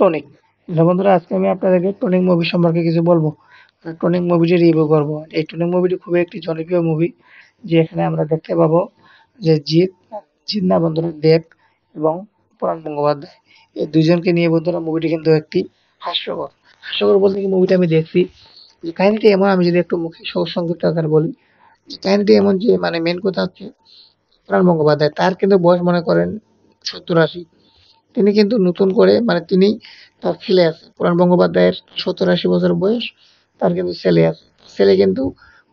tonic বন্ধুরা আজকে আমি আপনাদেরকে টনিক মুভি সম্পর্কে কিছু বলবো টনিক মুভিটি রিভিউ করব এই টনিক মুভিটি খুবই একটি জনপ্রিয় মুভি যে এখানে আমরা দেখতে পাবো যে জিৎ জিৎ না বন্ধুরা দেব এবং পরাণ গঙ্গোপাধ্যায় এই দুজনকে নিয়ে বন্ধুরা মুভিটি কিন্তু একটি হাস্যকর হাস্যকর বলতে কি মুভিটা আমি দেখছি যে কাহিনিটি এমন আমি যদি একটু মুখে সহজ সংক্ষিপ্ত আকারে বলি কাহিনিটি এমন যে মানে মেন কথা হচ্ছে প্রাণ গঙ্গোপাধ্যায় তার কিন্তু বয়স মনে করেন সত্তর আশি তিনি কিন্তু নতুন করে মানে তিনি তার ছেলে আছে পুরাণ বঙ্গোপাধ্যায়ের সত্তর আশি বছর বয়স তার কিন্তু ছেলে আছে ছেলে কিন্তু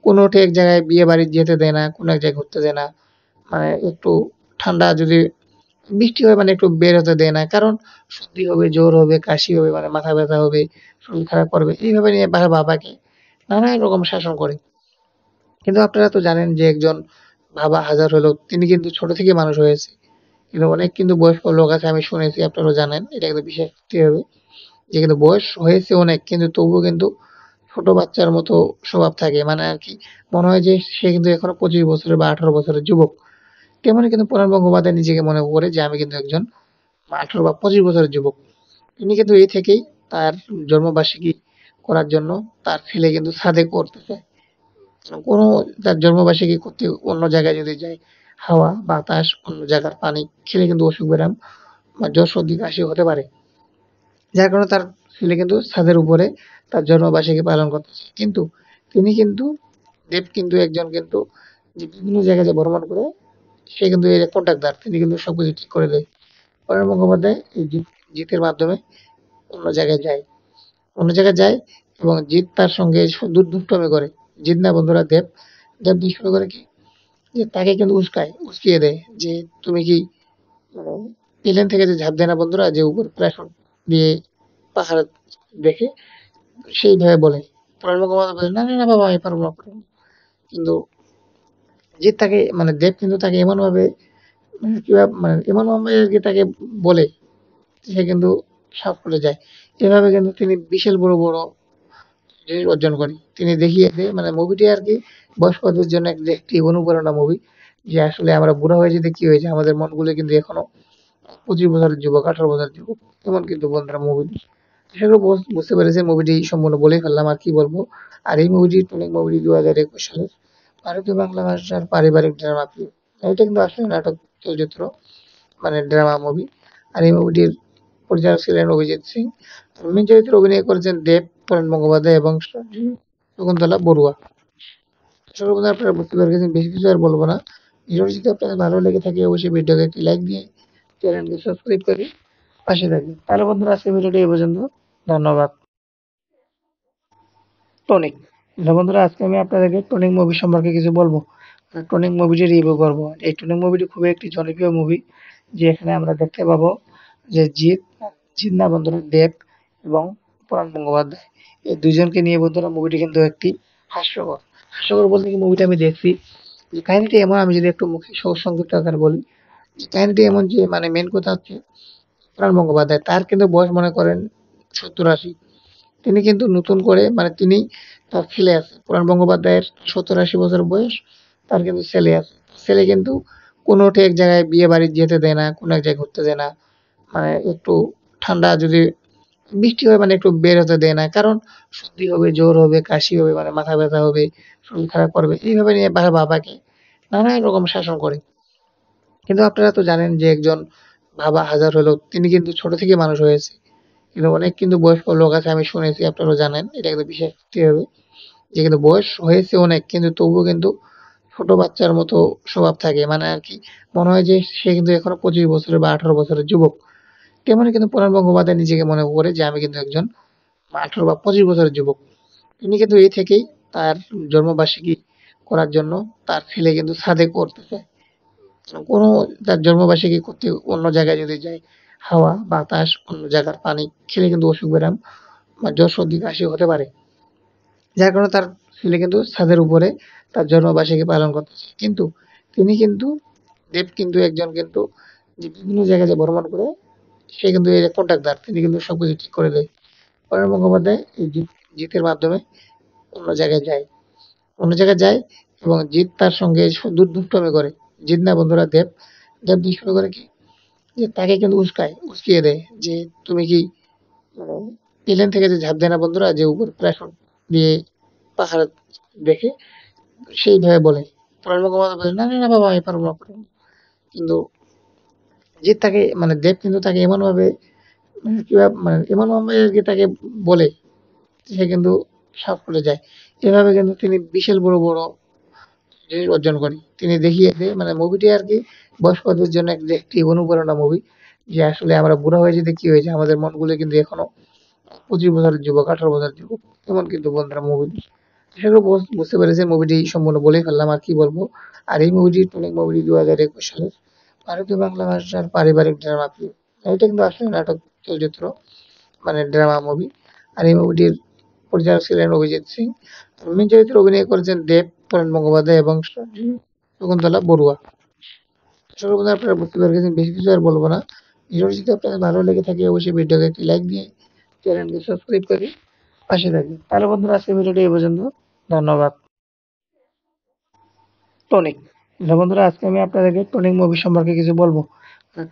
কোনো এক জায়গায় বিয়ে বাড়ি যেতে দেয় না কোনো এক জায়গায় ঘুরতে দেয় না মানে একটু ঠান্ডা যদি বৃষ্টি হয় মানে একটু বের হতে দেয় না কারণ সর্দি হবে জ্বর হবে কাশি হবে মানে মাথা ব্যথা হবে শরীর খারাপ করবে এইভাবে নিয়ে বাবাকে নানা রকম শাসন করে কিন্তু আপনারা তো জানেন যে একজন বাবা হাজার হলেও তিনি কিন্তু ছোট থেকে মানুষ হয়েছে এবার অনেক কিন্তু বয়স্ক লোক আছে আমি শুনেছি আপনারা জানেন এটা কিন্তু বিশেষ সত্যি হবে যে কিন্তু বয়স হয়েছে অনেক কিন্তু তবুও কিন্তু ছোট বাচ্চার মতো স্বভাব থাকে মানে আর কি মনে হয় যে সে কিন্তু এখনো পঁচিশ বছরের বা আঠারো বছরের যুবক তেমনি কিন্তু পুরাণ গঙ্গোপাধ্যায় নিজেকে মনে করে যে আমি কিন্তু একজন আঠারো বা পঁচিশ বছরের যুবক তিনি কিন্তু এই থেকেই তার জন্মবার্ষিকী করার জন্য তার ছেলে কিন্তু সাদে করতেছে কোনো তার জন্মবার্ষিকী করতে অন্য জায়গায় যদি যায় হাওয়া বাতাস অন্য জায়গার পানি খেলে কিন্তু অসুখ ব্যায়াম বা জ্বর সর্দি কাশি হতে পারে যার কারণে তার ছেলে কিন্তু ছাদের উপরে তার জন্মবার্ষিকী পালন করতেছে কিন্তু তিনি কিন্তু দেব কিন্তু একজন কিন্তু যে বিভিন্ন জায়গায় যে ভ্রমণ করে সে কিন্তু এর কন্ট্রাক্টদার তিনি কিন্তু সব কিছু ঠিক করে দেয় পরের মুখোপাধ্যায় এই জিতের মাধ্যমে অন্য জায়গায় যায় অন্য জায়গায় যায় এবং জিত তার সঙ্গে দুর্দুষ্টমি করে জিত না বন্ধুরা দেব দেব দুষ্টমি করে কি যে তাকে কিন্তু উস্কায় উস্কিয়ে দেয় যে তুমি কি মানে প্লেন থেকে যে ঝাঁপ দেয় না বন্ধুরা যে উপর প্ল্যাটফর্ম দিয়ে পাহাড় দেখে সেইভাবে বলে প্রণব মুখোপাধ্যায় বলে না না বাবা আমি পারবো না কিন্তু যে তাকে মানে দেব কিন্তু তাকে এমনভাবে মানে কীভাবে মানে এমনভাবে তাকে বলে সে কিন্তু সাফ করে যায় এভাবে কিন্তু তিনি বিশাল বড় বড় অর্জন করি তিনি দেখিয়েছে মানে মুভিটি আর কি বয়স্কদের জন্য একটি অনুপ্রেরণা মুভি যে আসলে আমরা বুড়ো হয়ে যেতে কি হয়েছে আমাদের মনগুলো কিন্তু এখনো পঁচিশ বছরের যুবক আঠারো বছরের যুবক এমন কিন্তু বন্ধুরা মুভি বুঝতে পেরেছেন মুভিটি সম্পূর্ণ বলেই ফেললাম আর কি বলবো আর এই মুভিটি অনেক মুভিটি দু হাজার একুশ সালের ভারতীয় বাংলা ভাষার পারিবারিক ড্রামা ফিল্ম এটা কিন্তু আসলে নাটক চলচ্চিত্র মানে ড্রামা মুভি আর এই মুভিটির পরিচালক ছিলেন অভিজিৎ সিং মেন চরিত্রে অভিনয় করেছেন দেব তরণ মুখোপাধ্যায় এবং শকুন্তলা বড়ুয়া সকল আপনারা বুঝতে পেরে বেশি কিছু আর বলবো না ভিডিওটি যদি আপনাদের ভালো লেগে থাকে অবশ্যই ভিডিওকে একটি লাইক দিয়ে চ্যানেলকে সাবস্ক্রাইব করে পাশে থাকবেন তাহলে বন্ধুরা আজকে ভিডিওটি এই পর্যন্ত ধন্যবাদ টনিক বন্ধুরা আজকে আমি আপনাদেরকে টনিক মুভি সম্পর্কে কিছু বলবো টনিক মুভিটি রিভিউ করবো এই টনিক মুভিটি খুবই একটি জনপ্রিয় মুভি যে এখানে আমরা দেখতে পাবো যে জিৎ জিৎ না বন্ধুরা দেব এবং পরাণ গঙ্গোপাধ্যায় এই দুজনকে নিয়ে বন্ধুরা মুভিটি কিন্তু একটি হাস্যকর হাস্যকর বলতে কি মুভিটা আমি দেখছি যে কাহিনীটি এমন আমি যদি একটু মুখে সংক্ষিপ্ত আকার বলি কাহিনীটি এমন যে মানে মেন কথা হচ্ছে পরাণ গঙ্গোপাধ্যায় তার কিন্তু বয়স মনে করেন সত্তর আশি তিনি কিন্তু নতুন করে মানে তিনি তার ছেলে আছে পুরাণ বঙ্গোপাধ্যায়ের সত্তর আশি বছর বয়স তার কিন্তু ছেলে আছে ছেলে কিন্তু কোনো এক জায়গায় বিয়ে বাড়ি যেতে দেয় না কোনো এক জায়গায় ঘুরতে দেয় না মানে একটু ঠান্ডা যদি বৃষ্টি হয় মানে একটু বের হতে দেয় না কারণ সর্দি হবে জ্বর হবে কাশি হবে মানে মাথা ব্যথা হবে শরীর খারাপ করবে এইভাবে নিয়ে বাবা বাবাকে নানান রকম শাসন করে কিন্তু আপনারা তো জানেন যে একজন বাবা হাজার হলো তিনি কিন্তু ছোট থেকে মানুষ হয়েছে কিন্তু অনেক কিন্তু বয়স্ক লোক আছে আমি শুনেছি আপনারা জানেন এটা কিন্তু বিশেষ সত্যি হবে যে কিন্তু বয়স হয়েছে অনেক কিন্তু তবুও কিন্তু ছোট বাচ্চার মতো স্বভাব থাকে মানে আর কি মনে হয় যে সে কিন্তু এখনো পঁচিশ বছরের বা আঠারো বছরের যুবক তেমনি কিন্তু প্রণব গঙ্গোপাধ্যায় নিজেকে মনে করে যে আমি কিন্তু একজন আঠারো বা পঁচিশ বছরের যুবক তিনি কিন্তু এই থেকেই তার জন্মবার্ষিকী করার জন্য তার ছেলে কিন্তু সাদে করতে চায় কোনো তার জন্মবার্ষিকী করতে অন্য জায়গায় যদি যায় হাওয়া বাতাস অন্য জায়গার পানি খেলে কিন্তু অসুখ ব্যায়াম বা জ্বর সর্দি কাশি হতে পারে যার কারণে তার ছেলে কিন্তু ছাদের উপরে তার জন্মবার্ষিকী পালন করতেছে কিন্তু তিনি কিন্তু দেব কিন্তু একজন কিন্তু যে বিভিন্ন জায়গায় যে ভ্রমণ করে সে কিন্তু এই কন্ট্রাক্টদার তিনি কিন্তু সব কিছু ঠিক করে দেয় পরের মুখোপাধ্যায় এই জিত জিতের মাধ্যমে অন্য জায়গায় যায় অন্য জায়গায় যায় এবং জিত তার সঙ্গে দুর্দুষ্টমি করে জিত না বন্ধুরা দেব দেব দুষ্টমি করে কি যে তাকে কিন্তু উস্কায় উস্কিয়ে দেয় যে তুমি কি প্লেন মানে, থেকে যে ঝাঁপ দেয় না বন্ধুরা যে উপর প্ল্যাটফর্ম দিয়ে পাহাড় দেখে সেইভাবে বলে পরের মুখোপাধ্যায় বলে না না বাবা আমি পারবো না কিন্তু যে তাকে মানে দেব কিন্তু তাকে এমনভাবে মানে এমনভাবে আর কি তাকে বলে সে কিন্তু করে যায় এভাবে কিন্তু তিনি বিশাল বড় বড় জিনিস অর্জন করে তিনি দেখিয়ে মানে মুভিটি আর কি বয়স্কদের জন্য একটি অনুপ্রেরণা মুভি যে আসলে আমরা বুড়া হয়ে যেতে কি হয়েছে আমাদের মনগুলো কিন্তু এখনো পঁচিশ বছরের যুবক আঠারো বছরের যুবক এমন কিন্তু বন্ধুরা মুভি সেগুলো বুঝতে পেরেছে মুভিটি সম্পূর্ণ বলেই ফেললাম আর কি বলবো আর এই মুভিটি অনেক মুভিটি দু হাজার একুশ সালের ভারতীয় বাংলা ভাষার পারিবারিক ড্রামা ফিল্ম এটা কিন্তু আসলে নাটক চলচ্চিত্র মানে ড্রামা মুভি আর এই মুভিটির পরিচালক ছিলেন অভিজিৎ সিং মেন চরিত্রে অভিনয় করেছেন দেব পরাণ মুখোপাধ্যায় এবং শকুন্তলা বড়ুয়া সর্বদা আপনারা বুঝতে পেরেছেন বেশি কিছু আর বলবো না ভিডিওটি যদি আপনাদের ভালো লেগে থাকে অবশ্যই ভিডিওকে একটি লাইক দিয়ে চ্যানেলকে সাবস্ক্রাইব করে পাশে থাকবেন তাহলে বন্ধুরা আজকে ভিডিওটি এই পর্যন্ত ধন্যবাদ টনিক হ্যালো বন্ধুরা আজকে আমি আপনাদেরকে টনিক মুভি সম্পর্কে কিছু বলবো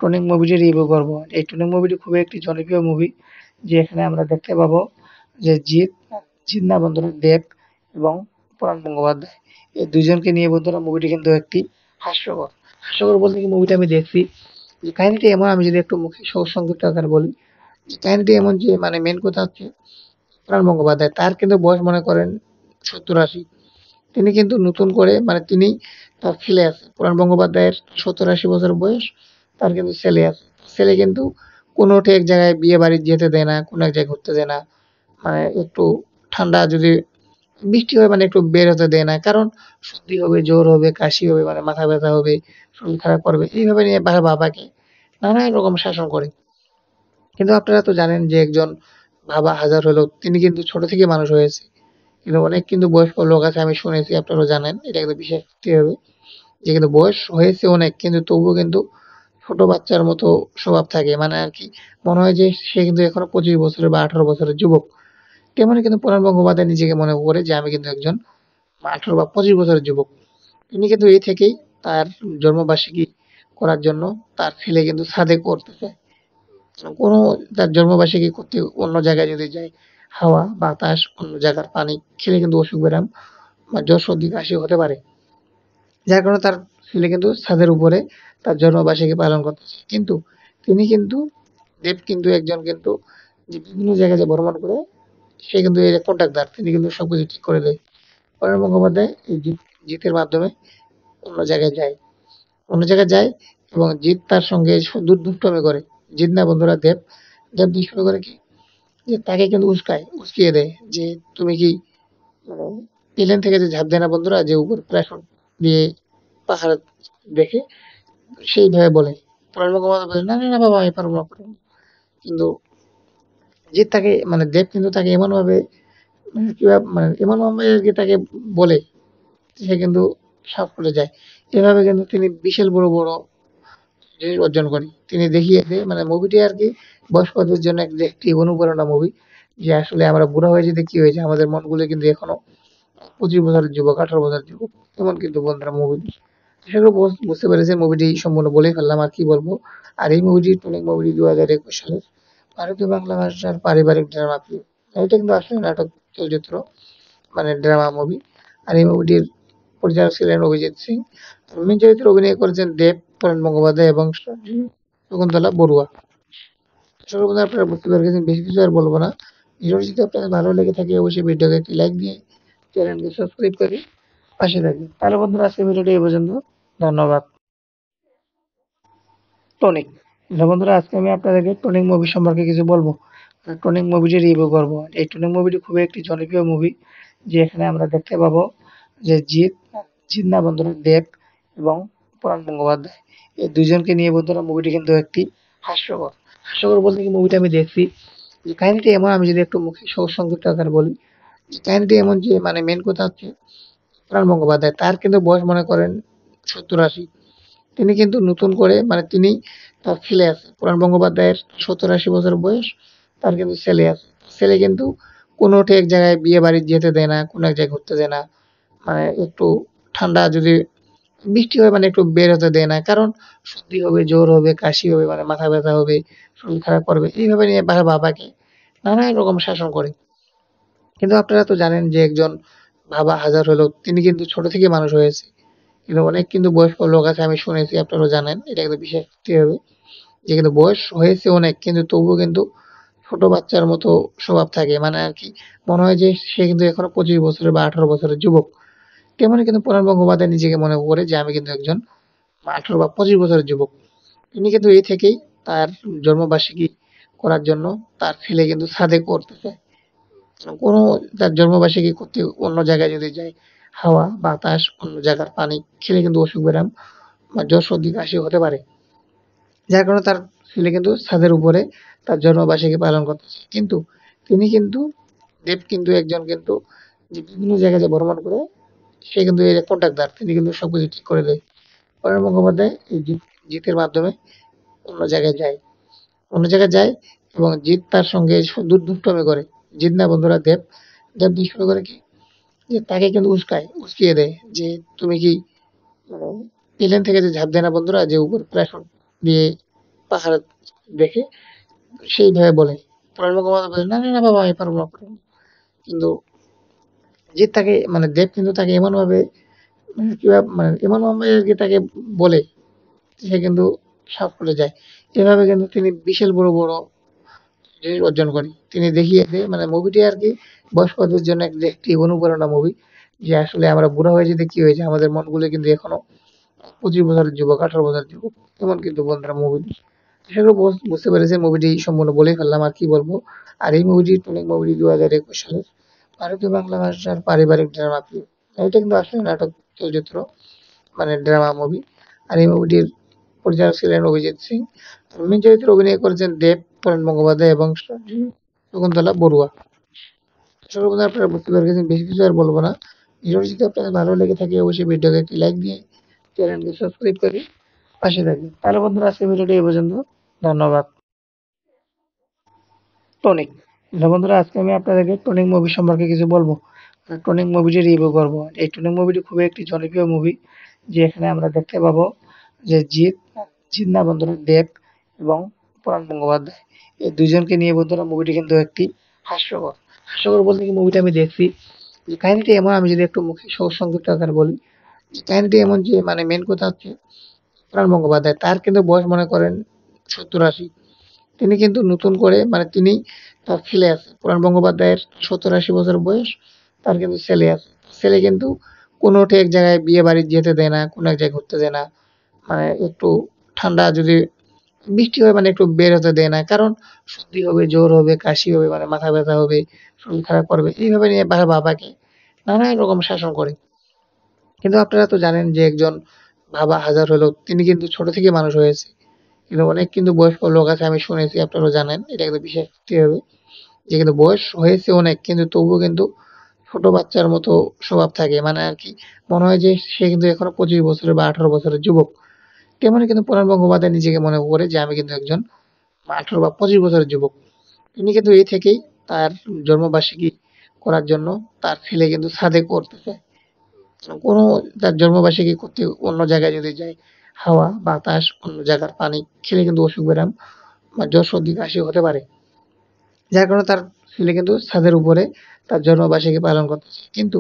টনিক মুভিটি রিভিউ করবো এই টনিক মুভিটি খুবই একটি জনপ্রিয় মুভি যে এখানে আমরা দেখতে পাবো যে জিৎ জিৎ না বন্ধুরা দেব এবং প্রাণ গঙ্গোপাধ্যায় এই দুজনকে নিয়ে বন্ধুরা মুভিটি কিন্তু একটি হাস্যকর হাস্যকর বলতে কি মুভিটা আমি দেখছি যে কাহিনিটি এমন আমি যদি একটু মুখে সংক্ষিপ্ত আকার বলি যে কাহিনিটি এমন যে মানে মেন কথা হচ্ছে প্রাণ গঙ্গোপাধ্যায় তার কিন্তু বয়স মনে করেন সত্তর আশি তিনি কিন্তু নতুন করে মানে তিনি তার ছেলে আছে পুরাণ গঙ্গোপাধ্যায়ের সতেরো আশি বছর বয়স তার কিন্তু ছেলে আছে ছেলে কিন্তু কোনো এক জায়গায় বিয়ে বাড়ি যেতে দেয় না কোনো এক জায়গায় ঘুরতে দেয় না মানে একটু ঠান্ডা যদি বৃষ্টি হয় মানে একটু বের হতে দেয় না কারণ সর্দি হবে জ্বর হবে কাশি হবে মানে মাথা ব্যথা হবে শরীর খারাপ করবে এইভাবে নিয়ে বাবা বাবাকে নানা রকম শাসন করে কিন্তু আপনারা তো জানেন যে একজন বাবা হাজার হলেও তিনি কিন্তু ছোট থেকে মানুষ হয়েছে কিন্তু অনেক কিন্তু বয়স্ক লোক আছে আমি শুনেছি আপনারাও জানেন এটা কিন্তু বিশেষ করতে হবে যে কিন্তু বয়স হয়েছে অনেক কিন্তু তবুও কিন্তু ছোট বাচ্চার মতো স্বভাব থাকে মানে আর কি মনে হয় যে সে কিন্তু এখনো পঁচিশ বছরের বা আঠারো বছরের যুবক তেমনি কিন্তু প্রণব গঙ্গোপাধ্যায় নিজেকে মনে করে যে আমি কিন্তু একজন আঠারো বা পঁচিশ বছরের যুবক তিনি কিন্তু এই থেকেই তার জন্মবার্ষিকী করার জন্য তার ছেলে কিন্তু সাদে করতেছে কোনো তার জন্মবার্ষিকী করতে অন্য জায়গায় যদি যায় হাওয়া বাতাস অন্য জায়গার পানি খেলে কিন্তু অসুখ ব্যায়াম বা জ্বর সর্দি কাশি হতে পারে যার কারণে তার ছেলে কিন্তু ছাদের উপরে তার জন্মবার্ষিকী পালন করতেছে কিন্তু তিনি কিন্তু দেব কিন্তু একজন কিন্তু যে বিভিন্ন জায়গায় যে ভ্রমণ করে সে কিন্তু এই কন্ট্রাক্টদার তিনি কিন্তু সব কিছু ঠিক করে দেয় অরুণ মুখোপাধ্যায় এই জিতের মাধ্যমে অন্য জায়গায় যায় অন্য জায়গায় যায় এবং জিৎ তার সঙ্গে দুর্দুষ্টমি করে জিত না বন্ধুরা দেব দেব দুষ্টমি করে কি যে তাকে কিন্তু উস্কায় উস্কিয়ে দেয় যে তুমি কি মানে প্লেন থেকে যে ঝাঁপ দেয় না বন্ধুরা যে উপর প্ল্যাটফর্ম দিয়ে পাহাড় দেখে সেইভাবে বলে বলে না না বাবা আমি পারবো না কিন্তু যে তাকে মানে দেব কিন্তু তাকে এমনভাবে মানে মানে এমনভাবে তাকে বলে সে কিন্তু সাফ করে যায় এভাবে কিন্তু তিনি বিশাল বড় বড় জিনিস অর্জন করে তিনি দেখিয়েছে মানে মুভিটি আর কি বয়স্কদের জন্য একটি অনুপ্রেরণা মুভি যে আসলে আমরা বুড়া হয়ে যেতে কী হয়েছে আমাদের মনগুলো কিন্তু এখনো পঁচিশ বছরের যুবক আঠারো বছরের যুবক তেমন কিন্তু বন্ধুরা মুভি সেগুলো বুঝতে পেরেছে মুভিটি সম্পূর্ণ বলেই ফেললাম আর কি বলবো আর এই মুভিটি টনিক মুভিটি দু হাজার একুশ সালের ভারতীয় বাংলা ভাষার পারিবারিক ড্রামা এটা কিন্তু আসলে নাটক চলচ্চিত্র মানে ড্রামা মুভি আর এই মুভিটির পরিচালক ছিলেন অভিজিৎ সিং মেন চরিত্রে অভিনয় করেছেন দেব করেন মুখোপাধ্যায় এবং শকুন্তলা বড়ুয়া সম্বন্ধে আপনারা বুঝতে পেরেছেন বেশি কিছু আর বলবো না ভিডিওটি যদি আপনাদের ভালো লেগে থাকে অবশ্যই ভিডিওকে একটি লাইক দিয়ে চ্যানেলটি সাবস্ক্রাইব করে পাশে থাকবেন তাহলে বন্ধুরা আজকে ভিডিওটি এই পর্যন্ত ধন্যবাদ টনিক বন্ধুরা আজকে আমি আপনাদেরকে টনিক মুভি সম্পর্কে কিছু বলবো টনিক মুভিটি রিভিউ করবো এই টনিক মুভিটি খুবই একটি জনপ্রিয় মুভি যে এখানে আমরা দেখতে পাবো যে জিৎ জিৎ না বন্ধুরা দেব এবং পুরাণ গঙ্গোপাধ্যায় এই দুজনকে নিয়ে বন্ধুরা মুভিটি কিন্তু একটি হাস্যকর আশা বলতে কি মুভিটা আমি দেখছি যে কাহিনিটি এমন আমি যদি একটু মুখে সংক্ষিপ্ত আকার বলি কাহিনিটি এমন যে মানে মেন কথা হচ্ছে প্রাণ গঙ্গোপাধ্যায় তার কিন্তু বয়স মনে করেন সত্তর আশি তিনি কিন্তু নতুন করে মানে তিনি তার ছেলে আছে পুরাণ বঙ্গোপাধ্যায়ের সত্তর আশি বছর বয়স তার কিন্তু ছেলে আছে ছেলে কিন্তু কোনোটি এক জায়গায় বিয়ে বাড়ি যেতে দেয় না কোনো এক জায়গায় ঘুরতে দেয় না মানে একটু ঠান্ডা যদি বৃষ্টি হয় মানে একটু বের হতে দেয় না কারণ সর্দি হবে জ্বর হবে কাশি হবে মানে মাথা ব্যথা হবে শরীর খারাপ করবে এইভাবে নিয়ে বাবাকে নানা রকম শাসন করে কিন্তু আপনারা তো জানেন যে একজন বাবা হাজার হলো তিনি কিন্তু ছোট থেকে মানুষ হয়েছে কিন্তু অনেক কিন্তু বয়স্ক লোক আছে আমি শুনেছি আপনারাও জানেন এটা কিন্তু বিশেষ হবে যে কিন্তু বয়স হয়েছে অনেক কিন্তু তবুও কিন্তু ছোট বাচ্চার মতো স্বভাব থাকে মানে আর কি মনে হয় যে সে কিন্তু এখনো পঁচিশ বছরের বা আঠারো বছরের যুবক তেমনি কিন্তু প্রণব গঙ্গোপাধ্যায় নিজেকে মনে করে যে আমি কিন্তু একজন আঠারো বা পঁচিশ বছরের যুবক তিনি কিন্তু এই থেকেই তার জন্মবার্ষিকী করার জন্য তার ছেলে কিন্তু সাদে করতে চায় কোনো তার জন্মবার্ষিকী করতে অন্য জায়গায় যদি যায় হাওয়া বাতাস অন্য জায়গার পানি খেলে কিন্তু অসুখ বেরাম বা জ্বর সর্দি কাশি হতে পারে যার কারণে তার ছেলে কিন্তু ছাদের উপরে তার জন্মবার্ষিকী পালন করতেছে কিন্তু তিনি কিন্তু দেব কিন্তু একজন কিন্তু বিভিন্ন জায়গায় যে ভ্রমণ করে সে কিন্তু এই যে কন্ট্রাক্টার তিনি কিন্তু সব কিছু ঠিক করে দেয় অরণ্য মুখোপাধ্যায় এই জিতের মাধ্যমে অন্য জায়গায় যায় অন্য জায়গায় যায় এবং জিৎ তার সঙ্গে দূর দুষ্টমে করে জিৎ না বন্ধুরা দেব দেব দুষ্টমে করে কি যে তাকে কিন্তু উস্কায় উস্কিয়ে দেয় যে তুমি কি মানে প্লেন থেকে যে ঝাঁপ দেয় না বন্ধুরা যে উপর প্লাটফর্ম দিয়ে পাহাড় দেখে সেইভাবে বলে প্রাণ মুখোপাধ্যায় বলে না না বাবা আমি পারবো না কিন্তু যে তাকে মানে দেব কিন্তু তাকে এমনভাবে মানে কীভাবে মানে এমনভাবে আর কি তাকে বলে সে কিন্তু সাফ করে যায় এভাবে কিন্তু তিনি বিশাল বড় বড় জিনিস অর্জন করে তিনি দেখিয়েছে মানে মুভিটি আর কি বয়স্কদের জন্য একটি অনুপ্রেরণা মুভি যে আসলে আমরা বুড়া হয়ে যেতে কি হয়েছে আমাদের মনগুলো কিন্তু এখনো পঁচিশ বছরের যুবক আঠারো বছরের যুবক এমন কিন্তু বন্ধুরা মুভি সেগুলো বুঝতে পেরেছে মুভিটি সম্পূর্ণ বলেই ফেললাম আর কি বলবো আর এই মুভিটি অনেক মুভিটি দু হাজার একুশ সালের ভারতীয় বাংলা ভাষার পারিবারিক ড্রামা ফিল্ম এটা কিন্তু আসলে নাটক চলচ্চিত্র মানে ড্রামা মুভি আর এই মুভিটির পরিচালক ছিলেন অভিজিৎ সিং মেন চরিত্রে অভিনয় করেছেন দেব পরেন বন্দ্যোপাধ্যায় এবং শকুন্তলা বড়ুয়া সর্বদা আপনারা বুঝতে পেরেছেন বেশি কিছু আর বলবো না ভিডিওটি যদি আপনাদের ভালো লেগে থাকে অবশ্যই ভিডিওকে একটি লাইক দিয়ে চ্যানেলকে সাবস্ক্রাইব করে পাশে থাকবেন তাহলে বন্ধুরা আজকে ভিডিওটি এ পর্যন্ত ধন্যবাদ টনিক হ্যালো বন্ধুরা আজকে আমি আপনাদেরকে টনিক মুভি সম্পর্কে কিছু বলবো টনিক মুভিটি রিভিউ করব এই টনিক মুভিটি খুবই একটি জনপ্রিয় মুভি যে এখানে আমরা দেখতে পাবো যে জিৎ জিৎ না বন্ধুরা দেব এবং পুরাণ গঙ্গোপাধ্যায় এই দুজনকে নিয়ে বন্ধুরা মুভিটি কিন্তু একটি হাস্যকর হাস্যকর বলতে কি মুভিটা আমি দেখছি কাহিনিটি এমন আমি যদি একটু মুখে সংক্ষিপ্ত আকার বলি কাহিনিটি এমন যে মানে মেন কথা হচ্ছে পুরাণ গঙ্গোপাধ্যায় তার কিন্তু বয়স মনে করেন সত্তর আশি তিনি কিন্তু নতুন করে মানে তিনি তার ছেলে আছে পুরাণ বঙ্গোপাধ্যায়ের সত্তর আশি বছর বয়স তার কিন্তু ছেলে আছে ছেলে কিন্তু কোনো এক জায়গায় বিয়ে বাড়ি যেতে দেয় না কোনো এক জায়গায় ঘুরতে দেয় না মানে একটু ঠান্ডা যদি বৃষ্টি হয় মানে একটু বের হতে দেয় না কারণ সর্দি হবে জ্বর হবে কাশি হবে মানে মাথা ব্যথা হবে শরীর খারাপ করবে এইভাবে নিয়ে বাবাকে নানান রকম শাসন করে কিন্তু আপনারা তো জানেন যে একজন বাবা হাজার হলেও তিনি কিন্তু ছোট থেকে মানুষ হয়েছে এখানে অনেক কিন্তু বয়স্ক লোক আছে আমি শুনেছি আপনারা জানেন এটা কিন্তু বিশেষ করতে হবে যে কিন্তু বয়স হয়েছে অনেক কিন্তু তবুও কিন্তু ছোট বাচ্চার মতো স্বভাব থাকে মানে আর কি মনে হয় যে সে কিন্তু এখনো পঁচিশ বছরের বা আঠারো বছরের যুবক তেমনি কিন্তু পুরাণ গঙ্গোপাধ্যায় নিজেকে মনে করে যে আমি কিন্তু একজন আঠারো বা পঁচিশ বছরের যুবক তিনি কিন্তু এই থেকেই তার জন্মবার্ষিকী করার জন্য তার ছেলে কিন্তু সাদে করতেছে কোনো তার জন্মবার্ষিকী করতে অন্য জায়গায় যদি যায় হাওয়া বাতাস অন্য জায়গার পানি খেলে কিন্তু অসুখ বেরাম বা জ্বর সর্দি কাশি হতে পারে যার কারণে তার ছেলে কিন্তু ছাদের উপরে তার জন্মবার্ষিকী পালন করতেছে কিন্তু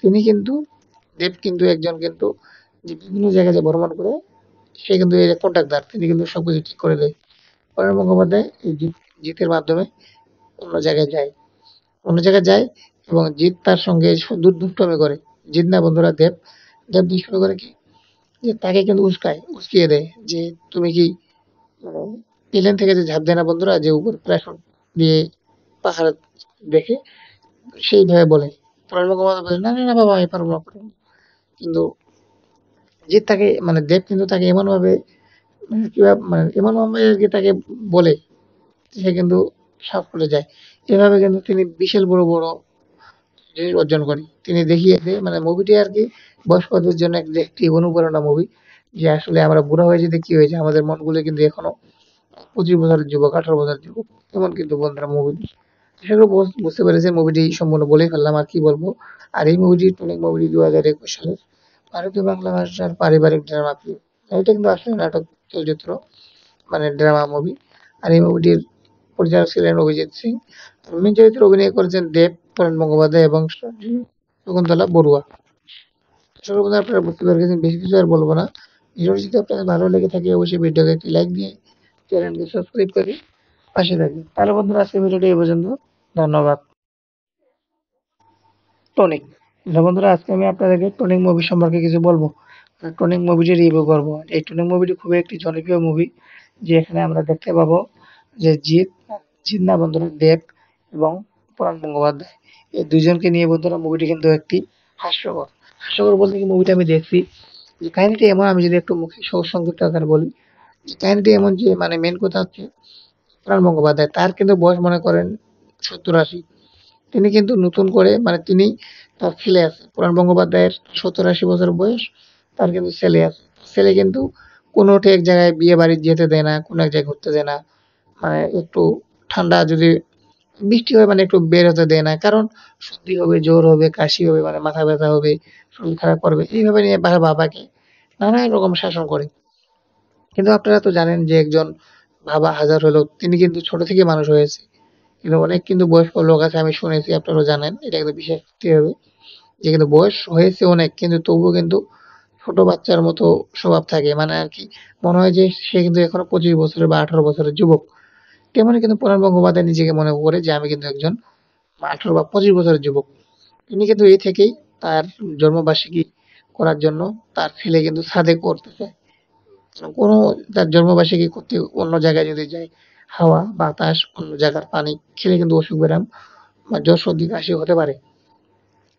তিনি কিন্তু দেব কিন্তু একজন কিন্তু যে বিভিন্ন জায়গায় যে ভ্রমণ করে সে কিন্তু এই যে কন্ট্রাক্টদার তিনি কিন্তু সব কিছু ঠিক করে দেয় পরের মুখোপাধ্যায় এই জিত জিতের মাধ্যমে অন্য জায়গায় যায় অন্য জায়গায় যায় এবং জিত তার সঙ্গে দুর্ধুষ্টমি করে জিত না বন্ধুরা দেব দেব দুষ্টমি করে কি যে তাকে কিন্তু উস্কায় উস্কিয়ে দেয় যে তুমি কি প্লেন মানে থেকে যে ঝাঁপ দেয় না বন্ধুরা যে উপর প্ল্যাটফর্ম দিয়ে পাহাড় দেখে সেইভাবে বলে বলে না না বাবা আমি পারবো না কিন্তু যে তাকে মানে দেব কিন্তু তাকে এমনভাবে মানে কিভাবে মানে এমনভাবে আর কি তাকে বলে সে কিন্তু সাফ করে যায় এভাবে কিন্তু তিনি বিশাল বড় বড় অর্জন করে তিনি দেখিয়েছে মানে মুভিটি আর কি বয়স্কদের জন্য একটি অনুপ্রেরণা মুভি যে আসলে আমরা বুড়া হয়ে যেতে কি হয়েছে আমাদের মনগুলো কিন্তু এখনো পঁচিশ বছরের যুবক আঠারো বছরের যুবক এমন কিন্তু বন্ধুরা মুভি আশা বুঝতে পেরেছেন মুভিটি সম্পূর্ণ বলেই ফেললাম আর কি বলবো আর এই মুভিটি অনেক মুভিটি দু হাজার একুশ সালের ভারতীয় বাংলা ভাষার পারিবারিক ড্রামা এটা কিন্তু আসলে নাটক চলচ্চিত্র মানে ড্রামা মুভি আর এই মুভিটির পরিচালক ছিলেন অভিজিৎ সিং মেন চরিত্রে অভিনয় করেছেন দেব পরাণ মুখোপাধ্যায় এবং শকুন্তলা বড়ুয়া সর্বদা আপনারা বুঝতে পেরেছেন বেশি কিছু আর বলবো না ভিডিওটি যদি আপনাদের ভালো লেগে থাকে অবশ্যই ভিডিওকে একটি লাইক দিয়ে চ্যানেলটি সাবস্ক্রাইব করে পাশে থাকবেন তাহলে বন্ধুরা আজকে ভিডিওটি এ পর্যন্ত ধন্যবাদ টনিক বন্ধুরা আজকে আমি আপনাদেরকে টনিক মুভি সম্পর্কে কিছু বলবো টনিক মুভিটি রিভিউ করবো এই টনিক মুভিটি খুবই একটি জনপ্রিয় মুভি যে এখানে আমরা দেখতে পাবো যে জিৎ চিন্না দেব এবং প্রাণ গঙ্গোপাধ্যায় এই দুজনকে নিয়ে বন্ধুরা মুভিটি কিন্তু একটি হাস্যকর হাস্যকর বলতে কি মুভিটা আমি দেখছি যে কাহিনিটি এমন আমি যদি একটু মুখে সংক্ষিপ্ত আকারে বলি যে কাহিনিটি এমন যে মানে মেন কথা হচ্ছে প্রাণ গঙ্গোপাধ্যায় তার কিন্তু বয়স মনে করেন সত্তর আশি তিনি কিন্তু নতুন করে মানে তিনি তার ছেলে আছে পুরাণ বঙ্গোপাধ্যায়ের সত্তর আশি বছর বয়স তার কিন্তু ছেলে আছে ছেলে কিন্তু কোনো এক জায়গায় বিয়ে বাড়ি যেতে দেয় না কোনো এক জায়গায় ঘুরতে দেয় না মানে একটু ঠান্ডা যদি বৃষ্টি হয় মানে একটু বের হতে দেয় না কারণ সর্দি হবে জ্বর হবে কাশি হবে মানে মাথা ব্যথা হবে শরীর খারাপ করবে এইভাবে নিয়ে বাবা বাবাকে নানান রকম শাসন করে কিন্তু আপনারা তো জানেন যে একজন বাবা হাজার হলো তিনি কিন্তু ছোট থেকে মানুষ হয়েছে কিন্তু অনেক কিন্তু বয়স্ক লোক আছে আমি শুনেছি আপনারাও জানেন এটা কিন্তু বিশেষ ক্ষতি হবে যে কিন্তু বয়স হয়েছে অনেক কিন্তু তবুও কিন্তু ছোট বাচ্চার মতো স্বভাব থাকে মানে আর কি মনে হয় যে সে কিন্তু এখনো পঁচিশ বছরের বা আঠারো বছরের যুবক কেমন কিন্তু প্রণব গঙ্গোপাধ্যায় নিজেকে মনে করে যে আমি কিন্তু একজন আঠারো বা পঁচিশ বছরের যুবক তিনি কিন্তু এই থেকেই তার জন্মবার্ষিকী করার জন্য তার ছেলে কিন্তু সাদে করতে চায় কোনো তার জন্মবার্ষিকী করতে অন্য জায়গায় যদি যায় হাওয়া বাতাস অন্য জায়গার পানি ছেলে কিন্তু অসুখ ব্যায়াম বা জ্বর সর্দি কাশি হতে পারে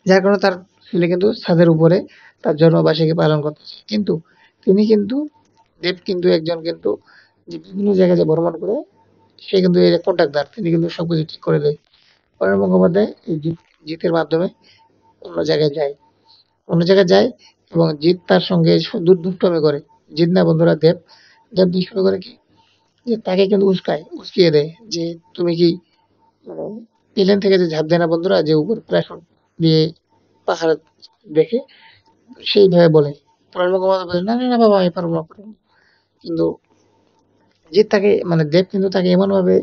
যার কারণে তার ছেলে কিন্তু ছাদের উপরে তার জন্মবার্ষিকী পালন করতেছে কিন্তু তিনি কিন্তু দেব কিন্তু একজন কিন্তু বিভিন্ন জায়গায় যে ভ্রমণ করে সে কিন্তু এর কন্ট্রাক্টদার তিনি কিন্তু সব কিছু ঠিক করে দেয় অরণ্য বন্দ্যোপাধ্যায় এই জিত জিতের মাধ্যমে অন্য জায়গায় যায় অন্য জায়গায় যায় এবং জিত তার সঙ্গে দুর্ধুষ্টমে করে জিত না বন্ধুরা দেব দেব দুষ্টমে করে কি যে তাকে কিন্তু উস্কায় উস্কিয়ে দেয় যে তুমি কি প্লেন মানে, থেকে যে ঝাঁপ দেয় না বন্ধুরা যে উপর প্ল্যাটফর্ম দিয়ে পাহাড় দেখে সেইভাবে বলে পরেন মুখোপাধ্যায় বলে না না বাবা আমি পারবো না কিন্তু যে তাকে মানে দেব কিন্তু তাকে এমনভাবে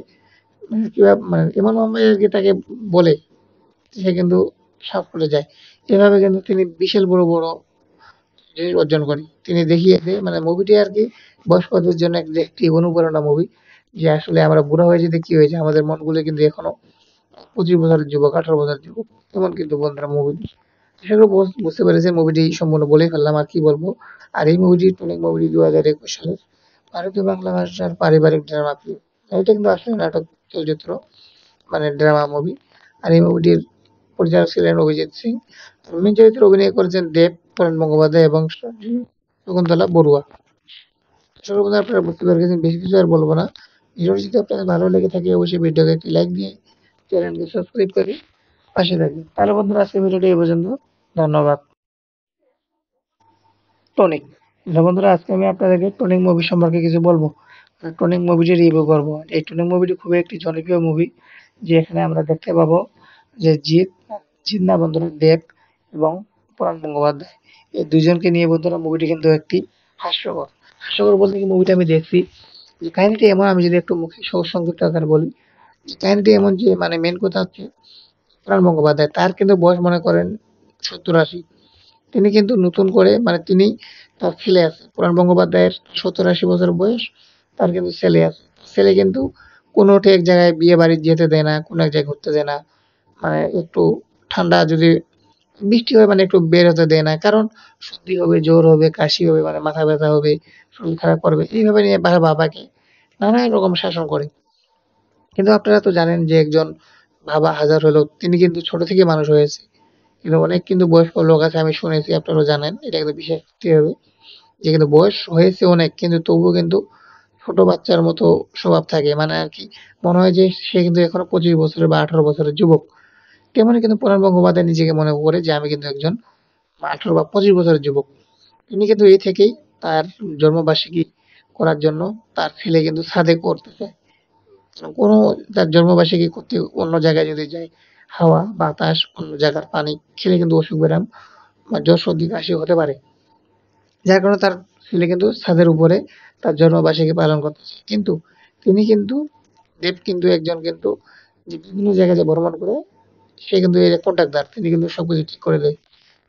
মানে মানে এমনভাবে আর কি তাকে বলে সে কিন্তু সাফ করে যায় এভাবে কিন্তু তিনি বিশাল বড় বড় জিনিস অর্জন করে তিনি দেখিয়েছে মানে মুভিটি আর কি বয়স্কদের জন্য একটি অনুপ্রেরণা মুভি যে আসলে আমরা বুড়া হয়ে যেতে কি হয়েছে আমাদের মনগুলো কিন্তু এখনো পঁচিশ বছরের যুবক আঠারো বছরের যুবক এমন কিন্তু বন্ধুরা মুভি সেগুলো বুঝতে পেরেছে মুভিটি সম্পূর্ণ বলেই ফেললাম আর কি বলবো আর এই মুভিটি অনেক মুভিটি দু হাজার একুশ সালের ভারতীয় বাংলা ভাষার পারিবারিক ড্রামা ফিল্ম এটা কিন্তু আসলে নাটক চলচ্চিত্র মানে ড্রামা মুভি আর এই মুভিটির পরিচালক ছিলেন অভিজিৎ সিং মেন চরিত্রে অভিনয় করেছেন দেব তরণ মুখোপাধ্যায় এবং শকুন্তলা বড়ুয়া সর্বদা আপনারা বুঝতে পারছেন বেশি কিছু আর বলবো না ভিডিওটি যদি আপনাদের ভালো লেগে থাকে অবশ্যই ভিডিওকে একটি লাইক দিয়ে চ্যানেলকে সাবস্ক্রাইব করে পাশে থাকবেন তাহলে বন্ধুরা আজকে ভিডিওটি এই পর্যন্ত ধন্যবাদ টনিক হ্যালো বন্ধুরা আজকে আমি আপনাদেরকে টনিক মুভি সম্পর্কে কিছু বলবো টনিক মুভিটি রিভিউ করবো এই টনিক মুভিটি খুবই একটি জনপ্রিয় মুভি যে এখানে আমরা দেখতে পাবো যে জিৎ জিৎ না বন্ধুরা দেব এবং পুরাণ গঙ্গোপাধ্যায় এই দুজনকে নিয়ে বন্ধুরা মুভিটি কিন্তু একটি হাস্যকর হাস্যকর বলতে কি মুভিটা আমি দেখছি যে কাহিনিটি এমন আমি যদি একটু মুখে সংক্ষিপ্ত আকার বলি কাহিনিটি এমন যে মানে মেন কথা হচ্ছে পুরাণ গঙ্গোপাধ্যায় তার কিন্তু বয়স মনে করেন সত্তর আশি তিনি কিন্তু নতুন করে মানে তিনি তার ছেলে আছে পুরাণ গঙ্গোপাধ্যায়ের সত্তর আশি বছর বয়স তার কিন্তু ছেলে আছে ছেলে কিন্তু কোনো এক জায়গায় বিয়ে বাড়ি যেতে দেয় না কোনো এক জায়গায় ঘুরতে দেয় না মানে একটু ঠান্ডা যদি বৃষ্টি হয় মানে একটু বের হতে দেয় না কারণ সর্দি হবে জ্বর হবে কাশি হবে মানে মাথা ব্যথা হবে শরীর খারাপ করবে এইভাবে নিয়ে বাবা বাবাকে নানা রকম শাসন করে কিন্তু আপনারা তো জানেন যে একজন বাবা হাজার হলেও তিনি কিন্তু ছোট থেকে মানুষ হয়েছে কিন্তু অনেক কিন্তু বয়স্ক লোক আছে আমি শুনেছি আপনারা জানেন এটা কিন্তু বিশেষ হবে যে কিন্তু বয়স হয়েছে অনেক কিন্তু তবুও কিন্তু ছোট বাচ্চার মতো স্বভাব থাকে মানে আর কি মনে হয় যে সে কিন্তু এখনো পঁচিশ বছরের বা আঠারো বছরের যুবক তেমনি কিন্তু প্রণব গঙ্গোপাধ্যায় নিজেকে মনে করে যে আমি কিন্তু একজন আঠারো বা পঁচিশ বছরের যুবক তিনি কিন্তু এই থেকেই তার জন্মবার্ষিকী করার জন্য তার ছেলে কিন্তু সাদে করতে চায় কোনো তার জন্মবার্ষিকী করতে অন্য জায়গায় যদি যায় হাওয়া বাতাস অন্য জায়গার পানি খেলে কিন্তু অসুখ ব্যায়াম বা জ্বর সর্দি কাশি হতে পারে যার কারণে তার ছেলে কিন্তু ছাদের উপরে তার জন্মবার্ষিকী পালন করতেছে কিন্তু তিনি কিন্তু দেব কিন্তু একজন কিন্তু যে বিভিন্ন জায়গায় যে ভ্রমণ করে সে কিন্তু এই কন্ট্রাক্টার তিনি কিন্তু সব কিছু ঠিক করে দেয়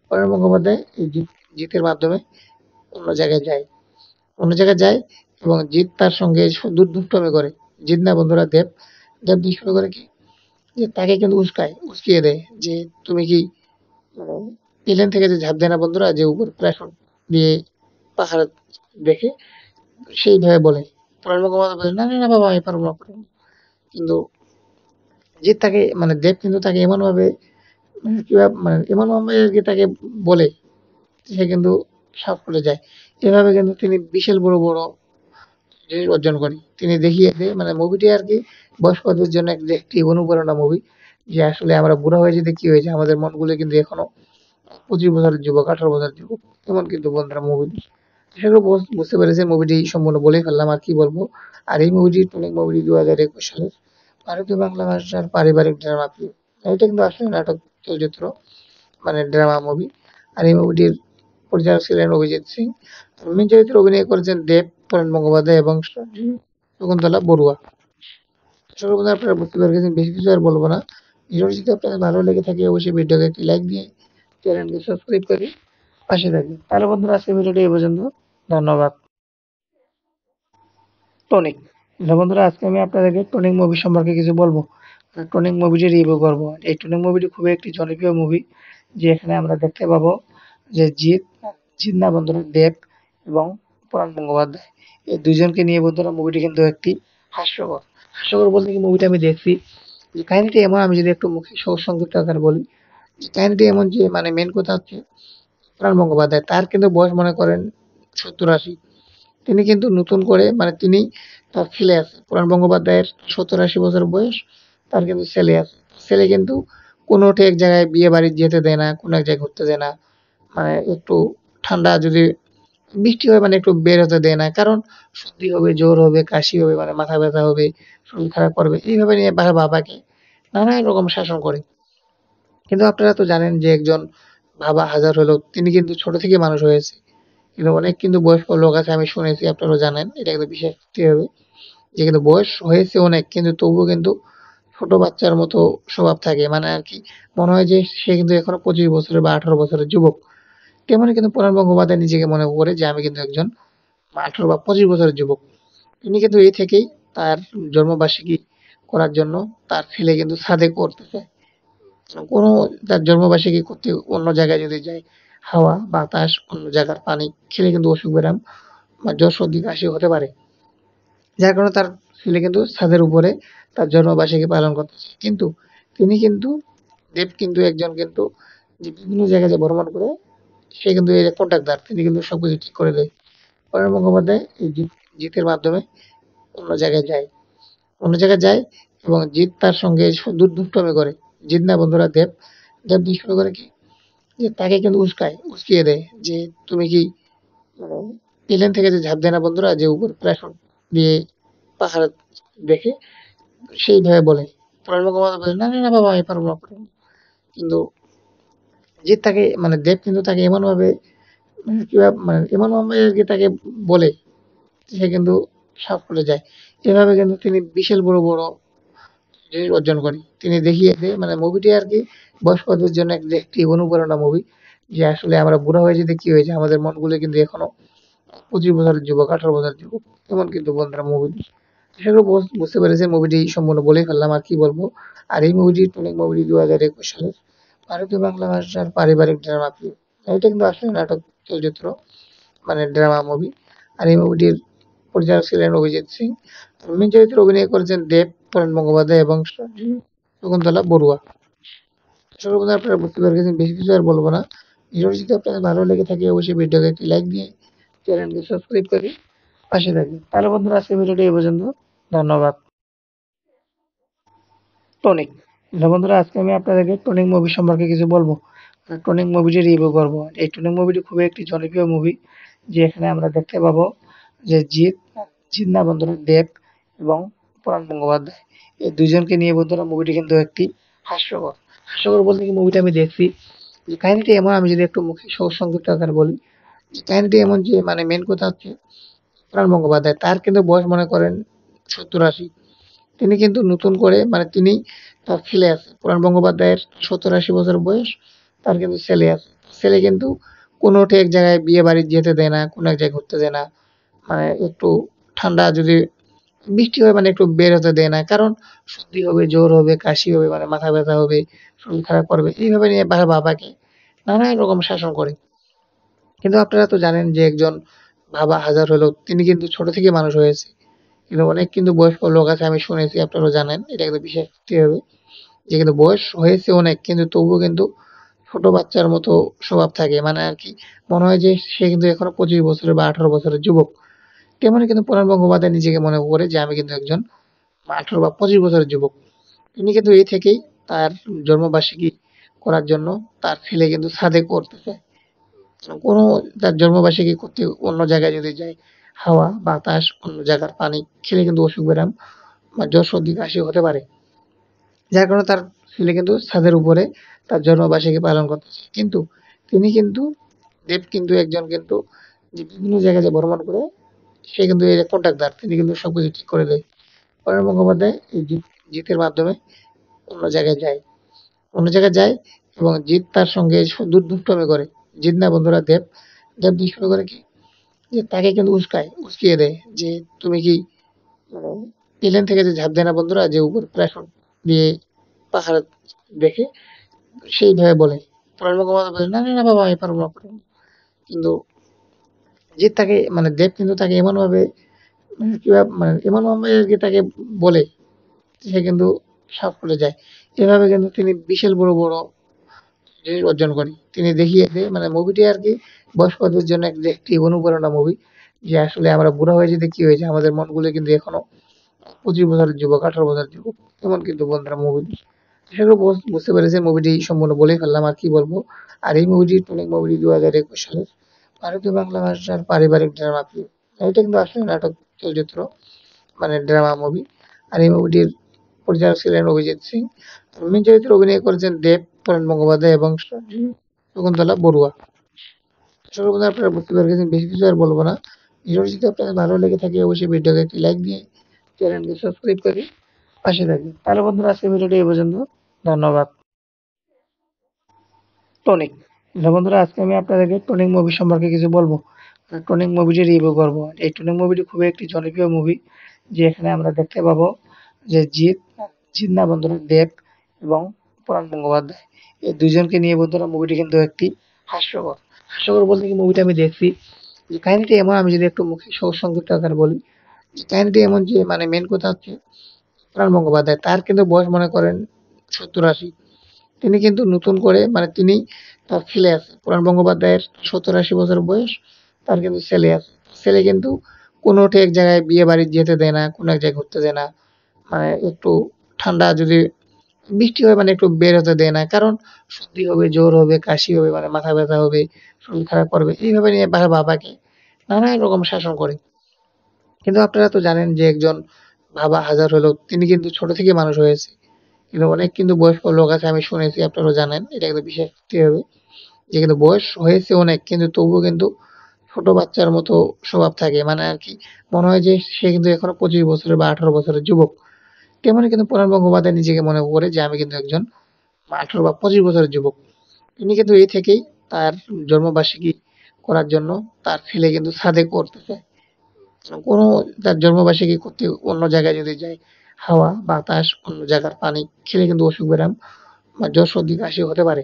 পরের মুখোপাধ্যায় এই জিতের মাধ্যমে অন্য জায়গায় যায় অন্য জায়গায় যায় এবং জিত তার সঙ্গে দুর্দুষ্টমি করে জিত না বন্ধুরা দেব দেব দুষ্টমি করে কি যে তাকে কিন্তু উস্কায় উস্কিয়ে দেয় যে তুমি কি মানে প্লেন থেকে যে ঝাঁপ দেয় না বন্ধুরা যে উপর প্লাটফর্ম দিয়ে পাহাড় দেখে সেইভাবে বলে প্রণব কুমার বলে না না বাবা আমি পারবো না কিন্তু যে তাকে মানে দেব কিন্তু তাকে এমনভাবে কীভাবে মানে, মানে এমনভাবে যে তাকে বলে সে কিন্তু সাফ করে যায় এভাবে কিন্তু তিনি বিশাল বড় বড় অর্জন করি তিনি দেখিয়ে মানে মুভিটি আর কি বয়স্কদের জন্য একটি অনুপ্রেরণা মুভি যে আসলে আমরা বুড়া হয়ে যেতে কী হয়েছে আমাদের মনগুলো কিন্তু এখনো পঁচিশ বছরের যুবক আঠারো বছরের যুবক এমন কিন্তু বন্ধুরা মুভি সেগুলো বুঝতে পেরেছে মুভিটি সম্পূর্ণ বলেই ফেললাম আর কি বলবো আর এই মুভিটি অনেক মুভিটি দু হাজার একুশ সালের ভারতীয় বাংলা ভাষার পারিবারিক ড্রামা মানে এটা কিন্তু আসলে নাটক চলচ্চিত্র মানে ড্রামা মুভি আর এই মুভিটির পরিচালক ছিলেন অভিজিৎ সিং মেন চরিত্রে অভিনয় করেছেন দেব তরণ গঙ্গোপাধ্যায় এবং শকুন্তলা বড়ুয়া সর্বদা আপনারা বুঝতে পেরেছেন বেশি কিছু আর বলবো না ভিডিওটি যদি আপনাদের ভালো লেগে থাকে অবশ্যই ভিডিওকে একটি লাইক দিয়ে চ্যানেলকে সাবস্ক্রাইব করে পাশে থাকবেন তাহলে বন্ধুরা আজকে ভিডিওটি এই পর্যন্ত ধন্যবাদ টনিক বন্ধুরা আজকে আমি আপনাদেরকে টনিক মুভি সম্পর্কে কিছু বলবো টনিক মুভিটি রিভিউ করবো এই টনিক মুভিটি খুবই একটি জনপ্রিয় মুভি যে এখানে আমরা দেখতে পাবো যে জিৎ জিৎ না বন্ধুরা দেব এবং পুরাণ গঙ্গোপাধ্যায় দুজনকে নিয়ে বন্ধুরা মুভিটি কিন্তু একটি হাস্যকর হাস্যকর বলতে কি মুভিটা আমি দেখছি যে কাহিনিটি এমন আমি যদি একটু মুখে সহজ সংক্ষিপ্ত আকার বলি কাহিনিটি এমন যে মানে মেন কথা হচ্ছে প্রাণ গঙ্গোপাধ্যায় তার কিন্তু বয়স মনে করেন সত্তর আশি তিনি কিন্তু নতুন করে মানে তিনি তার ছেলে আছে পুরাণ বঙ্গোপাধ্যায়ের সত্তর আশি বছর বয়স তার কিন্তু ছেলে আছে ছেলে কিন্তু কোনো এক জায়গায় বিয়ে বাড়ি যেতে দেয় না কোনো এক জায়গায় ঘুরতে দেয় না মানে একটু ঠান্ডা যদি বৃষ্টি হয় মানে একটু বের হতে দেয় না কারণ সর্দি হবে জ্বর হবে কাশি হবে মানে মাথা ব্যথা হবে শরীর খারাপ করবে এইভাবে নিয়ে বাবাকে নানা রকম শাসন করে কিন্তু আপনারা তো জানেন যে একজন বাবা হাজার হলো তিনি কিন্তু ছোট থেকে মানুষ হয়েছে কিন্তু অনেক কিন্তু বয়স্ক লোক আছে আমি শুনেছি আপনারাও জানেন এটা কিন্তু বিশেষ হবে যে কিন্তু বয়স হয়েছে অনেক কিন্তু তবুও কিন্তু ছোট বাচ্চার মতো স্বভাব থাকে মানে আর কি মনে হয় যে সে কিন্তু এখনো পঁচিশ বছরের বা আঠারো বছরের যুবক তেমনি কিন্তু প্রণব গঙ্গোপাধ্যায় নিজেকে মনে করে যে আমি কিন্তু একজন আঠারো বা পঁচিশ বছরের যুবক তিনি কিন্তু এই থেকেই তার জন্মবার্ষিকী করার জন্য তার ছেলে কিন্তু সাদে করতেছে কোনো তার জন্মবার্ষিকী করতে অন্য জায়গায় যদি যায় হাওয়া বাতাস অন্য জায়গার পানি খেলে কিন্তু অসুখ বেরাম বা জ্বর সর্দি কাশি হতে পারে যার কারণে তার ছেলে কিন্তু ছাদের উপরে তার জন্মবার্ষিকী পালন করতেছে কিন্তু তিনি কিন্তু দেব কিন্তু একজন কিন্তু বিভিন্ন জায়গায় যে ভ্রমণ করে সে কিন্তু এই যে কন্ট্রাক্টার তিনি কিন্তু সব কিছু ঠিক করে দেয় অরুণ মুখোপাধ্যায় এই জিতের মাধ্যমে অন্য জায়গায় যায় অন্য জায়গায় যায় এবং জিৎ তার সঙ্গে দুর্দুষ্টমি করে জিৎ না বন্ধুরা দেব দেব দুষ্টমি করে কি যে তাকে কিন্তু উস্কায় উস্কিয়ে দেয় যে তুমি কি মানে প্লেন থেকে যে ঝাঁপ দেয় না বন্ধুরা যে উপর প্লাটফর্ম দিয়ে পাহাড় দেখে সেইভাবে বলে প্রাণ মুখোপাধ্যায় বলে না না বাবা আমি পারবো না কিন্তু যে তাকে মানে দেব কিন্তু তাকে এমনভাবে কীভাবে মানে এমনভাবে আর কি তাকে বলে সে কিন্তু করে যায় এভাবে কিন্তু তিনি বিশাল বড় বড় জিনিস অর্জন করে তিনি দেখিয়েছে মানে মুভিটি আর কি বয়স্কদের জন্য একটি অনুপ্রেরণা মুভি যে আসলে আমরা বুড়া হয়ে যেতে কি হয়েছে আমাদের মনগুলো কিন্তু এখনো পঁচিশ বছরের যুবক আঠারো বছরের যুবক এমন কিন্তু বন্ধুরা মুভি সেগুলো বুঝতে পেরেছে মুভিটি সম্পূর্ণ বলেই ফেললাম আর কি বলবো আর এই মুভিটি অনেক মুভিটি দু হাজার একুশ সালের ভারতীয় বাংলা ভাষার পারিবারিক ড্রামা ফিল্ম এটা কিন্তু আসলে নাটক চলচ্চিত্র মানে ড্রামা মুভি আর এই মুভিটির পরিচালক ছিলেন অভিজিৎ সিং মেন চরিত্রে অভিনয় করেছেন দেব পরাণ বন্দ্যোপাধ্যায় এবং শকুন্তলা বড়ুয়া সর্বদা আপনারা বুঝতে পারছেন বেশি কিছু আর বলবো না ভিডিওটি যদি আপনাদের ভালো লেগে থাকে অবশ্যই ভিডিওকে একটি লাইক দিয়ে চ্যানেলটি সাবস্ক্রাইব করে পাশে থাকি তাহলে বন্ধুরা আজকে ভিডিওটি এ পর্যন্ত ধন্যবাদ টনিক হ্যালো বন্ধুরা আজকে আমি আপনাদেরকে টনিক মুভি সম্পর্কে কিছু বলবো টনিক মুভিটি রিভিউ করব এই টনিক মুভিটি খুবই একটি জনপ্রিয় মুভি যে এখানে আমরা দেখতে পাবো যে জিৎ জিৎ না বন্ধুরা দেব এবং পুরাণ গঙ্গোপাধ্যায় এই দুজনকে নিয়ে বন্ধুরা মুভিটি কিন্তু একটি হাস্যকর হাস্যকর বলতে কি মুভিটা আমি দেখছি কাহিনিটি এমন আমি যদি একটু মুখে সংক্ষিপ্ত আকার বলি কাহিনিটি এমন যে মানে মেন কথা হচ্ছে পুরাণ গঙ্গোপাধ্যায় তার কিন্তু বয়স মনে করেন সত্তর আশি তিনি কিন্তু নতুন করে মানে তিনি তার ছেলে আছে পুরাণ বঙ্গোপাধ্যায়ের সত্তর আশি বছর বয়স তার কিন্তু ছেলে আছে ছেলে কিন্তু কোনো এক জায়গায় বিয়ে বাড়ি যেতে দেয় না কোনো এক জায়গায় ঘুরতে দেয় না মানে একটু ঠান্ডা যদি বৃষ্টি হয় মানে একটু বের হতে দেয় না কারণ সর্দি হবে জ্বর হবে কাশি হবে মানে মাথা ব্যথা হবে শরীর খারাপ করবে এইভাবে নিয়ে বাবাকে নানান রকম শাসন করে কিন্তু আপনারা তো জানেন যে একজন বাবা হাজার হলো তিনি কিন্তু ছোট থেকে মানুষ হয়েছে কিন্তু অনেক কিন্তু বয়স্ক লোক আছে আমি শুনেছি আপনারাও জানেন এটা কিন্তু বিশেষ হবে যে কিন্তু বয়স হয়েছে অনেক কিন্তু তবুও কিন্তু ছোট বাচ্চার মতো স্বভাব থাকে মানে আর কি মনে হয় যে সে কিন্তু এখনো পঁচিশ বছরের বা আঠারো বছরের যুবক তেমনি কিন্তু পুরাণ গঙ্গোপাধ্যায় নিজেকে মনে করে যে আমি কিন্তু একজন আঠারো বা পঁচিশ বছরের যুবক তিনি কিন্তু এই থেকেই তার জন্মবার্ষিকী করার জন্য তার ছেলে কিন্তু সাদে করতেছে কোনো তার জন্মবার্ষিকী করতে অন্য জায়গায় যদি যায় হাওয়া বাতাস অন্য জায়গার পানি খেলে কিন্তু অসুখ ব্যায়াম বা জ্বর সর্দি কাশি হতে পারে যার কারণে তার ছেলে কিন্তু ছাদের উপরে তার জন্মবার্ষিকী পালন করতেছে কিন্তু তিনি কিন্তু দেব কিন্তু একজন কিন্তু যে বিভিন্ন জায়গায় যে ভ্রমণ করে সে কিন্তু এই যে কন্ট্রাক্টদার তিনি কিন্তু সব কিছু ঠিক করে দেয় পরের মুখোপাধ্যায় এই জিত জিতের মাধ্যমে অন্য জায়গায় যায় অন্য জায়গায় যায় এবং জিত তার সঙ্গে দুর্দুষ্টমি করে জিত না বন্ধুরা দেব দেব দুষ্টমি করে কি যে তাকে কিন্তু উস্কায় উস্কিয়ে দেয় যে তুমি কি মানে প্লেন থেকে যে ঝাঁপ দেয় না বন্ধুরা যে উপর প্রায় দিয়ে পাহাড় দেখে সেইভাবে বলে বলে না না বাবা আমি পারবো না কিন্তু যে তাকে মানে দেব কিন্তু তাকে এমনভাবে মানে কীভাবে মানে এমনভাবে তাকে বলে সে কিন্তু সাফ করে যায় এভাবে কিন্তু তিনি বিশাল বড় বড় জিনিস অর্জন করে তিনি দেখিয়ে দেয় মানে মুভিটি আর কি বয়স্কদের জন্য একটি অনুপ্রেরণা মুভি যে আসলে আমরা বুড়া হয়ে যেতে কী হয়েছে আমাদের মনগুলো কিন্তু এখনো পঁচিশ বছরের যুবক আঠারো বছরের যুবক তেমন কিন্তু বন্ধুরা মুভিটি সেগুলো বুঝতে পেরেছেন মুভিটি সম্পূর্ণ বলেই ফেললাম আর কি বলবো আর এই মুভিটি অনেক মুভিটি দু হাজার একুশ সালের ভারতীয় বাংলা ভাষার পারিবারিক ড্রামা ফিল্ম এটা কিন্তু আসলে নাটক চলচ্চিত্র মানে ড্রামা মুভি আর এই মুভিটির পরিচালক ছিলেন অভিজিৎ সিং মেন চরিত্রে অভিনয় করেছেন দেব পরেন গঙ্গোপাধ্যায় এবং শকুন্তলা বড়ুয়া সকল সর্বদা আপনারা বুঝতে পেরে গেছেন বেশি কিছু আর বলবো না ভিডিওটি যদি আপনাদের ভালো লেগে থাকে অবশ্যই ভিডিওকে একটি লাইক দিয়ে চ্যানেলটি সাবস্ক্রাইব করে পাশে থাকবেন তাহলে বন্ধুরা আজকে ভিডিওটি এ পর্যন্ত ধন্যবাদ টনিক বন্ধুরা আজকে আমি আপনাদেরকে টনিক মুভি সম্পর্কে কিছু বলবো টনিক মুভিটি রিভিউ করবো এই টনিক মুভিটি খুবই একটি জনপ্রিয় মুভি যে এখানে আমরা দেখতে পাবো যে জিৎ জিৎ না বন্ধুরা দেব এবং পুরাণ গঙ্গোপাধ্যায় এই দুজনকে নিয়ে বন্ধুরা মুভিটি কিন্তু একটি হাস্যকর হাস্যকর বলতে কি মুভিটা আমি দেখছি যে এমন আমি যদি একটু মুখে সংক্ষিপ্ত আকারে বলি কাহিনীটি এমন যে মানে মেন কথা হচ্ছে প্রাণ গঙ্গোপাধ্যায় তার কিন্তু বয়স মনে করেন সত্তর আশি তিনি কিন্তু নতুন করে মানে তিনি তার ছেলে আছে পুরাণ গঙ্গোপাধ্যায়ের সত্তর আশি বছর বয়স তার কিন্তু ছেলে আছে ছেলে কিন্তু কোনো এক জায়গায় বিয়ে বাড়ি যেতে দেয় না কোনো এক জায়গায় ঘুরতে দেয় না মানে একটু ঠান্ডা যদি বৃষ্টি হয় মানে একটু বের হতে দেয় না কারণ সর্দি হবে জ্বর হবে কাশি হবে মানে মাথা ব্যথা হবে শরীর খারাপ করবে এইভাবে নিয়ে বাবাকে নানা রকম শাসন করে কিন্তু আপনারা তো জানেন যে একজন বাবা হাজার হলো তিনি কিন্তু ছোট থেকে মানুষ হয়েছে কিন্তু অনেক কিন্তু বয়স্ক লোক আছে আমি শুনেছি আপনারা জানেন এটা কিন্তু বিশেষ হবে যে কিন্তু বয়স হয়েছে অনেক কিন্তু তবুও কিন্তু ছোট বাচ্চার মতো স্বভাব থাকে মানে আর কি মনে হয় যে সে কিন্তু এখনো পঁচিশ বছরের বা আঠারো বছরের যুবক তেমনি কিন্তু প্রণব গঙ্গোপাধ্যায় নিজেকে মনে করে যে আমি কিন্তু একজন আঠারো বা পঁচিশ বছরের যুবক তিনি কিন্তু এই থেকেই তার জন্মবার্ষিকী করার জন্য তার ছেলে কিন্তু সাদেক করতে চায় কোনো তার জন্মবার্ষিকী করতে অন্য জায়গায় যদি যায় হাওয়া বাতাস অন্য জায়গার পানি খেলে কিন্তু অসুখ বেরাম বা জ্বর সর্দি কাশি হতে পারে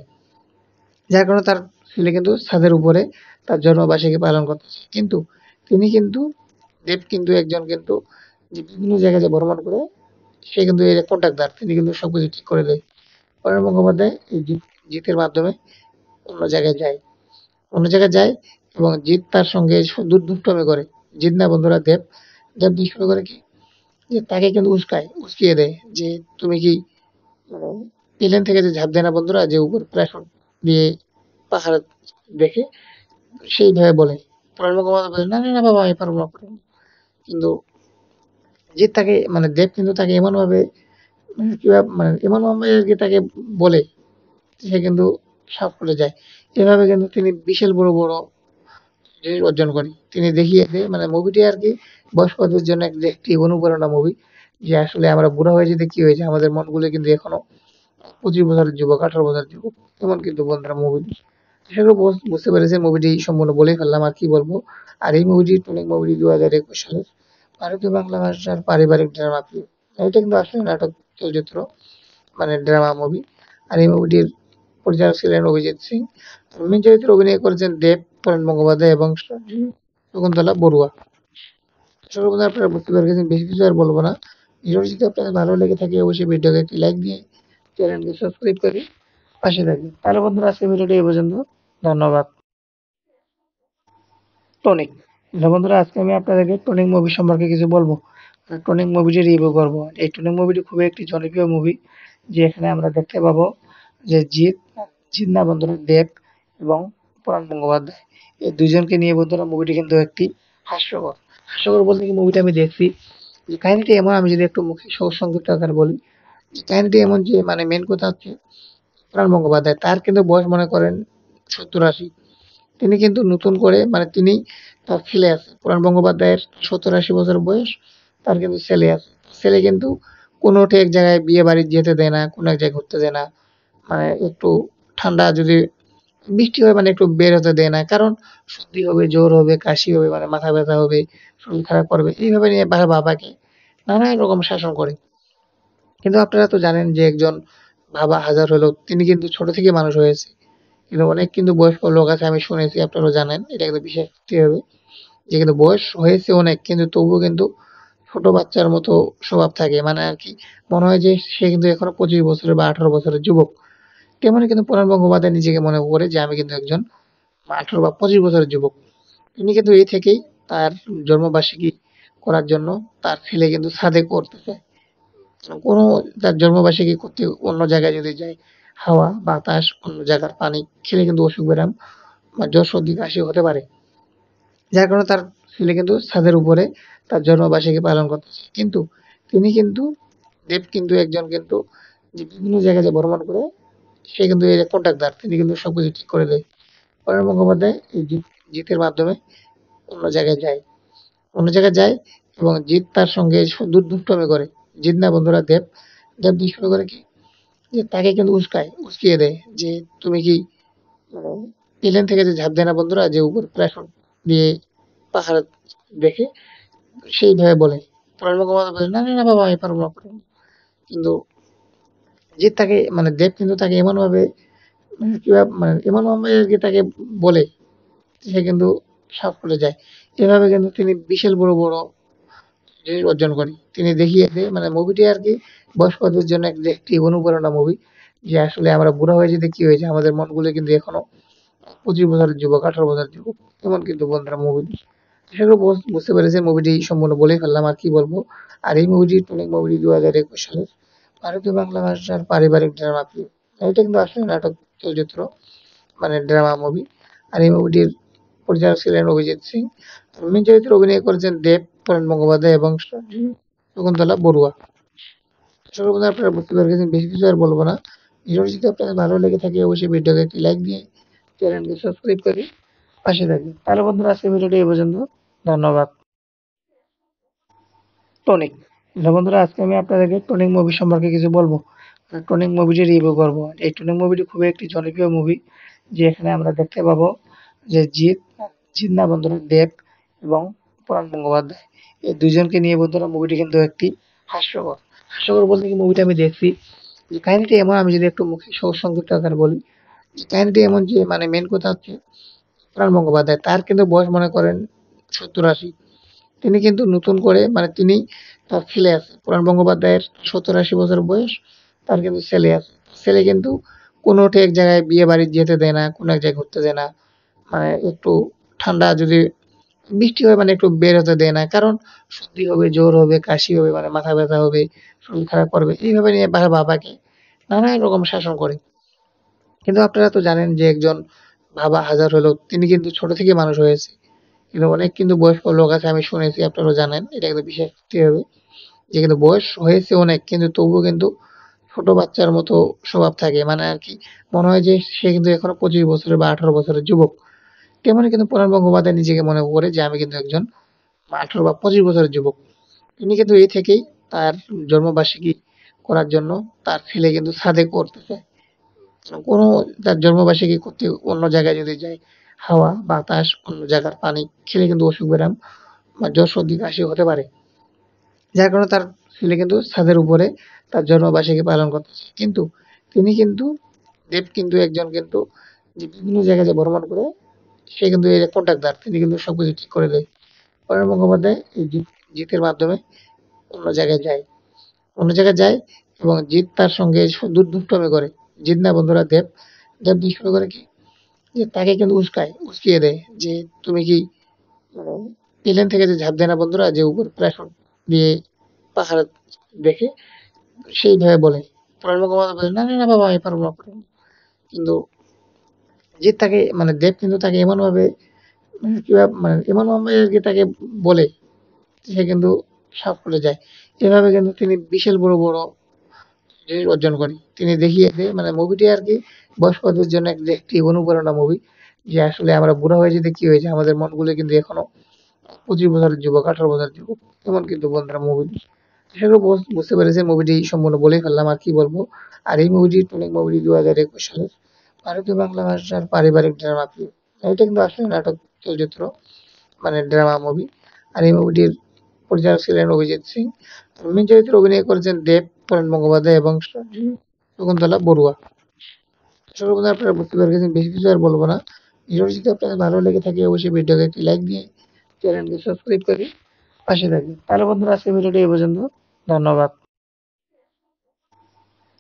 যার কারণে তার ছেলে কিন্তু ছাদের উপরে তার জন্মবার্ষিকী পালন করতেছে কিন্তু তিনি কিন্তু দেব কিন্তু একজন কিন্তু যে বিভিন্ন জায়গায় যে ভ্রমণ করে সে কিন্তু এর কন্ট্রাক্টদার তিনি কিন্তু সব কিছু ঠিক করে দেয় পরের মুখোপাধ্যায় এই জিত জিতের মাধ্যমে অন্য জায়গায় যায় অন্য জায়গায় যায় এবং জিত তার সঙ্গে দুর্দুষ্টমি করে জিন্দা বন্ধুরা দেব দেব দিয়ে শুরু করে কি যে তাকে কিন্তু উস্কায় উস্কিয়ে দেয় যে তুমি কি প্লেন মানে থেকে যে ঝাঁপ দেয় না বন্ধুরা যে উপর প্যারাশুট দিয়ে পাহাড় দেখে সেইভাবে বলে প্রণব মুখোপাধ্যায় বলে না না বাবা আমি পারবো না কিন্তু যে তাকে মানে দেব কিন্তু তাকে এমনভাবে কীভাবে মানে, মানে এমনভাবে আর কি তাকে বলে সে কিন্তু সাফ করে যায় এভাবে কিন্তু তিনি বিশাল বড় বড় অর্জন করে তিনি দেখিয়েছে মানে মুভিটি আর কি বয়স্কদের জন্য একটি অনুপ্রেরণা মুভি যে আসলে আমরা বুড়া হয়ে যেতে কি হয়েছে আমাদের মনগুলো কিন্তু এখনো পঁচিশ বছরের যুবক আঠারো বছরের যুবক এমন কিন্তু বন্ধুরা মুভি আশা করি বুঝতে পেরেছে মুভিটি সম্পূর্ণ বলে ফেললাম আর কি বলবো আর এই মুভিটি টনিক মুভিটি দু হাজার একুশ সালের ভারতীয় বাংলা ভাষার পারিবারিক ড্রামা এটা কিন্তু আসলে নাটক চলচ্চিত্র মানে ড্রামা মুভি আর এই মুভিটির পরিচালক ছিলেন অভিজিৎ সিং মেন চরিত্রে অভিনয় করেছেন দেব তরণ মুখোপাধ্যায় এবং শকুন্তলা বড়ুয়া সর্বদা আপনারা বুঝতে পেরেছেন বেশি কিছু আর বলবো না ভিডিওটি যদি আপনাদের ভালো লেগে থাকে অবশ্যই ভিডিওকে একটি লাইক দিয়ে চ্যানেলকে সাবস্ক্রাইব করে পাশে থাকবেন তাহলে বন্ধুরা আজকে ভিডিওটি এ পর্যন্ত ধন্যবাদ টনিক বন্ধুরা আজকে আমি আপনাদেরকে টনিক মুভি সম্পর্কে কিছু বলবো টনিক মুভিটি রিভিউ করবো এই টনিক মুভিটি খুবই একটি জনপ্রিয় মুভি যে এখানে আমরা দেখতে পাবো যে জিৎ জিৎ না বন্ধুরা দেব এবং পুরাণ গঙ্গোপাধ্যায় দুজনকে নিয়ে বন্ধুরা মুভিটি কিন্তু একটি হাস্যকর হাস্যকর বলতে কি মুভিটা আমি দেখছি যে কাহিনিটি এমন আমি যদি একটু মুখে সংক্ষিপ্ত আকার বলি কাহিনিটি এমন যে মানে মেন কথা হচ্ছে প্রাণ গঙ্গোপাধ্যায় তার কিন্তু বয়স মনে করেন সত্তর আশি তিনি কিন্তু নতুন করে মানে তিনি তার ছেলে আছে পুরাণ বঙ্গোপাধ্যায়ের সত্তর আশি বছর বয়স তার কিন্তু ছেলে আছে ছেলে কিন্তু কোনো এক জায়গায় বিয়ে বাড়ি যেতে দেয় না কোনো এক জায়গায় ঘুরতে দেয় না মানে একটু ঠান্ডা যদি বৃষ্টি হবে মানে একটু বের হতে দেয় না কারণ সর্দি হবে জ্বর হবে কাশি হবে মানে মাথা ব্যথা হবে শরীর খারাপ করবে এইভাবে নিয়ে বাবা বাবাকে নানা রকম শাসন করে কিন্তু আপনারা তো জানেন যে একজন বাবা হাজার হলো তিনি কিন্তু ছোট থেকে মানুষ হয়েছে কিন্তু অনেক কিন্তু বয়স্ক লোক আছে আমি শুনেছি আপনারা জানেন এটা কিন্তু বিশেষ হবে যে কিন্তু বয়স হয়েছে অনেক কিন্তু তবুও কিন্তু ছোট বাচ্চার মতো স্বভাব থাকে মানে আর কি মনে হয় যে সে কিন্তু এখনো পঁচিশ বছরের বা আঠারো বছরের যুবক তেমনি কিন্তু প্রণব গঙ্গোপাধ্যায় নিজেকে মনে করে যে আমি কিন্তু একজন আঠারো বা পঁচিশ বছরের যুবক তিনি কিন্তু এই থেকেই তার জন্মবার্ষিকী করার জন্য তার ছেলে কিন্তু সাদে চায় কোনো তার জন্মবার্ষিকী করতে অন্য জায়গায় যদি যায় হাওয়া বাতাস অন্য জায়গার পানি খেলে কিন্তু অসুখ ব্যায়াম বা জ্বর সর্দি কাশি হতে পারে যার কারণে তার ছেলে কিন্তু ছাদের উপরে তার জন্মবার্ষিকী পালন করতেছে কিন্তু তিনি কিন্তু দেব কিন্তু একজন কিন্তু বিভিন্ন জায়গায় যে ভ্রমণ করে সে কিন্তু এর যে তিনি কিন্তু সব কিছু ঠিক করে দেয় পরের মুখোপাধ্যায় এই জিতের মাধ্যমে অন্য জায়গায় যায় অন্য জায়গায় যায় এবং জিৎ তার সঙ্গে দুর্দুষ্টমি করে জিৎ না বন্ধুরা দেব দেব দুষ্টমি করে কি যে তাকে কিন্তু উস্কায় উস্কিয়ে দেয় যে তুমি কি মানে প্লেন থেকে যে ঝাঁপ দেয় না বন্ধুরা যে উপর প্ল্যাটফর্ম দিয়ে পাহাড় দেখে সেইভাবে বলে পরের মুখোপাধ্যায় বলে না না বাবা আমি পারবো না কিন্তু যে তাকে মানে দেব কিন্তু তাকে এমনভাবে ভাবে মানে এমনভাবে যে তাকে বলে সে কিন্তু সব করে যায় এভাবে কিন্তু তিনি বিশাল বড় বড় জিনিস অর্জন করে তিনি দেখিয়ে মানে মুভিটি আর কি বয়স্কদের জন্য একটি অনুপ্রেরণা মুভি যে আসলে আমরা বুড়া হয়ে যেতে কি হয়েছে আমাদের মনগুলো কিন্তু এখনো পঁচিশ বছরের যুবক আঠারো বছরের যুবক এমন কিন্তু বন্ধুরা মুভি সেগুলো বুঝতে পেরেছে মুভিটি সম্পূর্ণ বলেই ফেললাম আর কি বলবো আর এই মুভিটি অনেক মুভিটি দু হাজার একুশ সালের ভারতীয় বাংলা ভাষার পারিবারিক ড্রামা ফিল্ম এটা কিন্তু আসলে নাটক চলচ্চিত্র মানে ড্রামা মুভি আর এই মুভিটির পরিচালক ছিলেন অভিজিৎ সিং মেন চরিত্রে অভিনয় করেছেন দেব পরাণ মুখোপাধ্যায় এবং শকুন্তলা বড়ুয়া সর্বদা আপনারা বুঝতে পেরেছেন বেশি কিছু আর বলবো না ভিডিওটি যদি আপনাদের ভালো লেগে থাকে অবশ্যই ভিডিওকে একটি লাইক দিয়ে চ্যানেলটি সাবস্ক্রাইব করে পাশে থাকবেন তাহলে বন্ধুরা আজকে ভিডিওটি এই পর্যন্ত ধন্যবাদ টনিক হ্যালো বন্ধুরা আজকে আমি আপনাদেরকে টনিক মুভি সম্পর্কে কিছু বলবো টনিক মুভিটি রিভিউ করবো এই টনিক মুভিটি খুবই একটি জনপ্রিয় মুভি যে এখানে আমরা দেখতে পাবো যে জিৎ জিৎ না বন্ধুরা দেব এবং প্রাণ গঙ্গোপাধ্যায় এই দুজনকে নিয়ে বন্ধুরা মুভিটি কিন্তু একটি হাস্যকর হাস্যকর বলতে কি মুভিটা আমি দেখছি যে কাহিনিটি এমন আমি যদি একটু মুখে সংক্ষিপ্ত আকার বলি যে কাহিনিটি এমন যে মানে মেন কথা হচ্ছে প্রাণ গঙ্গোপাধ্যায় তার কিন্তু বয়স মনে করেন সত্তর আশি তিনি কিন্তু নতুন করে মানে তিনি তার ছেলে আছে পুরাণ বঙ্গোপাধ্যায়ের সত্তর আশি বছর বয়স তার কিন্তু ছেলে আছে ছেলে কিন্তু কোনো এক জায়গায় বিয়ে বাড়ি যেতে দেয় না কোনো এক জায়গায় ঘুরতে দেয় না মানে একটু ঠান্ডা যদি বৃষ্টি হয় মানে একটু বের হতে দেয় না কারণ সর্দি হবে জ্বর হবে কাশি হবে মানে মাথা ব্যথা হবে শরীর খারাপ করবে এইভাবে নিয়ে বাবা বাবাকে নানা রকম শাসন করে কিন্তু আপনারা তো জানেন যে একজন বাবা হাজার হলেও তিনি কিন্তু ছোট থেকে মানুষ হয়েছে এবার অনেক কিন্তু বয়স্ক লোক আছে আমি শুনেছি আপনারাও জানেন এটা কিন্তু বিশেষ হবে যে কিন্তু বয়স হয়েছে অনেক কিন্তু তবুও কিন্তু ছোট বাচ্চার মতো স্বভাব থাকে মানে আর কি মনে হয় যে সে কিন্তু এখনো পঁচিশ বছরের বা আঠারো বছরের যুবক তেমনি কিন্তু প্রণব গঙ্গোপাধ্যায় নিজেকে মনে করে যে আমি কিন্তু একজন আঠারো বা পঁচিশ বছরের যুবক তিনি কিন্তু এই থেকেই তার জন্মবার্ষিকী করার জন্য তার ছেলে কিন্তু সাদে করতেছে কোনো তার জন্মবার্ষিকী করতে অন্য জায়গায় যদি যায় হাওয়া বাতাস অন্য জায়গার পানি খেলে কিন্তু অসুখ ব্যায়াম বা জ্বর সর্দি কাশি হতে পারে যার কারণে তার ছেলে কিন্তু ছাদের উপরে তার জন্মবার্ষিকী পালন করতেছে কিন্তু তিনি কিন্তু দেব কিন্তু একজন কিন্তু যে বিভিন্ন জায়গায় যে ভ্রমণ করে সে কিন্তু এই কন্ট্রাক্টার তিনি কিন্তু সব কিছু ঠিক করে দেয় অরুণ মুখোপাধ্যায় এই জিত জিতের মাধ্যমে অন্য জায়গায় যায় অন্য জায়গায় যায় এবং জিত তার সঙ্গে দুর্দুষ্টমি করে জিত না বন্ধুরা দেব দেব দুষ্টমি করে কি যে তাকে কিন্তু উস্কায় উস্কিয়ে দেয় যে তুমি কি প্লেন মানে থেকে যে ঝাঁপ দেয় না বন্ধুরা যে উপর প্লাটফর্ম দিয়ে পাহাড় দেখে সেইভাবে বলে বলে না না বাবা আমি পারবো না কিন্তু যে তাকে মানে দেব কিন্তু তাকে এমনভাবে মানে কীভাবে মানে এমনভাবে যে তাকে বলে সে কিন্তু সাফ করে যায় এভাবে কিন্তু তিনি বিশাল বড় বড় ক্রেডিট অর্জন করে তিনি দেখিয়েছে মানে মুভিটি আর কি বয়স্কদের জন্য একটি অনুপ্রেরণা মুভি যে আসলে আমরা বুড়া হয়ে যেতে কী হয়েছে আমাদের মনগুলো কিন্তু এখনো পঁচিশ বছরের যুবক আঠারো বছরের যুবক এমন কিন্তু বন্ধুরা মুভি সেগুলো বুঝতে পেরেছে মুভিটি সম্পূর্ণ বলেই ফেললাম আর কি বলবো আর এই মুভিটি অনেক মুভিটি দু হাজার একুশ সালের ভারতীয় বাংলা ভাষার পারিবারিক ড্রামা ফিল্ম এটা কিন্তু আসলে নাটক চলচ্চিত্র মানে ড্রামা মুভি আর এই মুভিটির পরিচালক ছিলেন অভিজিৎ সিং মেন চরিত্রে অভিনয় করেছেন দেব পরাণ মুখোপাধ্যায় এবং শকুন্তলা বড়ুয়া সর্বদা আপনারা বুঝতে পেরেছেন বেশি কিছু আর বলবো না ভিডিওটি যদি আপনাদের ভালো লেগে থাকে অবশ্যই ভিডিওকে একটি লাইক দিয়ে চ্যানেলটি সাবস্ক্রাইব করে পাশে থাকি তাহলে বন্ধুরা আজকে ভিডিওটি এ পর্যন্ত ধন্যবাদ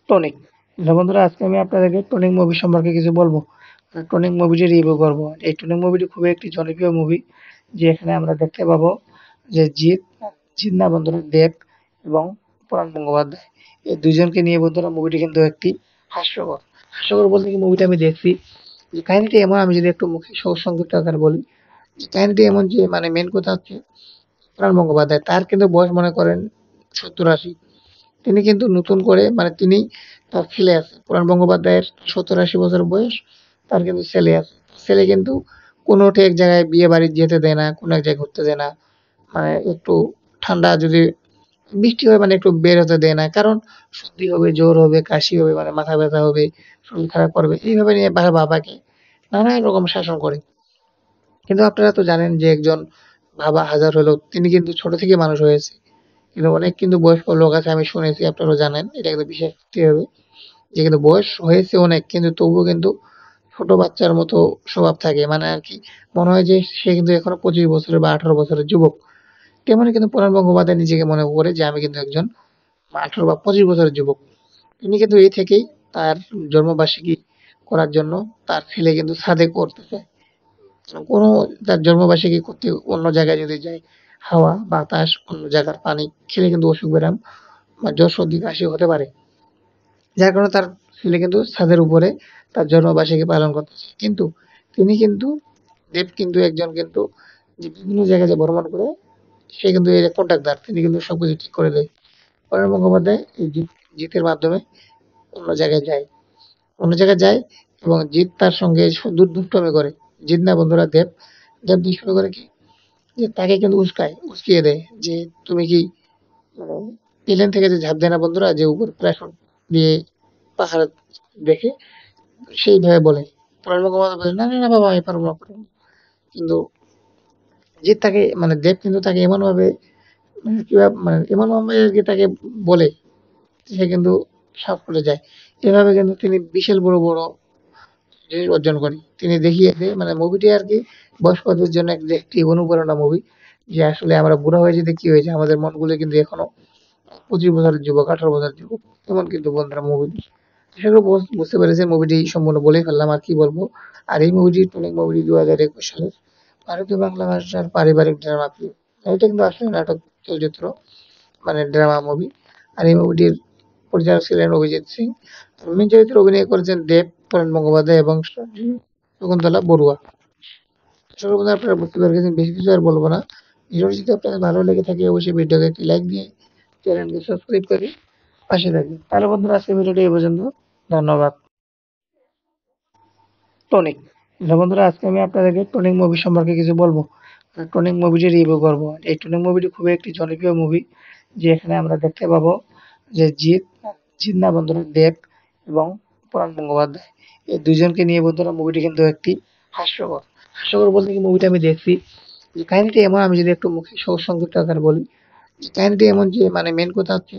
টনিক বন্ধুরা আজকে আমি আপনাদেরকে টনিক মুভি সম্পর্কে কিছু বলবো টনিক মুভিটি রিভিউ করবো এই টনিক মুভিটি খুবই একটি জনপ্রিয় মুভি যে এখানে আমরা দেখতে পাবো যে জিৎ চিন্নাবন্ধনের দেব এবং পরাণ গঙ্গোপাধ্যায় এই দুজনকে নিয়ে বন্ধুরা মুভিটি কিন্তু একটি হাস্যকর হাস্যকর বলতে কি মুভিটা আমি দেখছি যে কাহিনিটি এমন আমি যদি একটু মুখে সংক্ষিপ্ত আকার বলি যে কাহিনিটি এমন যে মানে মেন কথা হচ্ছে পরাণ গঙ্গোপাধ্যায় তার কিন্তু বয়স মনে করেন সত্তর আশি তিনি কিন্তু নতুন করে মানে তিনি তার ছেলে আছে পুরাণ বঙ্গোপাধ্যায়ের সত্তর আশি বছর বয়স তার কিন্তু ছেলে আছে ছেলে কিন্তু কোনো এক জায়গায় বিয়ে বাড়ি যেতে দেয় না কোনো এক জায়গায় ঘুরতে দেয় না মানে একটু ঠান্ডা যদি বৃষ্টি হয় মানে একটু বের হতে দেয় না কারণ সর্দি হবে জ্বর হবে কাশি হবে মানে মাথা ব্যথা হবে শরীর খারাপ করবে এইভাবে নিয়ে বাবা বাবাকে নানান রকম শাসন করে কিন্তু আপনারা তো জানেন যে একজন বাবা হাজার হলো তিনি কিন্তু ছোট থেকে মানুষ হয়েছে কিন্তু অনেক কিন্তু বয়স্ক লোক আছে আমি শুনেছি আপনারাও জানেন এটা কিন্তু বিশ্বাস করতে হবে যে কিন্তু বয়স হয়েছে অনেক কিন্তু তবুও কিন্তু ছোট বাচ্চার মতো স্বভাব থাকে মানে আর কি মনে হয় যে সে কিন্তু এখনো পঁচিশ বছরের বা আঠারো বছরের যুবক তেমনি কিন্তু প্রণব গঙ্গোপাধ্যায় নিজেকে মনে করে যে আমি কিন্তু একজন আঠারো বা পঁচিশ বছরের যুবক তিনি কিন্তু এই থেকেই তার জন্মবার্ষিকী করার জন্য তার ছেলে কিন্তু সাদে করতেছে কোনো তার জন্মবার্ষিকী করতে অন্য জায়গায় যদি যায় হাওয়া বাতাস অন্য জায়গার পানি খেলে কিন্তু অসুখ বেরাম বা জ্বর সর্দি কাশি হতে পারে যার কারণে তার ছেলে কিন্তু ছাদের উপরে তার জন্মবার্ষিকী পালন করতেছে কিন্তু তিনি কিন্তু দেব কিন্তু একজন কিন্তু বিভিন্ন জায়গায় যে ভ্রমণ করে সে কিন্তু এর কন্ট্রাক্টার তিনি কিন্তু সব কিছু ঠিক করে দেয় পরের মুখোপাধ্যায় এই জিত জিতের মাধ্যমে অন্য জায়গায় যায় অন্য জায়গায় যায় এবং জিত তার সঙ্গে দুর্দুষ্টমে করে জিত না বন্ধুরা দেব দেব দুষ্টমে করে কি যে তাকে কিন্তু উস্কায় উস্কিয়ে দেয় যে তুমি কি মানে, প্লেন থেকে যে ঝাঁপ দেয় না বন্ধুরা যে উপর প্ল্যাটফর্ম দিয়ে পাহাড় দেখে সেইভাবে বলে পরের মুখোপাধ্যায় বলে না না বাবা আমি পারবো না কিন্তু যে তাকে মানে দেব কিন্তু তাকে এমনভাবে কীভাবে মানে এমনভাবে আর কি তাকে বলে সে কিন্তু সাফ করে যায় এভাবে কিন্তু তিনি বিশাল বড় বড় জিনিস অর্জন করে তিনি দেখিয়েছে মানে মুভিটি আর কি বয়স্কদের জন্য একটি অনুপ্রেরণা মুভি যে আসলে আমরা বুড়া হয়ে যেতে কি হয়েছে আমাদের মনগুলো কিন্তু এখনো পঁচিশ বছরের যুবক আঠারো বছরের যুবক এমন কিন্তু বন্ধুরা মুভি সেগুলো বুঝতে পেরেছে মুভিটি সম্পূর্ণ বলেই ফেললাম আর কি বলবো আর এই মুভিটি অনেক মুভিটি দু হাজার একুশ সালের ভারতীয় বাংলা ভাষার পারিবারিক ড্রামা এটা কিন্তু আসলে নাটক চলচ্চিত্র মানে ড্রামা মুভি আর এই মুভিটির পরিচালক ছিলেন অভিজিৎ সিং মেন চরিত্রে অভিনয় করেছেন দেব পরাণ গঙ্গোপাধ্যায় এবং শকুন্তলা বড়ুয়া সর্বদা আপনারা বুঝতে পেরেছেন বেশি কিছু আর বলবো না ভিডিওটি যদি আপনাদের ভালো লেগে থাকে অবশ্যই ভিডিওকে একটি লাইক দিয়ে চ্যানেলটি সাবস্ক্রাইব করে পাশে থাকবেন তাহলে বন্ধুরা আজকে ভিডিওটি এ পর্যন্ত ধন্যবাদ টনিক হ্যালো বন্ধুরা আজকে আমি আপনাদেরকে টনিক মুভি সম্পর্কে কিছু বলবো টনিক মুভিটি রিভিউ করব এই টনিক মুভিটি খুবই একটি জনপ্রিয় মুভি যে এখানে আমরা দেখতে পাবো যে জিৎ জিৎ না বন্ধুরা দেব এবং পুরাণ গঙ্গোপাধ্যায় এই দুজনকে নিয়ে বন্ধুরা মুভিটি কিন্তু একটি হাস্যকর হাস্যকর বলতে কি মুভিটা আমি দেখছি যে কাহিনিটি এমন আমি যদি একটু মুখে সংক্ষিপ্ত আকারে বলি কাহিনিটি এমন যে মানে মেন কথা হচ্ছে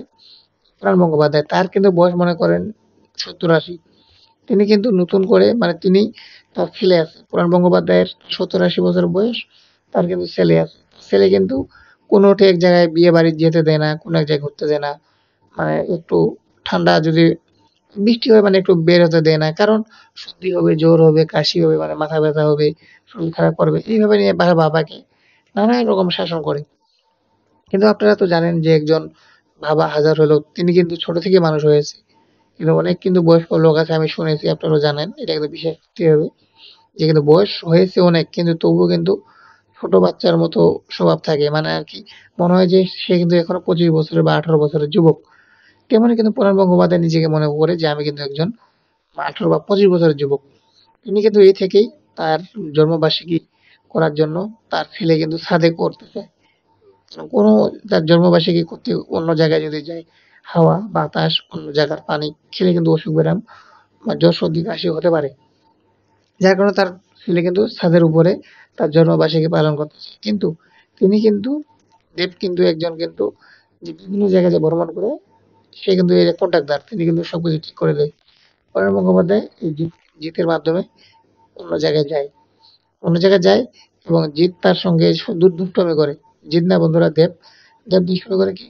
পুরাণ গঙ্গোপাধ্যায় তার কিন্তু বয়স মনে করেন সত্তর আশি তিনি কিন্তু নতুন করে মানে তিনি তার ছেলে আছে পুরাণ বঙ্গোপাধ্যায়ের সত্তর আশি বছর বয়স তার কিন্তু ছেলে আছে ছেলে কিন্তু কোনো এক জায়গায় বিয়ে বাড়ি যেতে দেয় না কোনো এক জায়গায় ঘুরতে দেয় না মানে একটু ঠান্ডা যদি বৃষ্টি হয় মানে একটু বের হতে দেয় না কারণ সর্দি হবে জ্বর হবে কাশি হবে মানে মাথা ব্যথা হবে শরীর খারাপ করবে এইভাবে নিয়ে বাবা বাবাকে নানা রকম শাসন করে কিন্তু আপনারা তো জানেন যে একজন বাবা হাজার হলেও তিনি কিন্তু ছোট থেকে মানুষ হয়েছে কিন্তু অনেক কিন্তু বয়স্ক লোক আছে আমি শুনেছি আপনারাও জানেন এটা কিন্তু বিশেষ হবে যে কিন্তু বয়স হয়েছে অনেক কিন্তু তবুও কিন্তু ছোট বাচ্চার মতো স্বভাব থাকে মানে আর কি মনে হয় যে সে কিন্তু এখনো পঁচিশ বছরের বা আঠারো বছরের যুবক তেমনি কিন্তু পুরাণ গঙ্গোপাধ্যায় নিজেকে মনে করে যে আমি কিন্তু একজন আঠারো বা পঁচিশ বছরের যুবক তিনি কিন্তু এই থেকেই তার জন্মবার্ষিকী করার জন্য তার ছেলে কিন্তু সাদে করতে চায় কোনো তার জন্মবার্ষিকী করতে অন্য জায়গায় যদি যায় হাওয়া বাতাস অন্য জায়গার পানি খেলে কিন্তু অসুখ ব্যায়াম বা জ্বর সর্দি কাশি হতে পারে যার কারণে তার ছেলে কিন্তু ছাদের উপরে তার জন্মবার্ষিকী পালন করতেছে কিন্তু তিনি কিন্তু দেব কিন্তু একজন কিন্তু যে বিভিন্ন জায়গায় যে ভ্রমণ করে সে কিন্তু এই কন্ট্রাক্টদার তিনি কিন্তু সব কিছু ঠিক করে দেয় পরের মুখোপাধ্যায় এই জিতের মাধ্যমে অন্য জায়গায় যায় অন্য জায়গায় যায় এবং জিৎ তার সঙ্গে দুর্দুষ্টমি করে জিৎ না বন্ধুরা দেব দেব দুষ্টমি করে কি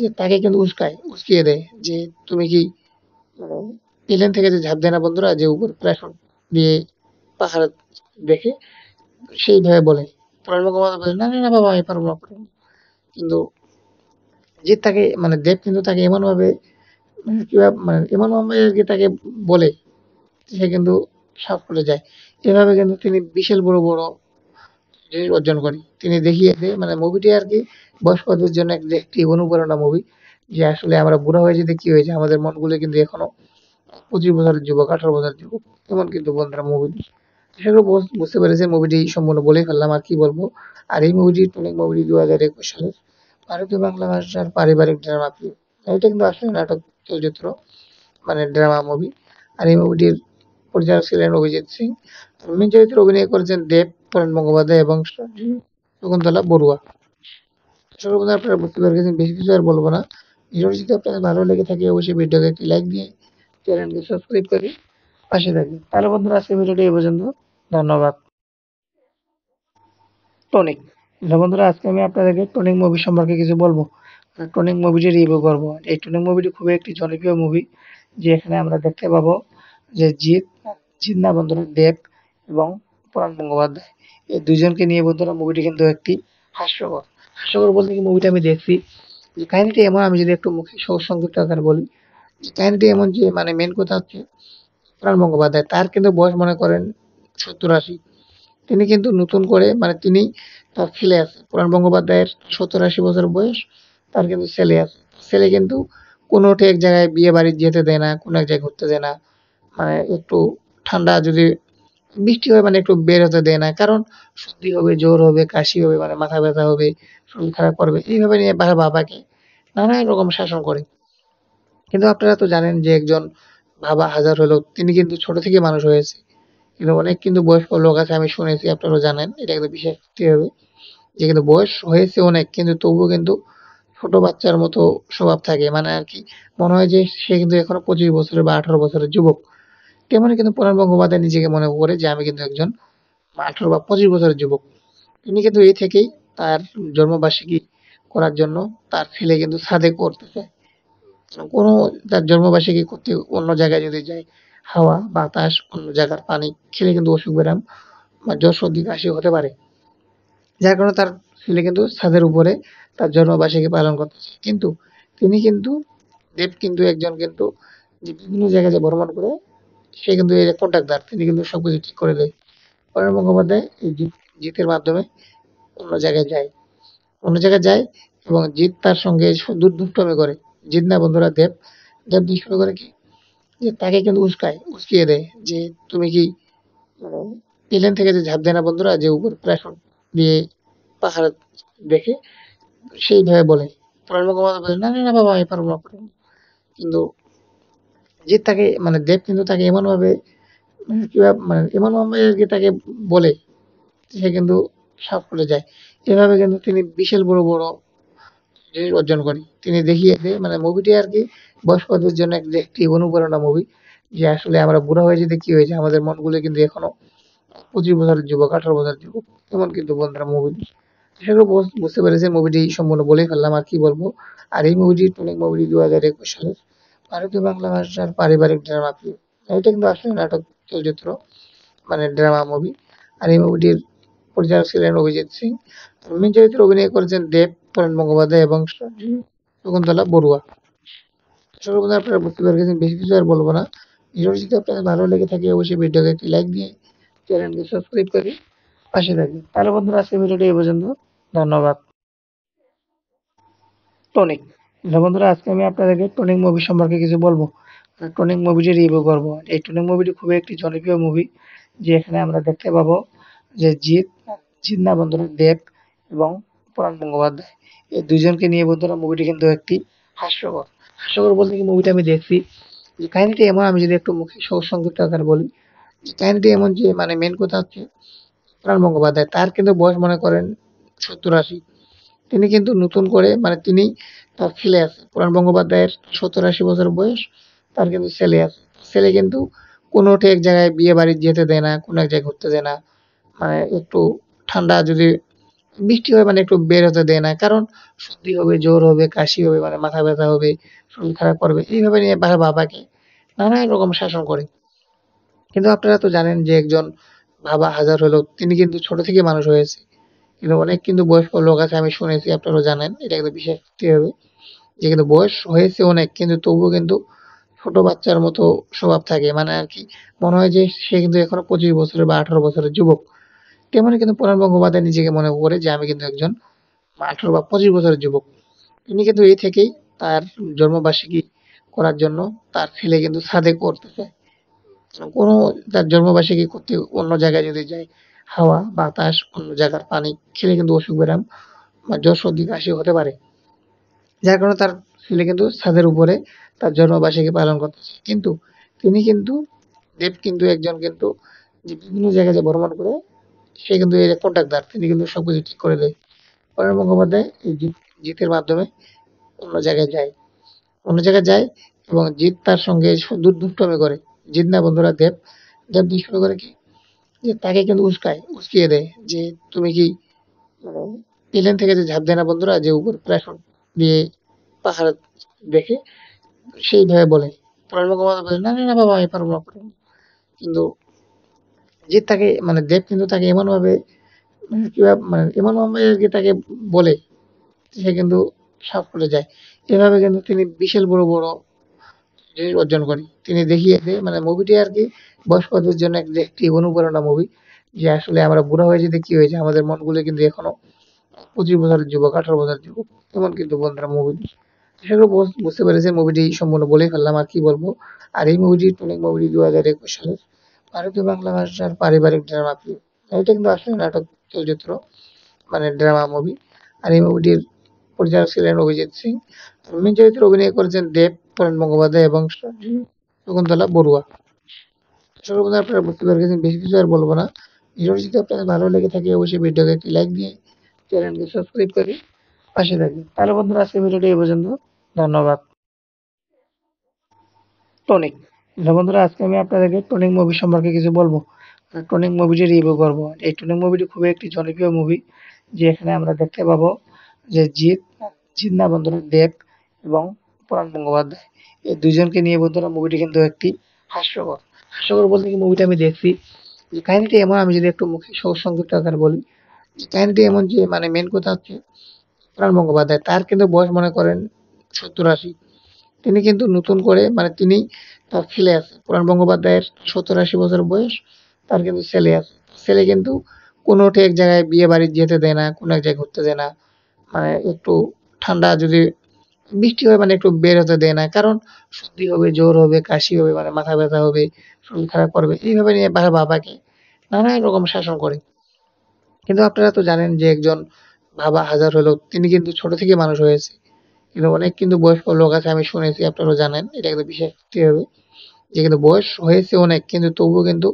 যে তাকে কিন্তু উস্কায় উস্কিয়ে দেয় যে তুমি কি মানে প্লেন থেকে যে ঝাঁপ দেয় না বন্ধুরা যে উপর প্রায় দিয়ে পাহাড় দেখে সেইভাবে বলে পরাণ মুখোপাধ্যায় বলে না না বাবা আমি পারবো না কিন্তু জিৎ তাকে মানে দেব কিন্তু তাকে এমনভাবে মানে কীভাবে মানে এমনভাবে তাকে বলে সে কিন্তু সাফ করে যায় এভাবে কিন্তু তিনি বিশাল বড় বড় জিনিস অর্জন করে তিনি দেখিয়ে দেয় মানে মুভিটি আর কি বয়স্কদের জন্য একটি অনুপ্রেরণা মুভি যে আসলে আমরা বুড়া হয়ে যদি কী হয়েছে আমাদের মনগুলো কিন্তু এখনো পঁচিশ বছরের যুবক আঠারো বছরের যুবক তেমন কিন্তু বন্ধুরা মুভিটি সেগুলো বুঝতে পেরেছে মুভিটি সম্পূর্ণ বলে ফেললাম আর কি বলবো আর এই মুভিটি টনিক মুভিটি দু হাজার একুশ সালের ভারতীয় বাংলা ভাষার পারিবারিক ড্রামা ফিল্ম এটা কিন্তু আসলে নাটক চলচ্চিত্র মানে ড্রামা মুভি আর এই মুভিটির পরিচালক ছিলেন অভিজিৎ সিং মেন চরিত্রে অভিনয় করেছেন দেব পরেন মুখোপাধ্যায় এবং শকুন্তলা বড়ুয়া সকল সর্বপ্রথম আপনারা বুঝতে পেরে গেছেন বেশি কিছু আর বলবো না ভিডিওটি যদি আপনাদের ভালো লেগে থাকে অবশ্যই ভিডিওকে একটি লাইক দিয়ে চ্যানেলকে সাবস্ক্রাইব করে পাশে থাকবে তাহলে বন্ধুরা আজকে ভিডিওটি এ পর্যন্ত ধন্যবাদ টনিক বন্ধুরা আজকে আমি আপনাদেরকে টনিক মুভি সম্পর্কে কিছু বলবো টনিক মুভিটি রিভিউ করবো এই টনিক মুভিটি খুবই একটি জনপ্রিয় মুভি যে এখানে আমরা দেখতে পাবো যে জিৎ জিৎ না বন্ধুরা দেব এবং প্রাণ গঙ্গোপাধ্যায় এই দুজনকে নিয়ে বন্ধুরা মুভিটি কিন্তু একটি হাস্যকর হাস্যকর বলতে কি মুভিটা আমি দেখছি কাহিনিটি এমন আমি যদি একটু মুখে সংক্ষিপ্ত আকার বলি কাহিনীটি এমন যে মানে মেন কথা হচ্ছে প্রাণ গঙ্গোপাধ্যায় তার কিন্তু বয়স মনে করেন সত্তর আশি তিনি কিন্তু নতুন করে মানে তিনি তার ছেলে আছে পুরাণ বঙ্গোপাধ্যায়ের সত্তর আশি বছর বয়স তার কিন্তু ছেলে আছে ছেলে কিন্তু কোনো এক জায়গায় বিয়ে বাড়ি যেতে দেয় না কোনো এক জায়গায় ঘুরতে দেয় না মানে একটু ঠান্ডা যদি বৃষ্টি হয় মানে একটু বের হতে দেয় না কারণ সর্দি হবে জ্বর হবে কাশি হবে মানে মাথা ব্যথা হবে শরীর খারাপ করবে এইভাবে নিয়ে বাবাকে নানা রকম শাসন করে কিন্তু আপনারা তো জানেন যে একজন বাবা হাজার হলো তিনি কিন্তু ছোট থেকে মানুষ হয়েছে কিন্তু অনেক কিন্তু বয়স্ক লোক আছে আমি শুনেছি আপনারা জানেন এটা কিন্তু বিশেষ করতে হবে যে কিন্তু বয়স হয়েছে অনেক কিন্তু তবুও কিন্তু ছোট বাচ্চার মতো স্বভাব থাকে মানে আর কি মনে হয় যে সে কিন্তু এখনো পঁচিশ বছরের বা আঠারো বছরের যুবক তেমনি কিন্তু প্রণব গঙ্গোপাধ্যায় নিজেকে মনে করে যে আমি কিন্তু একজন আঠারো বা পঁচিশ বছরের যুবক তিনি কিন্তু এই থেকেই তার জন্মবার্ষিকী করার জন্য তার ছেলে কিন্তু সাদে করতে চায় কোনো তার জন্মবার্ষিকী করতে অন্য জায়গায় যদি যায় হাওয়া বাতাস অন্য জায়গার পানি খেলে কিন্তু অসুখ ব্যায়াম বা জ্বর সর্দি কাশি হতে পারে যার কারণে তার ছেলে কিন্তু ছাদের উপরে তার জন্মবার্ষিকী পালন করতেছে কিন্তু তিনি কিন্তু দেব কিন্তু একজন কিন্তু যে বিভিন্ন জায়গায় যে ভ্রমণ করে সে কিন্তু এই কন্ট্রাক্টদার তিনি কিন্তু সব কিছু ঠিক করে দেয় পরের মুখোপাধ্যায় এই জিত জিতের মাধ্যমে অন্য জায়গায় যায় অন্য জায়গায় যায় এবং জিত তার সঙ্গে দুর্দুষ্টমি করে জিন্দা বন্ধুরা দেব দেব দিয়ে করে কি যে তাকে কিন্তু উস্কায় উস্কিয়ে দেয় যে তুমি কি মানে প্লেন থেকে যে ঝাঁপ দেয় না বন্ধুরা যে উপর প্লাটফর্ম দিয়ে পাহাড় দেখে সেইভাবে বলে প্রণব বলে না না বাবা আমি পারবো না কিন্তু যে তাকে মানে দেব কিন্তু তাকে এমনভাবে কীভাবে মানে, মানে এমনভাবে যে তাকে বলে সে কিন্তু সাফ করে যায় এভাবে কিন্তু তিনি বিশাল বড় বড় অর্জন করি তিনি দেখিয়েছে মানে মুভিটি আর কি বয়স্কদের জন্য একটি অনুপ্রেরণা মুভি যে আসলে আমরা বুড়া হয়ে যেতে কি হয়েছে আমাদের মনগুলো কিন্তু এখনো পঁচিশ বছরের যুবক আঠারো বছরের যুবক এমন কিন্তু বন্ধুরা মুভি সেগুলো বুঝতে পেরেছে মুভিটি সম্পূর্ণ বলেই ফেললাম আর কি বলবো আর এই মুভিটি টনিক মুভিটি দু হাজার একুশ সালের ভারতীয় বাংলা ভাষার পারিবারিক ড্রামা মানে এটা কিন্তু আসলে নাটক চলচ্চিত্র মানে ড্রামা মুভি আর এই মুভিটির পরিচালক ছিলেন অভিজিৎ সিং মেন চরিত্রে অভিনয় করেছেন দেব তরণ গঙ্গোপাধ্যায় এবং শকুন্তলা বড়ুয়া সর্বদা আপনারা বুঝতে পেরেছেন বেশি কিছু আর বলবো না ভিডিওটি যদি আপনাদের ভালো লেগে থাকে অবশ্যই ভিডিওকে একটি লাইক দিয়ে চ্যানেলকে সাবস্ক্রাইব করে পাশে থাকবেন তাহলে বন্ধুরা আজকে ভিডিওটি এই পর্যন্ত ধন্যবাদ টনিক বন্ধুরা আজকে আমি আপনাদেরকে টনিক মুভি সম্পর্কে কিছু বলবো টনিক মুভিটি রিভিউ করবো এই টনিক মুভিটি খুবই একটি জনপ্রিয় মুভি যে এখানে আমরা দেখতে পাবো যে জিৎ জিৎ না বন্ধুরা দেব এবং পুরাণ গঙ্গোপাধ্যায় দুজনকে নিয়ে বন্ধুরা মুভিটি কিন্তু একটি হাস্যকর হাস্যকর বলতে কি মুভিটা আমি দেখছি যে কাহিনিটি এমন আমি যদি একটু মুখে সংক্ষিপ্ত আকার বলি কাহিনিটি এমন যে মানে মেন কথা হচ্ছে প্রাণ গঙ্গোপাধ্যায় তার কিন্তু বয়স মনে করেন সত্তর আশি তিনি কিন্তু নতুন করে মানে তিনি তার ছেলে আছে পুরাণ বঙ্গোপাধ্যায়ের সত্তর আশি বছর বয়স তার কিন্তু ছেলে আছে ছেলে কিন্তু কোনো এক জায়গায় বিয়ে বাড়ি যেতে দেয় না কোনো এক জায়গায় ঘুরতে দেয় না মানে একটু ঠান্ডা যদি বৃষ্টি হবে মানে একটু বের হতে দেয় না কারণ সর্দি হবে জ্বর হবে কাশি হবে মানে মাথা ব্যথা হবে শরীর খারাপ করবে এইভাবে নিয়ে বাবাকে নানা রকম শাসন করে কিন্তু আপনারা তো জানেন যে একজন বাবা হাজার হলো তিনি কিন্তু ছোট থেকে মানুষ হয়েছে কিন্তু অনেক কিন্তু বয়স্ক লোক আছে আমি শুনেছি আপনারা জানেন এটা কিন্তু বিশেষ হবে যে কিন্তু বয়স হয়েছে অনেক কিন্তু তবুও কিন্তু ছোট বাচ্চার মতো স্বভাব থাকে মানে আর কি মনে হয় যে সে কিন্তু এখনো পঁচিশ বছরের বা আঠারো বছরের যুবক তেমনি কিন্তু প্রণব গঙ্গোপাধ্যায় নিজেকে মনে করে যে আমি কিন্তু একজন আঠারো বা পঁচিশ বছরের যুবক তিনি কিন্তু এই থেকেই তার জন্মবার্ষিকী করার জন্য তার ছেলে কিন্তু সাদে করতেছে কোনো তার জন্মবার্ষিকী করতে অন্য জায়গায় যদি যায় হাওয়া বাতাস অন্য জায়গার পানি খেলে কিন্তু অসুখ ব্যায়াম বা জ্বর সর্দি কাশি হতে পারে যার কারণে তার ছেলে কিন্তু ছাদের উপরে তার জন্মবার্ষিকী পালন করতেছে কিন্তু তিনি কিন্তু দেব কিন্তু একজন কিন্তু বিভিন্ন জায়গায় যে ভ্রমণ করে সে কিন্তু এর যে তিনি কিন্তু সব কিছু ঠিক করে দেয় অরুণ মুখোপাধ্যায় এই জিতের মাধ্যমে অন্য জায়গায় যায় অন্য জায়গায় যায় এবং জিৎ তার সঙ্গে দুর্দুষ্টমি করে জিৎ না বন্ধুরা দেব দেব দুষ্টমি করে কি যে তাকে কিন্তু উস্কায় উস্কিয়ে দেয় যে তুমি কি মানে প্লেন থেকে যে ঝাঁপ দেয় না বন্ধুরা যে উপর প্ল্যাটফর্ম দিয়ে পাহাড় দেখে সেইভাবে বলে প্রাণ মুখোপাধ্যায় বলে না না বাবা আমি পারবো না কিন্তু যে তাকে মানে দেব কিন্তু তাকে এমনভাবে ভাবে মানে, মানে এমনভাবে আর কি তাকে বলে সে কিন্তু করে যায় এভাবে কিন্তু তিনি বিশাল বড় বড় জিনিস অর্জন করে তিনি দেখিয়েছে মানে মুভিটি আর কি বয়স্কদের জন্য একটি অনুপ্রেরণা মুভি যে আসলে আমরা বুড়া হয়ে যেতে কি হয়েছে আমাদের মনগুলো কিন্তু এখনো পঁচিশ বছরের যুবক আঠারো বছরের যুবক এমন কিন্তু বন্ধুরা মুভি সেগুলো বুঝতে পেরেছে মুভিটি সম্পূর্ণ বলেই ফেললাম আর কি বলবো আর এই মুভিটি টনিক মুভিটি দু হাজার একুশ সালের ভারতীয় বাংলা ভাষার পারিবারিক ড্রামা ফিল্ম এটা কিন্তু আসলে নাটক চলচ্চিত্র মানে ড্রামা মুভি আর এই মুভিটির পরিচালক ছিলেন অভিজিৎ সিং মেন চরিত্রে অভিনয় করেছেন দেব পরাণ গঙ্গোপাধ্যায় এবং শকুন্তলা বড়ুয়া সর্বদা আপনারা বুঝতে পারছেন বেশি কিছু আর বলবো না ভিডিওটি যদি আপনাদের ভালো লেগে থাকে অবশ্যই ভিডিওকে একটি লাইক দিয়ে চ্যানেলটি সাবস্ক্রাইব করে পাশে থাকি তাহলে বন্ধুরা আজকে ভিডিওটি এই পর্যন্ত ধন্যবাদ টনিক হ্যালো বন্ধুরা আজকে আমি আপনাদেরকে টনিক মুভি সম্পর্কে কিছু বলবো টনিক মুভিটি রিভিউ করব এই টনিক মুভিটি খুবই একটি জনপ্রিয় মুভি যে এখানে আমরা দেখতে পাবো যে জিৎ জিৎ না বন্ধুরা দেব এবং পুরাণ গঙ্গোপাধ্যায় এই দুজনকে নিয়ে বন্ধুরা মুভিটি কিন্তু একটি হাস্যকর হাস্যকর বলতে কি মুভিটা আমি দেখছি যে কাহিনিটি এমন আমি যদি একটু মুখে সংক্ষিপ্ত আকার বলি কাহিনিটি এমন যে মানে মেন কথা হচ্ছে পুরাণ গঙ্গোপাধ্যায় তার কিন্তু বয়স মনে করেন সত্তর আশি তিনি কিন্তু নতুন করে মানে তিনি তার ছেলে আছে পুরাণ বঙ্গোপাধ্যায়ের সত্তর আশি বছর বয়স তার কিন্তু ছেলে আছে ছেলে কিন্তু কোনো এক জায়গায় বিয়ে বাড়ি যেতে দেয় না কোনো এক জায়গায় ঘুরতে দেয় না মানে একটু ঠান্ডা যদি বৃষ্টি হয় মানে একটু বের হতে দেয় না কারণ সর্দি হবে জ্বর হবে কাশি হবে মানে মাথা ব্যথা হবে শরীর খারাপ করবে এইভাবে নিয়ে বাবাকে নানা রকম শাসন করে কিন্তু আপনারা তো জানেন যে একজন বাবা হাজার হলেও তিনি কিন্তু ছোট থেকে মানুষ হয়েছে এবার অনেক কিন্তু বয়স্ক লোক আছে আমি শুনেছি আপনারাও জানেন এটা কিন্তু বিশেষ করতে হবে যে কিন্তু বয়স হয়েছে অনেক কিন্তু তবুও কিন্তু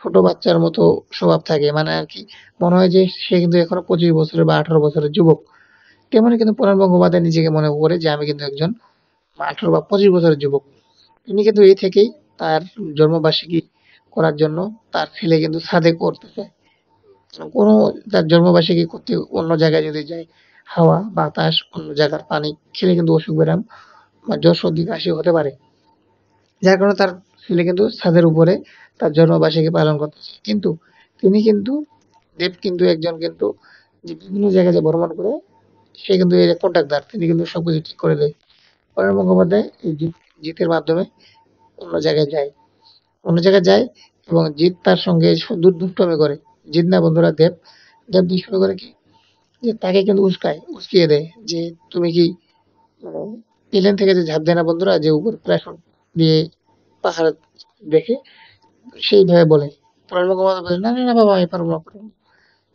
ছোট বাচ্চার মতো স্বভাব থাকে মানে আর কি মনে হয় যে সে কিন্তু এখনো পঁচিশ বছরের বা আঠারো বছরের যুবক তেমনি কিন্তু প্রণব গঙ্গোপাধ্যায় নিজেকে মনে করে যে আমি কিন্তু একজন আঠারো বা পঁচিশ বছরের যুবক তিনি কিন্তু এই থেকেই তার জন্মবার্ষিকী করার জন্য তার ছেলে কিন্তু সাদে করতেছে কোনো তার জন্মবার্ষিকী করতে অন্য জায়গায় যদি যায় হাওয়া বাতাস অন্য জায়গার পানি খেলে কিন্তু অসুখ ব্যায়াম বা জ্বর সর্দি কাশি হতে পারে যার কারণে তার ছেলে কিন্তু ছাদের উপরে তার জন্মবার্ষিকী পালন করতেছে কিন্তু তিনি কিন্তু দেব কিন্তু একজন কিন্তু যে বিভিন্ন জায়গায় যে ভ্রমণ করে সে কিন্তু এই কন্ট্রাক্টদার তিনি কিন্তু সব কিছু ঠিক করে দেয় পরের মুখোপাধ্যায় এই জিতের মাধ্যমে অন্য জায়গায় যায় অন্য জায়গায় যায় এবং জিত তার সঙ্গে দুর্দুষ্টমি করে জিত না বন্ধুরা দেব দেব দুষ্টমি করে কি যে তাকে কিন্তু উস্কায় উস্কিয়ে দেয় যে তুমি কি মানে প্লেন থেকে যে ঝাঁপ দেয় না বন্ধুরা যে উপর প্ল্যাটফর্ম দিয়ে পাহাড় দেখে সেইভাবে বলে বলে না না বাবা আমি পারবো না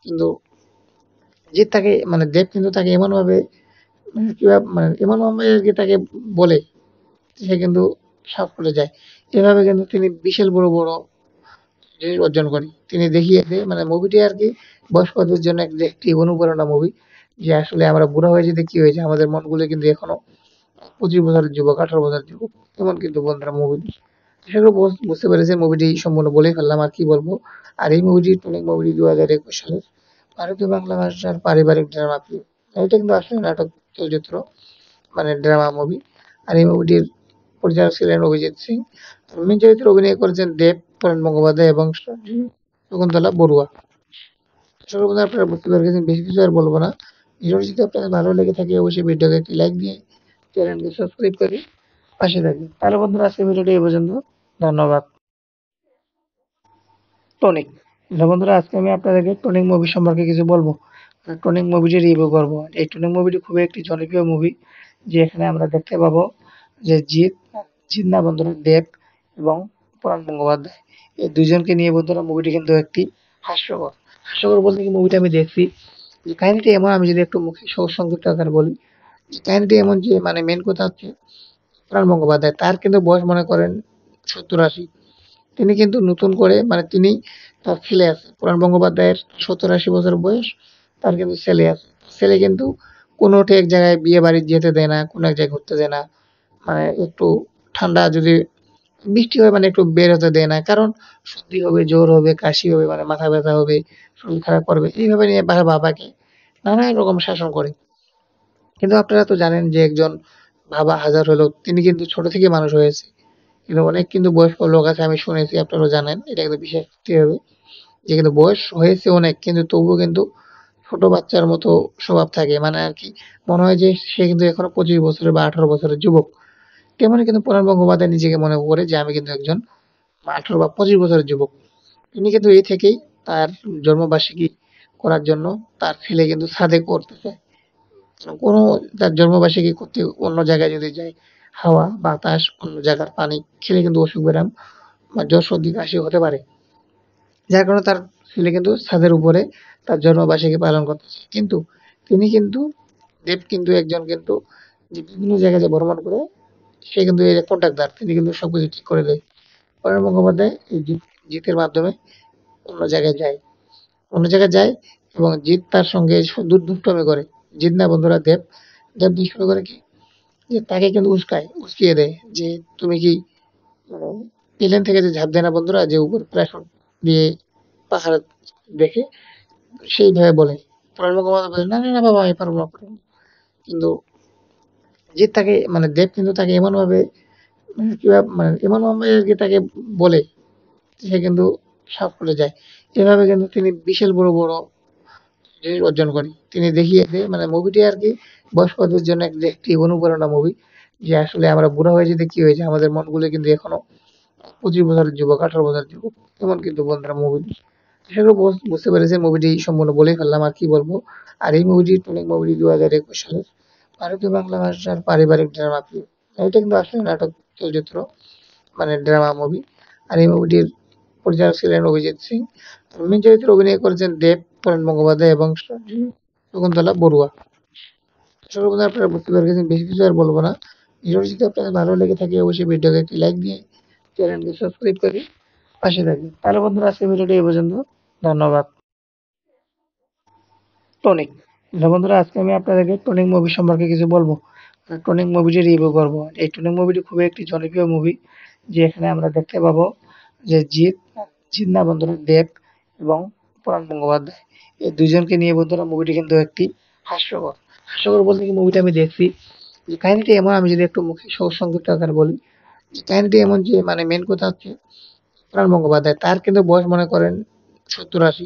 কিন্তু যে তাকে মানে দেব কিন্তু তাকে এমনভাবে মানে কীভাবে মানে এমনভাবে আর কি তাকে বলে সে কিন্তু সাফ করে যায় এভাবে কিন্তু তিনি বিশাল বড় বড় জিনিস অর্জন করে তিনি দেখিয়ে মানে মুভিটি আর কি বয়স্কদের জন্য একটি অনুপ্রেরণা মুভি যে আসলে আমরা বুড়ো হয়ে যেতে কি হয়েছে আমাদের মনগুলো কিন্তু এখনো পঁচিশ বছরের যুবক আঠারো বছরের যুবক এমন কিন্তু বন্ধুরা মুভি আশা করি বুঝতে পেরেছেন মুভিটি সম্পূর্ণ বলেই ফেললাম আর কি বলবো আর এই মুভিটি অনেক মুভিটি দু হাজার একুশ সালের ভারতীয় বাংলা ভাষার পারিবারিক ড্রামা এটা কিন্তু আসলে নাটক চলচ্চিত্র মানে ড্রামা মুভি আর এই মুভিটির পরিচালক ছিলেন অভিজিৎ সিং মেন চরিত্রে অভিনয় করেছেন দেব তরণ গঙ্গোপাধ্যায় এবং শকুন্তলা বড়ুয়া সর্বদা আপনারা বুঝতে পেরেছেন বেশি কিছু আর বলবো না ভিডিওটি যদি আপনাদের ভালো লেগে থাকে অবশ্যই ভিডিওকে একটি লাইক দিয়ে চ্যানেলকে সাবস্ক্রাইব করে পাশে থাকবেন তাহলে বন্ধুরা আজকে ভিডিওটি এ পর্যন্ত ধন্যবাদ টনিক বন্ধুরা আজকে আমি আপনাদেরকে টনিক মুভি সম্পর্কে কিছু বলবো টনিক মুভিটি রিভিউ করবো এই টনিক মুভিটি খুবই একটি জনপ্রিয় মুভি যে এখানে আমরা দেখতে পাবো যে জিৎ জিৎ না বন্ধুরা দেব এবং পুরাণ গঙ্গোপাধ্যায় এই দুজনকে নিয়ে বন্ধুরা মুভিটি কিন্তু একটি হাস্যকর আশা করবো বলতে কি মুভিটা আমি দেখছি কাহিনিটি এমন আমি যদি একটু মুখে সংক্ষিপ্ত আকার বলি কাহিনিটি এমন যে মানে মেন কথা হচ্ছে প্রাণ বঙ্গোপাধ্যায় তার কিন্তু বয়স মনে করেন সত্তর আশি তিনি কিন্তু নতুন করে মানে তিনি তার ছেলে আছে পুরাণ বঙ্গোপাধ্যায়ের সত্তর আশি বছর বয়স তার কিন্তু ছেলে আছে ছেলে কিন্তু কোনো এক জায়গায় বিয়ে বাড়ি যেতে দেয় না কোনো এক জায়গায় ঘুরতে দেয় না মানে একটু ঠান্ডা যদি বৃষ্টি হয় মানে একটু বের হতে দেয় না কারণ সর্দি হবে জ্বর হবে কাশি হবে মানে মাথা ব্যথা হবে শরীর খারাপ করবে এইভাবে নিয়ে বাবাকে নানা রকম শাসন করে কিন্তু আপনারা তো জানেন যে একজন বাবা হাজার হলো তিনি কিন্তু ছোট থেকে মানুষ হয়েছে কিন্তু অনেক কিন্তু বয়স্ক লোক আছে আমি শুনেছি আপনারা জানেন এটা কিন্তু বিশেষ হবে যে কিন্তু বয়স হয়েছে অনেক কিন্তু তবুও কিন্তু ছোট বাচ্চার মতো স্বভাব থাকে মানে আর কি মনে হয় যে সে কিন্তু এখনো পঁচিশ বছরের বা আঠারো বছরের যুবক তেমনি কিন্তু প্রণব গঙ্গোপাধ্যায় নিজেকে মনে করে যে আমি কিন্তু একজন আঠারো বা পঁচিশ বছরের যুবক তিনি কিন্তু এই থেকেই তার জন্মবার্ষিকী করার জন্য তার ছেলে কিন্তু সাদে করতে চায় কোনো তার জন্মবার্ষিকী করতে অন্য জায়গায় যদি যায় হাওয়া বাতাস অন্য জায়গার পানি খেলে কিন্তু অসুখ ব্যায়াম বা জ্বর সর্দি কাশি হতে পারে যার কারণে তার ছেলে কিন্তু ছাদের উপরে তার জন্মবার্ষিকী পালন করতেছে কিন্তু তিনি কিন্তু দেব কিন্তু একজন কিন্তু বিভিন্ন জায়গায় যে ভ্রমণ করে সে কিন্তু এই কন্ট্রাক্টদার তিনি কিন্তু সব কিছু ঠিক করে দেয় পরের মুখোপাধ্যায় এই জিতের মাধ্যমে অন্য জায়গায় যায় অন্য জায়গায় যায় এবং জিৎ তার সঙ্গে দুর্ধুষ্টমি করে জিৎ না বন্ধুরা দেব দেব দুষ্টমি করে কি যে তাকে কিন্তু উস্কায় উস্কিয়ে দেয় যে তুমি কি প্লেন মানে, থেকে যে ঝাঁপ দেয় না বন্ধুরা যে উপর প্ল্যাটফর্ম দিয়ে পাহাড় দেখে সেইভাবে বলে পরেন মুখোপাধ্যায় বলে না না বাবা আমি পারবো না কিন্তু যে তাকে মানে দেব কিন্তু তাকে এমনভাবে কীভাবে মানে, মানে এমনভাবে আর কি তাকে বলে সে কিন্তু সাফল্যে যায় এভাবে কিন্তু তিনি বিশাল বড় বড় জিনিস অর্জন করে তিনি দেখিয়েছে মানে মুভিটি আর কি বয়স্কদের জন্য একটি অনুপ্রেরণা মুভি যে আসলে আমরা বুড়া হয়ে যেতে কি হয়েছে আমাদের মনগুলো কিন্তু এখনো পঁচিশ বছরের যুবক আঠারো বছরের যুবক এমন কিন্তু বন্ধুরা মুভি সেগুলো বুঝতে পেরেছে মুভিটি সম্পূর্ণ বলেই ফেললাম আর কি বলবো আর এই মুভিটি টনিক মুভিটি দু হাজার একুশ সালের ভারতীয় বাংলা ভাষার পারিবারিক ড্রামা ফিল্ম এটা কিন্তু আসলে নাটক চলচ্চিত্র মানে ড্রামা মুভি আর এই মুভিটির পরিচালক ছিলেন অভিজিৎ সিং মেন চরিত্রে অভিনয় করেছেন দেব তরণ গঙ্গোপাধ্যায় এবং শকুন্তলা বড়ুয়া সর্বপ্রথম আপনারা বুঝতে পারছেন বেশি কিছু আর বলবো না ভিডিওটি যদি আপনাদের ভালো লেগে থাকে অবশ্যই ভিডিওকে একটি লাইক দিয়ে চ্যানেলকে সাবস্ক্রাইব করে পাশে থাকি তাহলে বন্ধুরা আজকে ভিডিওটি এই পর্যন্ত ধন্যবাদ টনিক হ্যালো বন্ধুরা আজকে আমি আপনাদেরকে টনিক মুভি সম্পর্কে কিছু বলবো টনিক মুভিটি রিভিউ করবো এই টনিক মুভিটি খুবই একটি জনপ্রিয় মুভি যে এখানে আমরা দেখতে পাবো যে জিৎ জিৎ না বন্ধুরা দেব এবং পুরাণ গঙ্গোপাধ্যায় এই দুজনকে নিয়ে বন্ধুরা মুভিটি কিন্তু একটি হাস্যকর হাস্যকর বলতে কি মুভিটা আমি দেখছি যে কাহিনিটি এমন আমি যদি একটু মুখে সংক্ষিপ্ত আকার বলি কাহিনিটি এমন যে মানে মেন কথা হচ্ছে পুরাণ গঙ্গোপাধ্যায় তার কিন্তু বয়স মনে করেন সত্তর আশি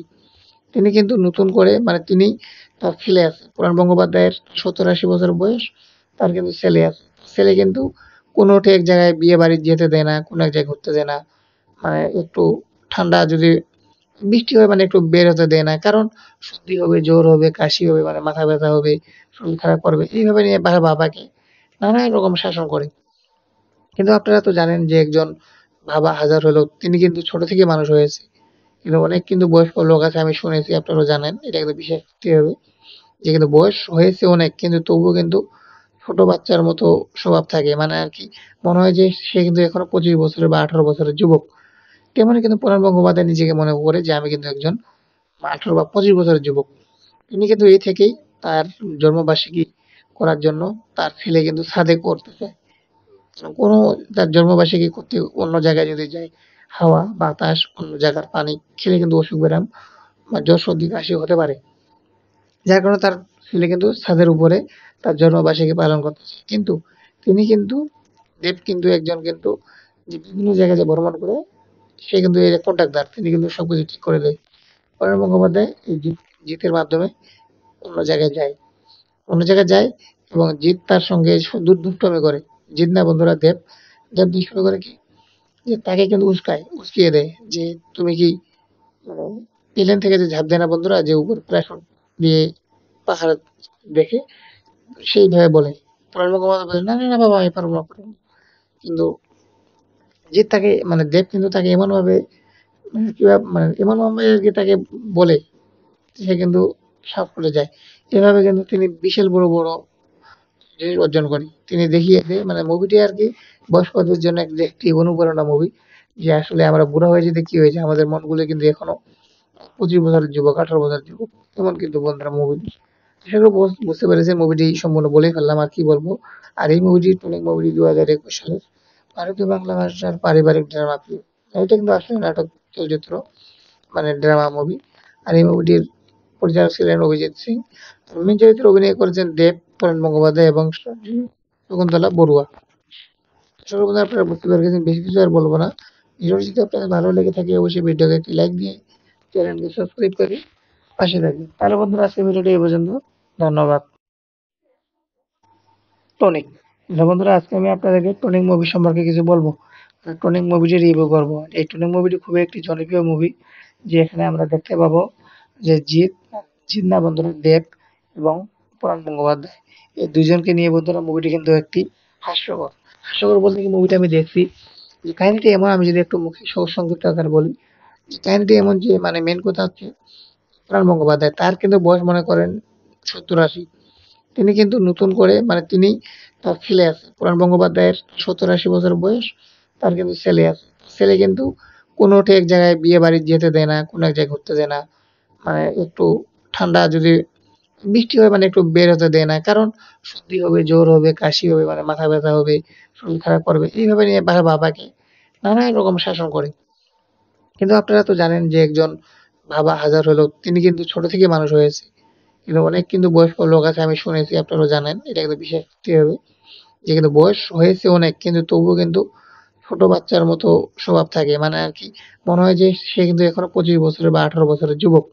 তিনি কিন্তু নতুন করে মানে তিনি তার ছেলে আছে পুরাণ বঙ্গোপাধ্যায়ের আশি বছর বয়স তার কিন্তু ছেলে আছে ছেলে কিন্তু কোনো এক জায়গায় বিয়ে বাড়ি যেতে দেয় না কোনো এক জায়গায় ঘুরতে দেয় না মানে একটু ঠান্ডা যদি বৃষ্টি হয় মানে একটু বের হতে দেয় না কারণ সর্দি হবে জ্বর হবে কাশি হবে মানে মাথা ব্যথা হবে শরীর খারাপ করবে এইভাবে নিয়ে বাবা বাবাকে নানা রকম শাসন করে কিন্তু আপনারা তো জানেন যে একজন বাবা হাজার হলেও তিনি কিন্তু ছোট থেকে মানুষ হয়েছে কিন্তু অনেক কিন্তু বয়স্ক লোক আছে আমি শুনেছি আপনারাও জানেন এটা কিন্তু বিশেষ হবে যে কিন্তু বয়স হয়েছে অনেক কিন্তু তবুও কিন্তু ছোট বাচ্চার মতো স্বভাব থাকে মানে আর কি মনে হয় যে সে কিন্তু এখনো পঁচিশ বছরের বা আঠারো বছরের যুবক তেমনি কিন্তু প্রণব গঙ্গোপাধ্যায় নিজেকে মনে করে যে আমি কিন্তু একজন আঠারো বা পঁচিশ বছরের যুবক তিনি কিন্তু এই থেকেই তার জন্মবার্ষিকী করার জন্য তার ছেলে কিন্তু সাদে করতে চায় কোনো তার জন্মবার্ষিকী করতে অন্য জায়গায় যদি যায় হাওয়া বাতাস অন্য জায়গার পানি খেলে কিন্তু অসুখ বেরাম বা জ্বর সর্দি কাশি হতে পারে যার কারণে তার ছেলে কিন্তু ছাদের উপরে তার জন্মবার্ষিকী পালন করতেছে কিন্তু তিনি কিন্তু দেব কিন্তু একজন কিন্তু যে বিভিন্ন জায়গায় যে ভ্রমণ করে সে কিন্তু এর কন্ট্রাক্টদার তিনি কিন্তু সব কিছু ঠিক করে দেয় অরুণ মুখোপাধ্যায় এই জিত জিতের মাধ্যমে অন্য জায়গায় যায় অন্য জায়গায় যায় এবং জিত তার সঙ্গে দুর্দুষ্টমি করে জিত না বন্ধুরা দেব দেব দুষ্টমি করে কি যে তাকে কিন্তু উস্কায় উস্কিয়ে দেয় যে তুমি কি মানে প্লেন থেকে যে ঝাঁপ দেয় না বন্ধুরা যে উপর প্রায় দিয়ে পাহাড় দেখে সেইভাবে বলে পুরাণ ভগবান বলে না না বাবা আমি পারবো না কিন্তু যে তাকে মানে দেব কিন্তু তাকে এমনভাবে ভাবে মানে, মানে এমনভাবে যে তাকে বলে সে কিন্তু সাফ করে যায় এভাবে কিন্তু তিনি বিশাল বড় বড় জিনিস অর্জন করে তিনি দেখিয়েছে মানে মুভিটি আর কি বয়স্কদের জন্য একটি অনুপ্রেরণা মুভি যে আসলে আমরা বুড়া হয়ে কি কী হয়েছে আমাদের মনগুলো কিন্তু এখনও পঁচিশ বছরের যুবক আঠারো বছরের যুবক তখন কিন্তু বন্ধুরা মুভি আশা বুঝতে পেরেছেন মুভিটি সম্পূর্ণ বলে ফেললাম আর কি বলবো আর এই মুভিটি অনেক মুভিটি দু হাজার একুশ সালের ভারতীয় বাংলা ভাষার পারিবারিক ড্রামা ফিল্ম এটা কিন্তু আসলে নাটক চলচ্চিত্র মানে ড্রামা মুভি আর এই মুভিটির পরিচালক ছিলেন অভিজিৎ সিং মেন চরিত্রে অভিনয় করেছেন দেব পরেন মুখোপাধ্যায় এবং শকুন্তলা বড়ুয়া সর্বদা আপনারা বুঝতে পেরেছেন বেশি কিছু আর বলবো না ভিডিওটি যদি আপনাদের ভালো লেগে থাকে অবশ্যই ভিডিওকে একটি লাইক দিয়ে চ্যানেলকে সাবস্ক্রাইব করে পাশে থাকবে তাহলে বন্ধুরা আজকে ভিডিওটি এই পর্যন্ত ধন্যবাদ টনিক বন্ধুরা আজকে আমি আপনাদেরকে টনিক মুভি সম্পর্কে কিছু বলবো টনিক মুভিটি রিভিউ করবো এই টনিক মুভিটি খুবই একটি জনপ্রিয় মুভি যে এখানে আমরা দেখতে পাবো যে জিৎ জিৎ না বন্ধুরা দেব এবং পুরাণ গঙ্গোপাধ্যায় এই দুজনকে নিয়ে বন্ধুরা মুভিটি কিন্তু একটি হাস্যকর হাস্যকর বলতে কি মুভিটা আমি দেখছি যে কাহিনিটি এমন আমি যদি একটু মুখে সংক্ষিপ্ত আকারে বলি কাহিনিটি এমন যে মানে মেন কথা হচ্ছে প্রাণ বঙ্গোপাধ্যায় তার কিন্তু বয়স মনে করেন সত্তর আশি তিনি কিন্তু নতুন করে মানে তিনি তার ছেলে আছে পুরাণ গঙ্গোপাধ্যায়ের সত্তর আশি বছর বয়স তার কিন্তু ছেলে আছে ছেলে কিন্তু কোনোটি এক জায়গায় বিয়ে বাড়ি যেতে দেয় না কোনো এক জায়গায় ঘুরতে দেয় না মানে একটু ঠান্ডা যদি বৃষ্টি হয় মানে একটু বের হতে দেয় না কারণ সর্দি হবে জ্বর হবে কাশি হবে মানে মাথা ব্যথা হবে শরীর খারাপ করবে এইভাবে নিয়ে বাবাকে নানা রকম শাসন করে কিন্তু আপনারা তো জানেন যে একজন বাবা হাজার হলো তিনি কিন্তু ছোট থেকে মানুষ হয়েছে কিন্তু অনেক কিন্তু বয়স্ক লোক আছে আমি শুনেছি আপনারাও জানেন এটা কিন্তু বিশেষ হবে যে কিন্তু বয়স হয়েছে অনেক কিন্তু তবুও কিন্তু ছোট বাচ্চার মতো স্বভাব থাকে মানে আর কি মনে হয় যে সে কিন্তু এখনো পঁচিশ বছরের বা আঠারো বছরের যুবক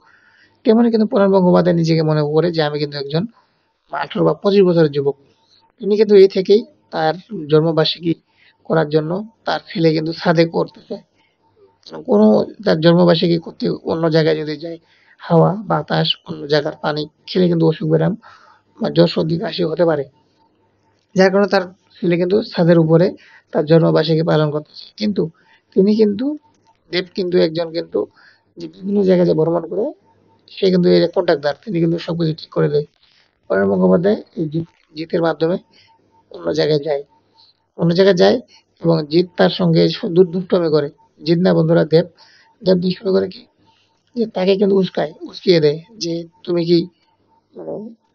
তেমনি কিন্তু প্রণব গঙ্গোপাধ্যায় নিজেকে মনে করে যে আমি কিন্তু একজন আঠারো বা পঁচিশ বছরের যুবক তিনি কিন্তু এই থেকেই তার জন্মবার্ষিকী করার জন্য তার ছেলে কিন্তু সাধে করতেছে কোনো তার জন্মবার্ষিকী করতে অন্য জায়গায় যদি যায় হাওয়া বাতাস অন্য জায়গার পানি খেলে কিন্তু অসুখ ব্যায়াম বা জ্বর সর্দি কাশি হতে পারে যার কারণে তার ছেলে কিন্তু ছাদের উপরে তার জন্মবার্ষিকী পালন করতেছে কিন্তু তিনি কিন্তু দেব কিন্তু একজন কিন্তু যে বিভিন্ন জায়গায় যে ভ্রমণ করে সে কিন্তু এই কন্ট্রাক্টার তিনি কিন্তু সব কিছু ঠিক করে দেয় পরের মুখোপাধ্যায় এই জিতের মাধ্যমে অন্য জায়গায় যায় অন্য জায়গায় যায় এবং জিত তার সঙ্গে দুর্দুষ্টমি করে জিন্দা বন্ধুরা দেব দেব দিয়ে করে কি যে তাকে কিন্তু উস্কায় উস্কিয়ে দেয় যে তুমি কি মানে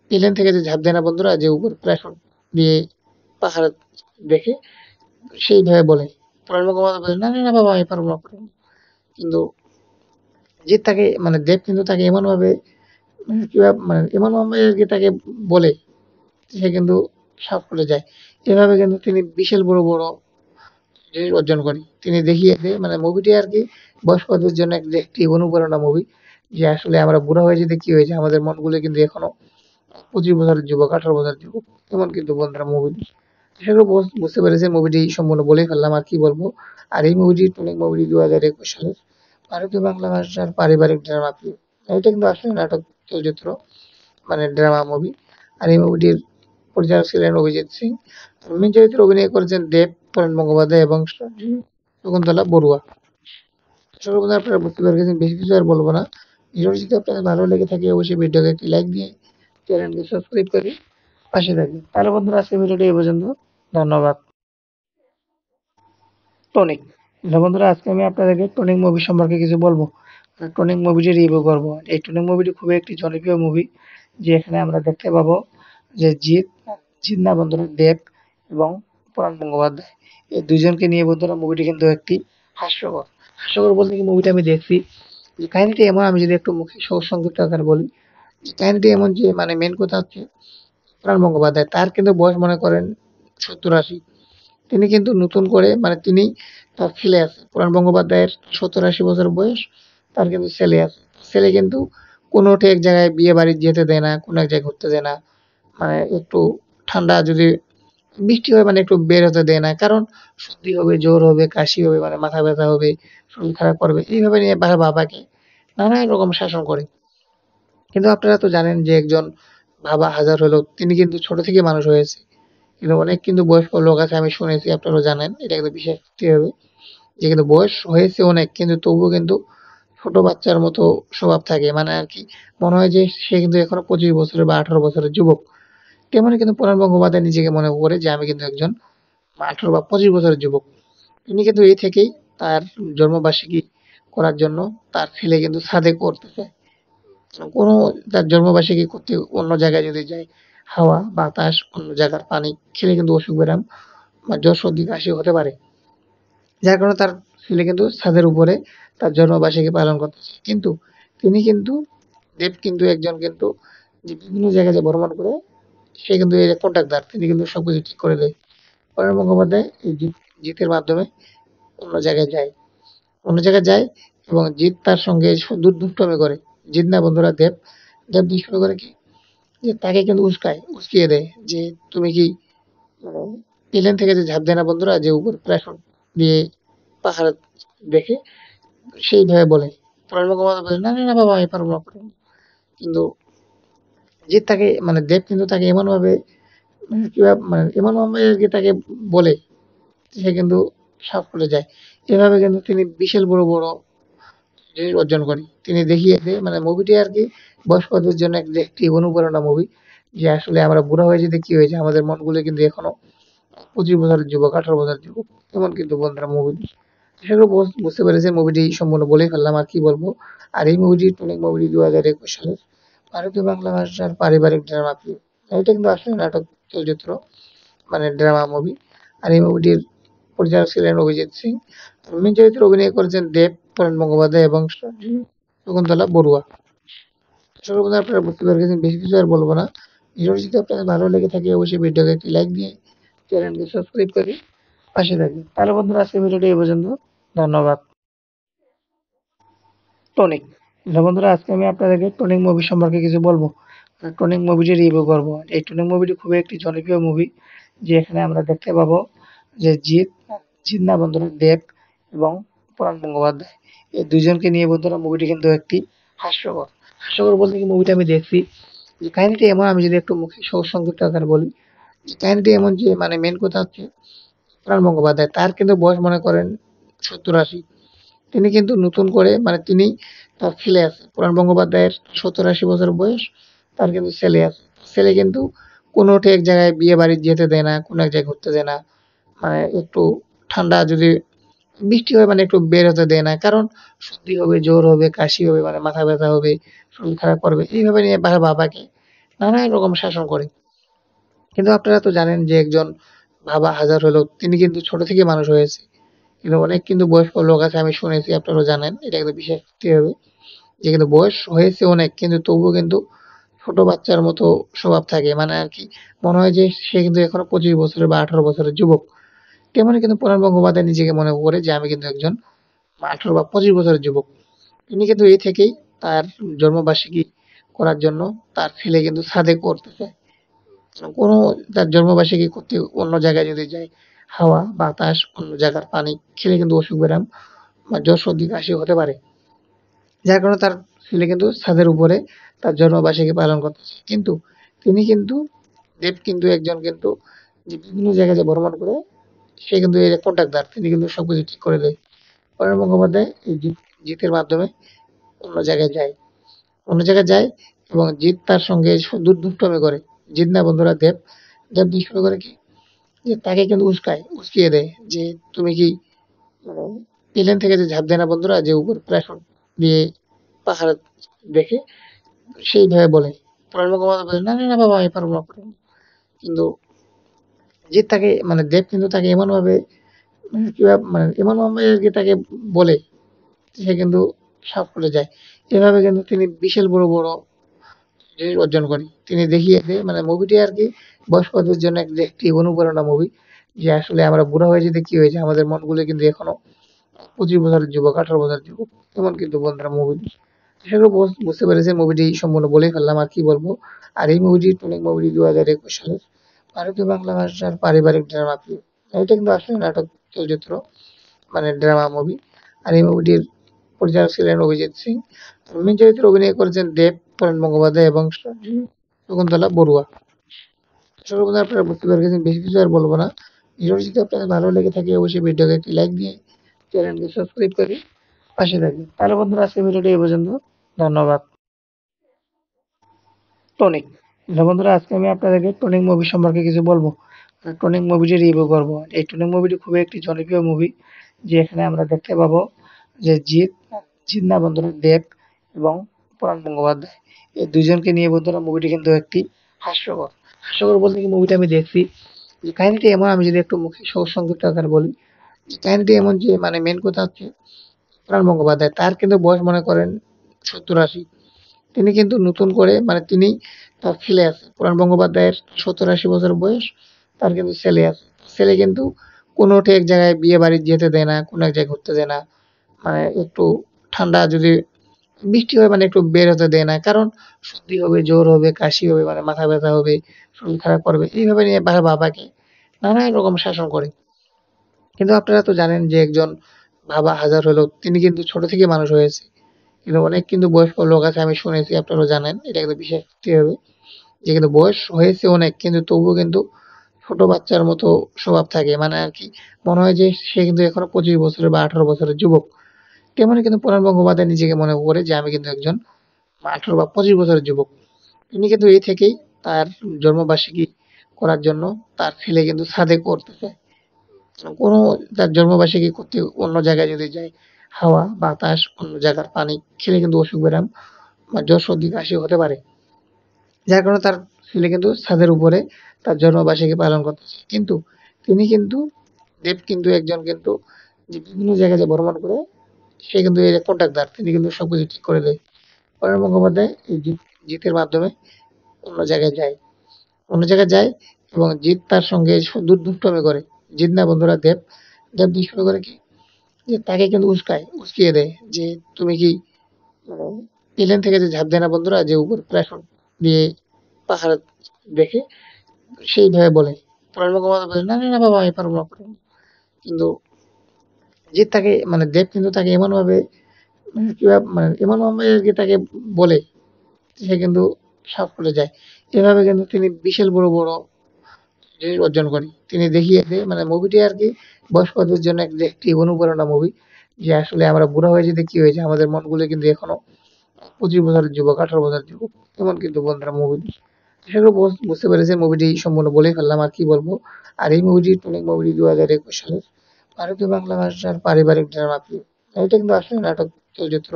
প্লেন থেকে যে ঝাঁপ দেয় না বন্ধুরা যে উপর প্লাটফর্ম দিয়ে পাহাড় দেখে সেইভাবে বলে প্রণব বলে না না বাবা আমি পারবো না কিন্তু যে তাকে মানে দেব কিন্তু তাকে এমনভাবে মানে মানে এমনভাবে যে তাকে বলে সে কিন্তু সাফ করে যায় এভাবে কিন্তু তিনি বিশাল বড় বড় অর্জন করে তিনি দেখিয়েছে মানে মুভিটি আর কি বয়স্কদের জন্য একটি অনুপ্রেরণা মুভি যে আসলে আমরা বুড়া হয়ে যেতে কী হয়েছে আমাদের মনগুলো কিন্তু এখনো পঁচিশ বছরের যুবক আঠারো বছরের যুবক এমন কিন্তু বন্ধুরা মুভি সেগুলো বুঝতে পেরেছে মুভিটি সম্পূর্ণ বলেই ফেললাম আর কি বলবো আর এই মুভিটি অনেক মুভিটি দু হাজার একুশ সালের ভারতীয় বাংলা ভাষার পারিবারিক ড্রামা এটা কিন্তু আসলে নাটক চলচ্চিত্র মানে ড্রামা মুভি আর এই মুভিটির পরিচালক ছিলেন অভিজিৎ সিং মেন চরিত্রে অভিনয় করেছেন দেব তরণ গঙ্গোপাধ্যায় এবং শকুন্তলা বড়ুয়া সর্বদা আপনারা বুঝতে পারছেন বেশি কিছু আর বলবো না ভিডিওটি যদি আপনাদের ভালো লেগে থাকে অবশ্যই ভিডিওকে একটি লাইক দিয়ে চ্যানেলটি সাবস্ক্রাইব করে পাশে থাকবেন তাহলে বন্ধুরা আজকে ভিডিওটি এ পর্যন্ত ধন্যবাদ টনিক বন্ধুরা আজকে আমি আপনাদেরকে টনিক মুভি সম্পর্কে কিছু বলবো টনিক মুভিটি রিভিউ করবো এই টনিক মুভিটি খুবই একটি জনপ্রিয় মুভি যে এখানে আমরা দেখতে পাবো যে জিৎ জিৎ না বন্ধুরা দেব এবং পরাণ গঙ্গোপাধ্যায় এই দুজনকে নিয়ে বন্ধুরা মুভিটি কিন্তু একটি হাস্যকর হাস্যকর বলতে কি মুভিটা আমি দেখছি যে কাহিনীটি এমন আমি যদি একটু মুখে সংক্ষিপ্ত আকার বলি কাহিনীটি এমন যে মানে মেন কথা হচ্ছে পরাণ গঙ্গোপাধ্যায় তার কিন্তু বয়স মনে করেন সত্তর আশি তিনি কিন্তু নতুন করে মানে তিনি তার ছেলে আছে পুরাণ বঙ্গোপাধ্যায়ের সত্তর আশি বছর বয়স তার কিন্তু ছেলে আছে ছেলে কিন্তু কোনো এক জায়গায় বিয়ে বাড়ি যেতে দেয় না কোনো এক জায়গায় ঘুরতে দেয় না মানে একটু ঠান্ডা যদি বৃষ্টি হয় মানে একটু বেরোতে দেয় না কারণ সর্দি হবে জ্বর হবে কাশি হবে মানে মাথা ব্যথা হবে শরীর খারাপ করবে এইভাবে নিয়ে বাবা বাবাকে নানা রকম শাসন করে কিন্তু আপনারা তো জানেন যে একজন বাবা হাজার হলো তিনি কিন্তু ছোট থেকে মানুষ হয়েছে কিন্তু অনেক কিন্তু বয়স্ক লোক আছে আমি শুনেছি আপনারাও জানেন এটা কিন্তু বিশ্বাস করতে হবে যে কিন্তু বয়স হয়েছে অনেক কিন্তু তবুও কিন্তু ছোট বাচ্চার মতো স্বভাব থাকে মানে আর কি মনে হয় যে সে কিন্তু এখনো পঁচিশ বছরের বা আঠারো বছরের যুবক তেমনি কিন্তু প্রণব গঙ্গোপাধ্যায় নিজেকে মনে করে যে আমি কিন্তু একজন আঠারো বা পঁচিশ বছরের যুবক তিনি কিন্তু এই থেকেই তার জন্মবার্ষিকী করার জন্য তার ছেলে কিন্তু সাদে করতেছে কোনো তার জন্মবার্ষিকী করতে অন্য জায়গায় যদি যায় হাওয়া বাতাস অন্য জায়গার পানি খেলে কিন্তু অসুখ বিরাম বা জ্বর সর্দি কাশি হতে পারে যার কারণে তার ছেলে কিন্তু ছাদের উপরে তার জন্মবার্ষিকী পালন করতেছে কিন্তু তিনি কিন্তু দেব কিন্তু একজন কিন্তু বিভিন্ন জায়গায় যে ভ্রমণ করে সে কিন্তু এই কন্ট্রাক্টার তিনি কিন্তু সব কিছু ঠিক করে দেয় পরের মুখোপাধ্যায় এই জিত জিতের মাধ্যমে অন্য জায়গায় যায় অন্য জায়গায় যায় এবং জিত তার সঙ্গে দুর্দুষ্টমে করে জিত না বন্ধুরা দেব দেব দুষ্ট করে কি যে তাকে কিন্তু উস্কায় উস্কিয়ে দেয় যে তুমি কি মানে প্লেন থেকে যে ঝাঁপ দেয় না বন্ধুরা যে উপর প্রেশন দিয়ে পাহাড় দেখে সেইভাবে বলে পরের মুখোপাধ্যায় বলে না না বাবা আমি পারবো না কিন্তু যে তাকে মানে দেব কিন্তু তাকে এমনভাবে কীভাবে মানে এমনভাবে আর কি তাকে বলে সে কিন্তু সাফ করে যায় এভাবে কিন্তু তিনি বিশাল বড় বড় জিনিস অর্জন করে তিনি দেখিয়েছে মানে মুভিটি আর কি বয়স্কদের জন্য একটি অনুপ্রেরণা মুভি যে আসলে আমরা বুড়া হয়ে যেতে কি হয়েছে আমাদের মনগুলো কিন্তু এখনো পঁচিশ বছরের যুবক আঠারো বছরের যুবক এমন কিন্তু বন্ধুরা মুভি সেগুলো বুঝতে পেরেছে মুভিটি সম্পূর্ণ বলেই ফেললাম আর কি বলবো আর এই মুভিটি অনেক মুভিটি দু হাজার একুশ সালের ভারতীয় বাংলা ভাষার পারিবারিক ড্রামা ফিল্ম এটা কিন্তু আসলে নাটক চলচ্চিত্র মানে ড্রামা মুভি আর এই মুভিটির পরিচালক ছিলেন অভিজিৎ সিং মেন চরিত্রে অভিনয় করেছেন দেব পরাণ গঙ্গোপাধ্যায় এবং শকুন্তলা বড়ুয়া সর্বপ্রথম আপনারা বুঝতে পেরেছেন বেশি কিছু আর বলবো না ভিডিওটি যদি আপনাদের ভালো লেগে থাকে অবশ্যই ভিডিওকে একটি লাইক দিয়ে চ্যানেলটি সাবস্ক্রাইব করে পাশে থাকবেন তাহলে বন্ধুরা আজকে ভিডিওটি এই পর্যন্ত ধন্যবাদ টনিক হ্যালো বন্ধুরা আজকে আমি আপনাদেরকে টনিক মুভি সম্পর্কে কিছু বলবো টনিক মুভিটি রিভিউ করব এই টনিক মুভিটি খুবই একটি জনপ্রিয় মুভি যে এখানে আমরা দেখতে পাবো যে জিৎ জিৎ না বন্ধুরা দেব এবং প্রাণ গঙ্গোপাধ্যায় এই দুজনকে নিয়ে বন্ধুরা মুভিটি কিন্তু একটি হাস্যকর হাস্যকর বলতে কি মুভিটা আমি দেখছি যে কাহিনিটি এমন আমি যদি একটু মুখে সংক্ষিপ্ত আকারে বলি যে কাহিনিটি এমন যে মানে মেন কথা হচ্ছে প্রাণ গঙ্গোপাধ্যায় তার কিন্তু বয়স মনে করেন সত্তর আশি তিনি কিন্তু নতুন করে মানে তিনি তার ছেলে আছে পুরাণ বঙ্গোপাধ্যায়ের সত্তর আশি বছর বয়স তার কিন্তু ছেলে আছে ছেলে কিন্তু কোনো এক জায়গায় বিয়ে বাড়ি যেতে দেয় না কোনো এক জায়গায় ঘুরতে দেয় না মানে একটু ঠান্ডা যদি বৃষ্টি হয় মানে একটু বের হতে দেয় না কারণ সর্দি হবে জ্বর হবে কাশি হবে মানে মাথা ব্যথা হবে শরীর খারাপ করবে এইভাবে নিয়ে বাবা বাবাকে নানা রকম শাসন করে কিন্তু আপনারা তো জানেন যে একজন বাবা হাজার হলেও তিনি কিন্তু ছোট থেকে মানুষ হয়েছে কিন্তু অনেক কিন্তু বয়স্ক লোক আছে আমি শুনেছি আপনারাও জানেন এটা কিন্তু বিশেষ করতে হবে যে কিন্তু বয়স হয়েছে অনেক কিন্তু তবুও কিন্তু ছোট বাচ্চার মতো স্বভাব থাকে মানে আর কি মনে হয় যে সে কিন্তু এখনো পঁচিশ বছরের বা আঠারো বছরের যুবক তেমনি কিন্তু প্রণব গঙ্গোপাধ্যায় নিজেকে মনে করে যে আমি কিন্তু একজন আঠারো বা পঁচিশ বছরের যুবক তিনি কিন্তু এই থেকেই তার জন্মবার্ষিকী করার জন্য তার ছেলে কিন্তু সাদে করতে চায় কোনো তার জন্মবার্ষিকী করতে অন্য জায়গায় যদি যায় হাওয়া বাতাস অন্য জায়গার পানি খেলে কিন্তু অসুখ ব্যায়াম বা জ্বর সর্দি কাশি হতে পারে যার কারণে তার ছেলে কিন্তু ছাদের উপরে তার জন্মবার্ষিকী পালন করতেছে কিন্তু তিনি কিন্তু দেব কিন্তু একজন কিন্তু যে বিভিন্ন জায়গায় যে ভ্রমণ করে সে কিন্তু এর কন্ট্রাক্টদার তিনি কিন্তু সব কিছু ঠিক করে দেয় পরের মুখোপাধ্যায় এই জিত জিতের মাধ্যমে অন্য জায়গায় যায় অন্য জায়গায় যায় এবং জিত তার সঙ্গে দুর্দুষ্টমি করে জিত না বন্ধুরা দেব দেব দুষ্টমি করে কি যে তাকে কিন্তু উস্কায় উস্কিয়ে দেয় যে তুমি কি মানে প্লেন থেকে যে ঝাঁপ দেয় না বন্ধুরা যে উপর প্ল্যাটফর্ম দিয়ে পাহাড় দেখে সেইভাবে বলে প্রণব মুখোপাধ্যায় বলে না না বাবা আমি পারবো না কিন্তু যে তাকে মানে দেব কিন্তু তাকে এমনভাবে মানে কীভাবে মানে এমনভাবে আর কি তাকে বলে সে কিন্তু সাফ করে যায় এভাবে কিন্তু তিনি বিশাল বড় বড় জিনিস অর্জন করে তিনি দেখিয়ে দেয় মানে মুভিটি আর কি বয়স্কদের জন্য একটি অনুপ্রেরণা মুভি যে আসলে আমরা বুড়া হয়ে যেতে কি হয়েছে আমাদের মনগুলো কিন্তু এখনো পঁচিশ বছরের যুবক আঠারো বছরের যুবক তেমন কিন্তু বন্ধুরা মুভি আশা করি বুঝতে পেরেছেন মুভিটি সম্পূর্ণ বলে ফেললাম আর কি বলবো আর এই মুভিটি টনিক মুভিটি দু হাজার একুশ সালের ভারতীয় বাংলা ভাষার পারিবারিক ড্রামা এটা কিন্তু আসলে নাটক চলচ্চিত্র মানে ড্রামা মুভি আর এই মুভিটির পরিচালক ছিলেন অভিজিৎ সিং মেন চরিত্রে অভিনয় করেছেন দেব করেন মুখোপাধ্যায় এবং শকুন্তলা বড়ুয়া সর্বদা আপনারা বুঝতে পেরেছেন বেশি কিছু আর বলবো না ভিডিওটি যদি আপনাদের ভালো লেগে থাকে অবশ্যই ভিডিওকে একটি লাইক দিয়ে চ্যানেলকে সাবস্ক্রাইব করে পাশে থাকবেন তাহলে বন্ধুরা আজকে ভিডিওটি এই পর্যন্ত ধন্যবাদ টনিক বন্ধুরা আজকে আমি আপনাদেরকে টনিক মুভি সম্পর্কে কিছু বলবো টনিক মুভিটি রিভিউ করবো এই টনিক মুভিটি খুবই একটি জনপ্রিয় মুভি যে এখানে আমরা দেখতে পাবো যে জিৎ জিৎ না বন্ধুরা দেব এবং পুরাণ গঙ্গোপাধ্যায় এই দুজনকে নিয়ে বন্ধুরা মুভিটি কিন্তু একটি হাস্যকর আশা করবো বলতে কি মুভিটা আমি দেখছি কাহিনীটি এমন আমি যদি একটু মুখে সংক্ষিপ্ত আকার বলি কাহিনীটি এমন যে মানে মেন কথা হচ্ছে প্রাণ গঙ্গোপাধ্যায় তার কিন্তু বয়স মনে করেন সত্তর আশি তিনি কিন্তু নতুন করে মানে তিনি তার ছেলে আছে পুরাণ বঙ্গোপাধ্যায়ের সত্তর আশি বছর বয়স তার কিন্তু ছেলে আছে ছেলে কিন্তু কোনো এক জায়গায় বিয়ে বাড়ি যেতে দেয় না কোনো এক জায়গায় ঘুরতে দেয় না মানে একটু ঠান্ডা যদি বৃষ্টি হয় মানে একটু বের হতে দেয় না কারণ সর্দি হবে জ্বর হবে কাশি হবে মানে মাথা ব্যথা হবে শরীর খারাপ করবে এইভাবে নিয়ে তারা বাবাকে নানা রকম শাসন করে কিন্তু আপনারা তো জানেন যে একজন বাবা হাজার হলো তিনি কিন্তু ছোট থেকে মানুষ হয়েছে কিন্তু অনেক কিন্তু বয়স্ক লোক আছে আমি শুনেছি আপনারাও জানেন এটা কিন্তু বিশেষ হবে যে কিন্তু বয়স হয়েছে অনেক কিন্তু তবুও কিন্তু ছোট বাচ্চার মতো স্বভাব থাকে মানে আর কি মনে হয় যে সে কিন্তু এখনো পঁচিশ বছরের বা আঠারো বছরের যুবক কেমন কিন্তু প্রণব গঙ্গোপাধ্যায় নিজেকে মনে করে যে আমি কিন্তু একজন আঠারো বা পঁচিশ বছরের যুবক তিনি কিন্তু এই থেকেই তার জন্মবার্ষিকী করার জন্য তার ছেলে কিন্তু সাদে করতে চায় কোনো তার জন্মবার্ষিকী করতে অন্য জায়গায় যদি যায় হাওয়া বাতাস অন্য জায়গার পানি খেলে কিন্তু অসুখ বেরাম বা জ্বর সর্দি কাশি হতে পারে যার কারণে তার ছেলে কিন্তু ছাদের উপরে তার জন্মবার্ষিকী পালন করতেছে কিন্তু তিনি কিন্তু দেব কিন্তু একজন কিন্তু যে বিভিন্ন জায়গায় যে ভ্রমণ করে সে কিন্তু এর কন্ট্রাক্টদার তিনি কিন্তু সব কিছু ঠিক করে দেয় পরের মুখোপাধ্যায় এই জিতের মাধ্যমে অন্য জায়গায় যায় অন্য জায়গায় যায় এবং জিৎ তার সঙ্গে দুর্দুষ্টমি করে জিৎ না বন্ধুরা দেব দেব দুষ্টমি করে কি যে তাকে কিন্তু উস্কায় উস্কিয়ে দেয় যে তুমি কি মানে প্লেন থেকে যে ঝাঁপ দেয় না বন্ধুরা যে উপরে প্লাটফর্ম দিয়ে পাহাড় দেখে সেইভাবে বলে পরের মুখোপাধ্যায় বলে না না বাবা আমি পারবো না কিন্তু যে তাকে মানে দেব কিন্তু তাকে এমনভাবে কীভাবে মানে এমনভাবে যে তাকে বলে সে কিন্তু সব করে যায় এভাবে কিন্তু তিনি বিশাল বড় বড় জিনিস অর্জন করে তিনি দেখিয়েছে মানে মুভিটি আর কি বয়স্কদের জন্য একটি অনুপ্রেরণা মুভি যে আসলে আমরা বুড়া হয়ে যেতে কি হয়েছে আমাদের মনগুলো কিন্তু এখনো পঁচিশ বছরের যুবক আঠারো বছরের যুবক এমন কিন্তু বন্ধুরা মুভি সেগুলো বুঝতে পেরেছে মুভিটি সম্পূর্ণ বলেই ফেললাম আর কি বলবো আর এই মুভিটি অনেক মুভিটি দু হাজার একুশ সালের ভারতীয় বাংলা ভাষার পারিবারিক ড্রামা ফিল্ম এটা কিন্তু আসলে নাটক চলচ্চিত্র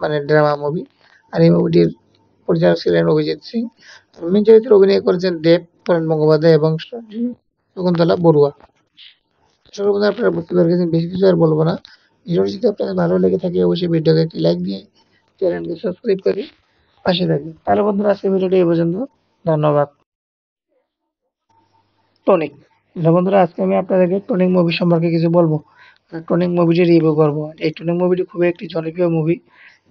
মানে ড্রামা মুভি আর এই মুভিটির পরিচালক ছিলেন অভিজিৎ সিং মেন চরিত্রে অভিনয় করেছেন দেব পরাণ মুখোপাধ্যায় এবং শকুন্তলা বড়ুয়া সর্বপ্রথম আপনারা বুঝতে পেরেছেন বেশি কিছু আর বলবো না ভিডিওটি যদি আপনাদের ভালো লেগে থাকে অবশ্যই ভিডিওকে একটি লাইক দিয়ে চ্যানেলকে সাবস্ক্রাইব করে পাশে থাকবেন তাহলে বন্ধুরা আজকে ভিডিওটি এই পর্যন্ত ধন্যবাদ টনিক হ্যালো বন্ধুরা আজকে আমি আপনাদেরকে টনিক মুভি সম্পর্কে কিছু বলবো টনিক মুভিটি রিভিউ করবো এই টনিক মুভিটি খুবই একটি জনপ্রিয় মুভি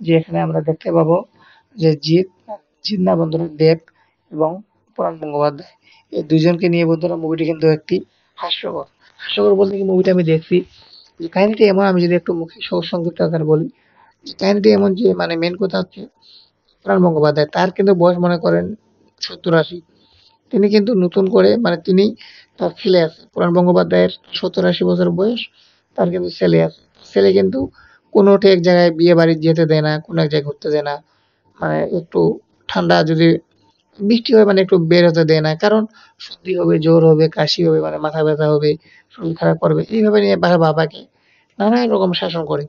যে এখানে আমরা দেখতে পাবো যে জিৎ জিৎ না বন্ধুরা দেব এবং প্রাণ গঙ্গোপাধ্যায় এই দুজনকে নিয়ে বন্ধুরা মুভিটি কিন্তু একটি হাস্যকর হাস্যকর বলতে কি মুভিটা আমি দেখছি যে কাহিনিটি এমন আমি যদি একটু মুখে সংক্ষিপ্ত আকার বলি কাহিনিটি এমন যে মানে মেন কথা হচ্ছে প্রাণ গঙ্গোপাধ্যায় তার কিন্তু বয়স মনে করেন সত্তর আশি তিনি কিন্তু নতুন করে মানে তিনি তার ছেলে আছে পুরাণ বঙ্গোপাধ্যায়ের সত্তর আশি বছর বয়স তার কিন্তু ছেলে আছে ছেলে কিন্তু কোনো এক জায়গায় বিয়ে বাড়ি যেতে দেয় না কোনো এক জায়গায় ঘুরতে দেয় না মানে একটু ঠান্ডা যদি বৃষ্টি হয় মানে একটু বের হতে দেয় না কারণ সর্দি হবে জ্বর হবে কাশি হবে মানে মাথা ব্যথা হবে শরীর খারাপ করবে এইভাবে নিয়ে বাবাকে নানা রকম শাসন করে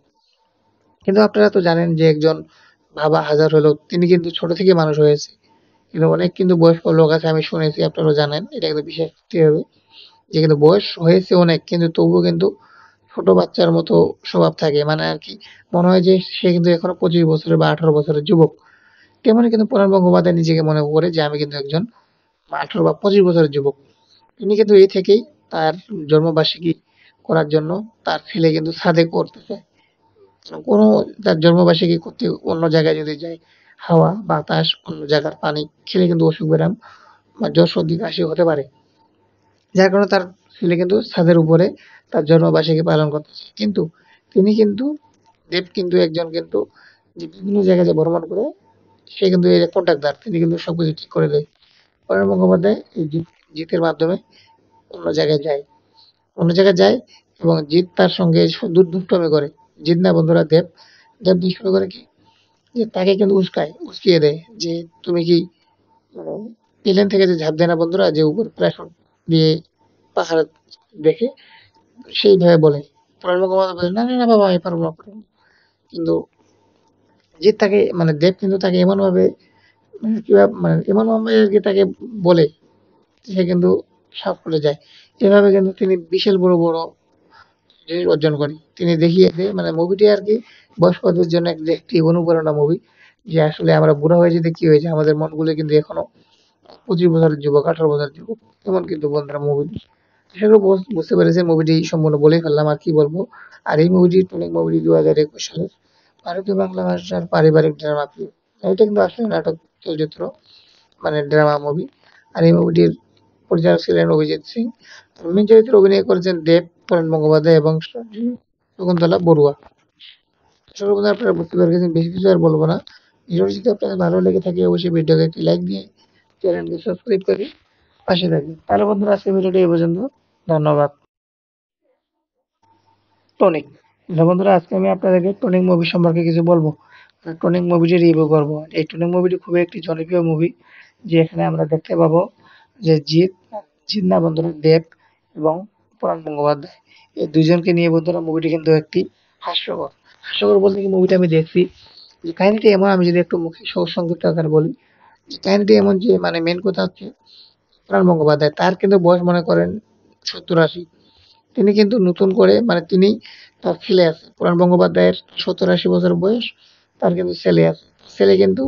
কিন্তু আপনারা তো জানেন যে একজন বাবা হাজার হলেও তিনি কিন্তু ছোট থেকে মানুষ হয়েছে কিন্তু অনেক কিন্তু বয়স্ক লোক আছে আমি শুনেছি আপনারাও জানেন এটা কিন্তু বিশেষ হবে যে কিন্তু বয়স হয়েছে অনেক কিন্তু তবুও কিন্তু ছোট বাচ্চার মতো স্বভাব থাকে মানে আর কি মনে হয় যে সে কিন্তু এখনো পঁচিশ বছরের বা আঠারো বছরের যুবক তেমনি কিন্তু প্রণব গঙ্গোপাধ্যায় নিজেকে মনে করে যে আমি কিন্তু একজন আঠারো বা পঁচিশ বছরের যুবক তিনি কিন্তু এই থেকেই তার জন্মবার্ষিকী করার জন্য তার ছেলে কিন্তু সাদে করতেছে কোনো তার জন্মবার্ষিকী করতে অন্য জায়গায় যদি যায় হাওয়া বাতাস অন্য জায়গার পানি খেলে কিন্তু অসুখ ব্যায়াম বা জ্বর সর্দি কাশি হতে পারে যার কারণে তার ছেলে কিন্তু ছাদের উপরে তার জন্মবার্ষিকী পালন করতেছে কিন্তু তিনি কিন্তু দেব কিন্তু একজন কিন্তু যে বিভিন্ন জায়গায় যে ভ্রমণ করে সে কিন্তু এই কন্ট্রাক্টদার তিনি কিন্তু সব কিছু ঠিক করে দেয় পরের মুখোপাধ্যায় এই জিত জিতের মাধ্যমে অন্য জায়গায় যায় অন্য জায়গায় যায় এবং জিত তার সঙ্গে দুর্দুষ্টমি করে জিত না বন্ধুরা দেব দেব দুষ্টমে করে কি যে তাকে কিন্তু উস্কায় উস্কিয়ে দেয় যে তুমি কি মানে প্লেন থেকে যে ঝাঁপ দেয় না বন্ধুরা যে উপর প্রায় দিয়ে পাহাড় দেখে সেইভাবে বলে বলে না না বাবা আমি পারবো না কিন্তু যে তাকে মানে দেব কিন্তু তাকে এমনভাবে ভাবে মানে, মানে এমনভাবে যে তাকে বলে সে কিন্তু করে যায় এভাবে কিন্তু তিনি বিশাল বড় বড় জিনিস অর্জন করে তিনি দেখিয়েছে মানে মুভিটি আর কি বয়স্কদের জন্য একটি অনুপ্রেরণা মুভি যে আসলে আমরা বুড়া হয়ে যেতে কী হয়েছে আমাদের মনগুলো কিন্তু এখনো পঁচিশ বছরের যুবক আঠারো বছরের যুবক তেমন কিন্তু বন্ধুরা মুভি সেগুলো বুঝতে পেরেছে মুভিটি সম্পূর্ণ বলেই ফেললাম আর কি বলবো আর এই মুভিটি অনেক মুভিটি দু হাজার একুশ সালের ভারতীয় বাংলা ভাষার পারিবারিক ড্রামা ফিল্ম এটা কিন্তু আসলে নাটক চলচ্চিত্র মানে ড্রামা মুভি আর এই মুভিটির পরিচালক ছিলেন অভিজিৎ সিং মেন চরিত্র অভিনয় করেছেন দেব পরেন গঙ্গোপাধ্যায় এবং শকুন্তলা বড়ুয়া সর্বদা আপনারা বুঝতে পেরে গেছেন বেশি কিছু আর বলবো না ভিডিওটি যদি আপনাদের ভালো লেগে থাকে অবশ্যই ভিডিওকে একটি লাইক দিয়ে চ্যানেলকে সাবস্ক্রাইব করে পাশে থাকবে তাহলে বন্ধুরা আজকে ভিডিওটি এ পর্যন্ত ধন্যবাদ টনিক বন্ধুরা আজকে আমি আপনাদেরকে টনিক মুভি সম্পর্কে কিছু বলবো টনিক মুভিটি রিভিউ করব এই টনিক মুভিটি খুবই একটি জনপ্রিয় মুভি যে এখানে আমরা দেখতে পাবো যে জিৎ জিৎ না বন্ধুরা দেব এবং পরাণ গঙ্গোপাধ্যায় এই দুজনকে নিয়ে বন্ধুরা মুভিটি কিন্তু একটি হাস্যকর হাস্যকর বলতে কি মুভিটা আমি দেখছি কাহিনীটি এমন আমি যদি একটু মুখে সংক্ষিপ্ত আকার বলি কাহিনীটি এমন যে মানে মেন কথা হচ্ছে প্রাণ গঙ্গোপাধ্যায় তার কিন্তু বয়স মনে করেন সত্তর আশি তিনি কিন্তু নতুন করে মানে তিনি তার ছেলে আছে প্রাণ গঙ্গোপাধ্যায়ের সত্তর আশি বছর বয়স তার কিন্তু ছেলে আছে ছেলে কিন্তু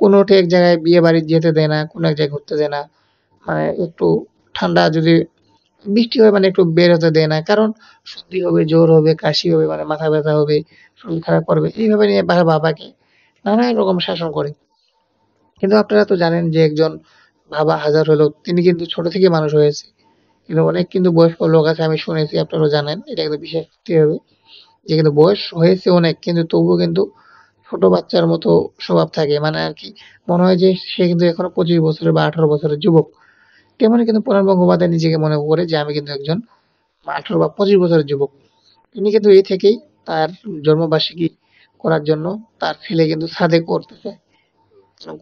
কোনো এক জায়গায় বিয়ে বাড়ি যেতে দেয় না কোনো এক জায়গায় ঘুরতে দেয় না মানে একটু ঠান্ডা যদি বৃষ্টি হয় মানে একটু বের হতে দেয় না কারণ সর্দি হবে জ্বর হবে কাশি হবে মানে মাথা ব্যথা হবে শরীর খারাপ করবে এইভাবে নিয়ে বাবাকে নানা রকম শাসন করে কিন্তু আপনারা তো জানেন যে একজন বাবা হাজার হলো তিনি কিন্তু ছোট থেকে মানুষ হয়েছে কিন্তু অনেক কিন্তু বয়স্ক লোক আছে আমি শুনেছি আপনারাও জানেন এটা কিন্তু বিশেষ করতে হবে যে কিন্তু বয়স হয়েছে অনেক কিন্তু তবুও কিন্তু ছোট বাচ্চার মতো স্বভাব থাকে মানে আর কি মনে হয় যে সে কিন্তু এখনো পঁচিশ বছরের বা আঠারো বছরের যুবক তেমনি কিন্তু প্রণব গঙ্গোপাধ্যায় নিজেকে মনে করে যে আমি কিন্তু একজন আঠারো বা পঁচিশ বছরের যুবক তিনি কিন্তু এই থেকেই তার জন্মবার্ষিকী করার জন্য তার ছেলে কিন্তু সাদেক করতেছে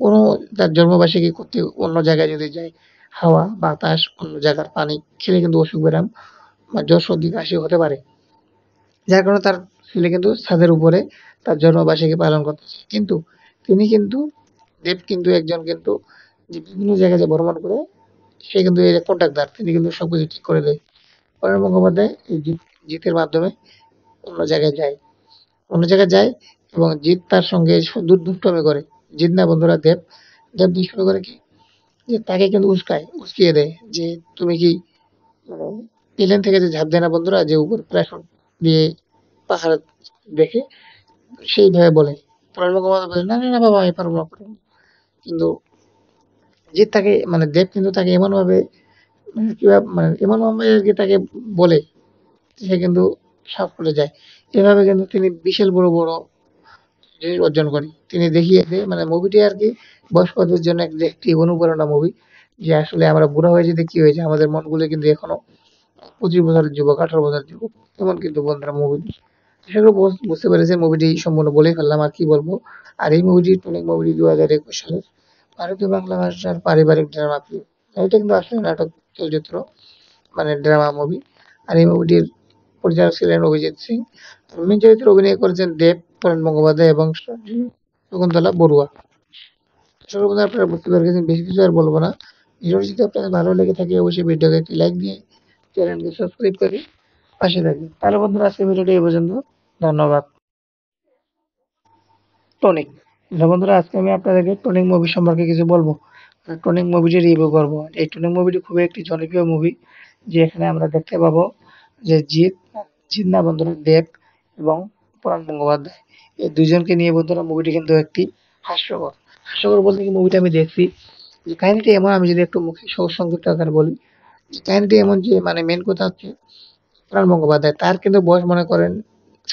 কোনো তার জন্মবার্ষিকী করতে অন্য জায়গায় যদি যায় হাওয়া বাতাস অন্য জায়গার পানি খেলে কিন্তু অসুখ ব্যায়াম বা জ্বর সর্দি কাশি হতে পারে যার কারণে তার ছেলে কিন্তু ছাদের উপরে তার জন্মবার্ষিকী পালন করতেছে কিন্তু তিনি কিন্তু দেব কিন্তু একজন কিন্তু যে বিভিন্ন জায়গায় যে ভ্রমণ করে সে কিন্তু এই কন্ট্রাক্টার তিনি কিন্তু সব কিছু ঠিক করে দেয় পরের মুখোপাধ্যায় এই জিতের মাধ্যমে অন্য জায়গায় যায় অন্য জায়গায় যায় এবং জিত তার সঙ্গে দুর্দুষ্টমি করে জিন্দা বন্ধুরা দেব দেব শুরু করে কি যে তাকে কিন্তু উস্কায় উস্কিয়ে দেয় যে তুমি কি মানে প্লেন থেকে যে ঝাঁপ দেয় না বন্ধুরা যে উপর প্রাশন দিয়ে পাহাড় দেখে সেইভাবে বলে প্রণব বলে না না বাবা আমি পারবো না কিন্তু যে তাকে মানে দেব কিন্তু তাকে এমনভাবে মানে কীভাবে মানে এমনভাবে আর কি তাকে বলে সে কিন্তু সাফ করে যায় এভাবে কিন্তু তিনি বিশাল বড় বড় অর্জন করে তিনি দেখিয়েছে মানে মুভিটি আর কি বয়স্কদের জন্য একটি অনুপ্রেরণা মুভি যে আসলে আমরা বুড়ো হয়ে যেতে কী হয়েছে আমাদের মনগুলো কিন্তু এখনো পঁচিশ বছরের যুবক আঠারো বছরের যুবক তেমন কিন্তু বন্ধুরা মুভি সেগুলো বুঝতে পেরেছে মুভিটি সম্পূর্ণ বলেই ফেললাম আর কি বলবো আর এই মুভিটি অনেক মুভিটি দু হাজার একুশ সালের ভারতীয় বাংলা ভাষার পারিবারিক ড্রামা ফিল্ম এটা কিন্তু আসলে নাটক চলচ্চিত্র মানে ড্রামা মুভি আর এই মুভিটির পরিচালক ছিলেন অভিজিৎ সিং মেন চরিত্রে অভিনয় করেছেন দেব পরাণ গঙ্গোপাধ্যায় এবং শকুন্তলা বড়ুয়া সর্বদা আপনারা বুঝতে পেরেছেন বেশি কিছু আর বলবো না ভিডিওটি যদি আপনাদের ভালো লেগে থাকে অবশ্যই ভিডিওকে একটি লাইক দিয়ে চ্যানেলটি সাবস্ক্রাইব করে পাশে থাকবেন তাহলে বন্ধুরা আজকে ভিডিওটি এই পর্যন্ত ধন্যবাদ টনিক বন্ধুরা আজকে আমি আপনাদেরকে টনিক মুভি সম্পর্কে কিছু বলবো টনিক মুভিটি রিভিউ করবো এই টনিক মুভিটি খুবই একটি জনপ্রিয় মুভি যে এখানে আমরা দেখতে পাবো যে জিৎ চিন্তাবন্ধনের দেব এবং পরাণ গঙ্গোপাধ্যায় এই দুজনকে নিয়ে বন্ধুরা মুভিটি কিন্তু একটি হাস্যকর হাস্যকর বলতে কি মুভিটা আমি দেখছি যে কাহিনিটি এমন আমি যদি একটু মুখে সহজ সংক্ষিপ্ত আকারে বলি কাহিনিটি এমন যে মানে মেন কথা হচ্ছে পরাণ গঙ্গোপাধ্যায় তার কিন্তু বয়স মনে করেন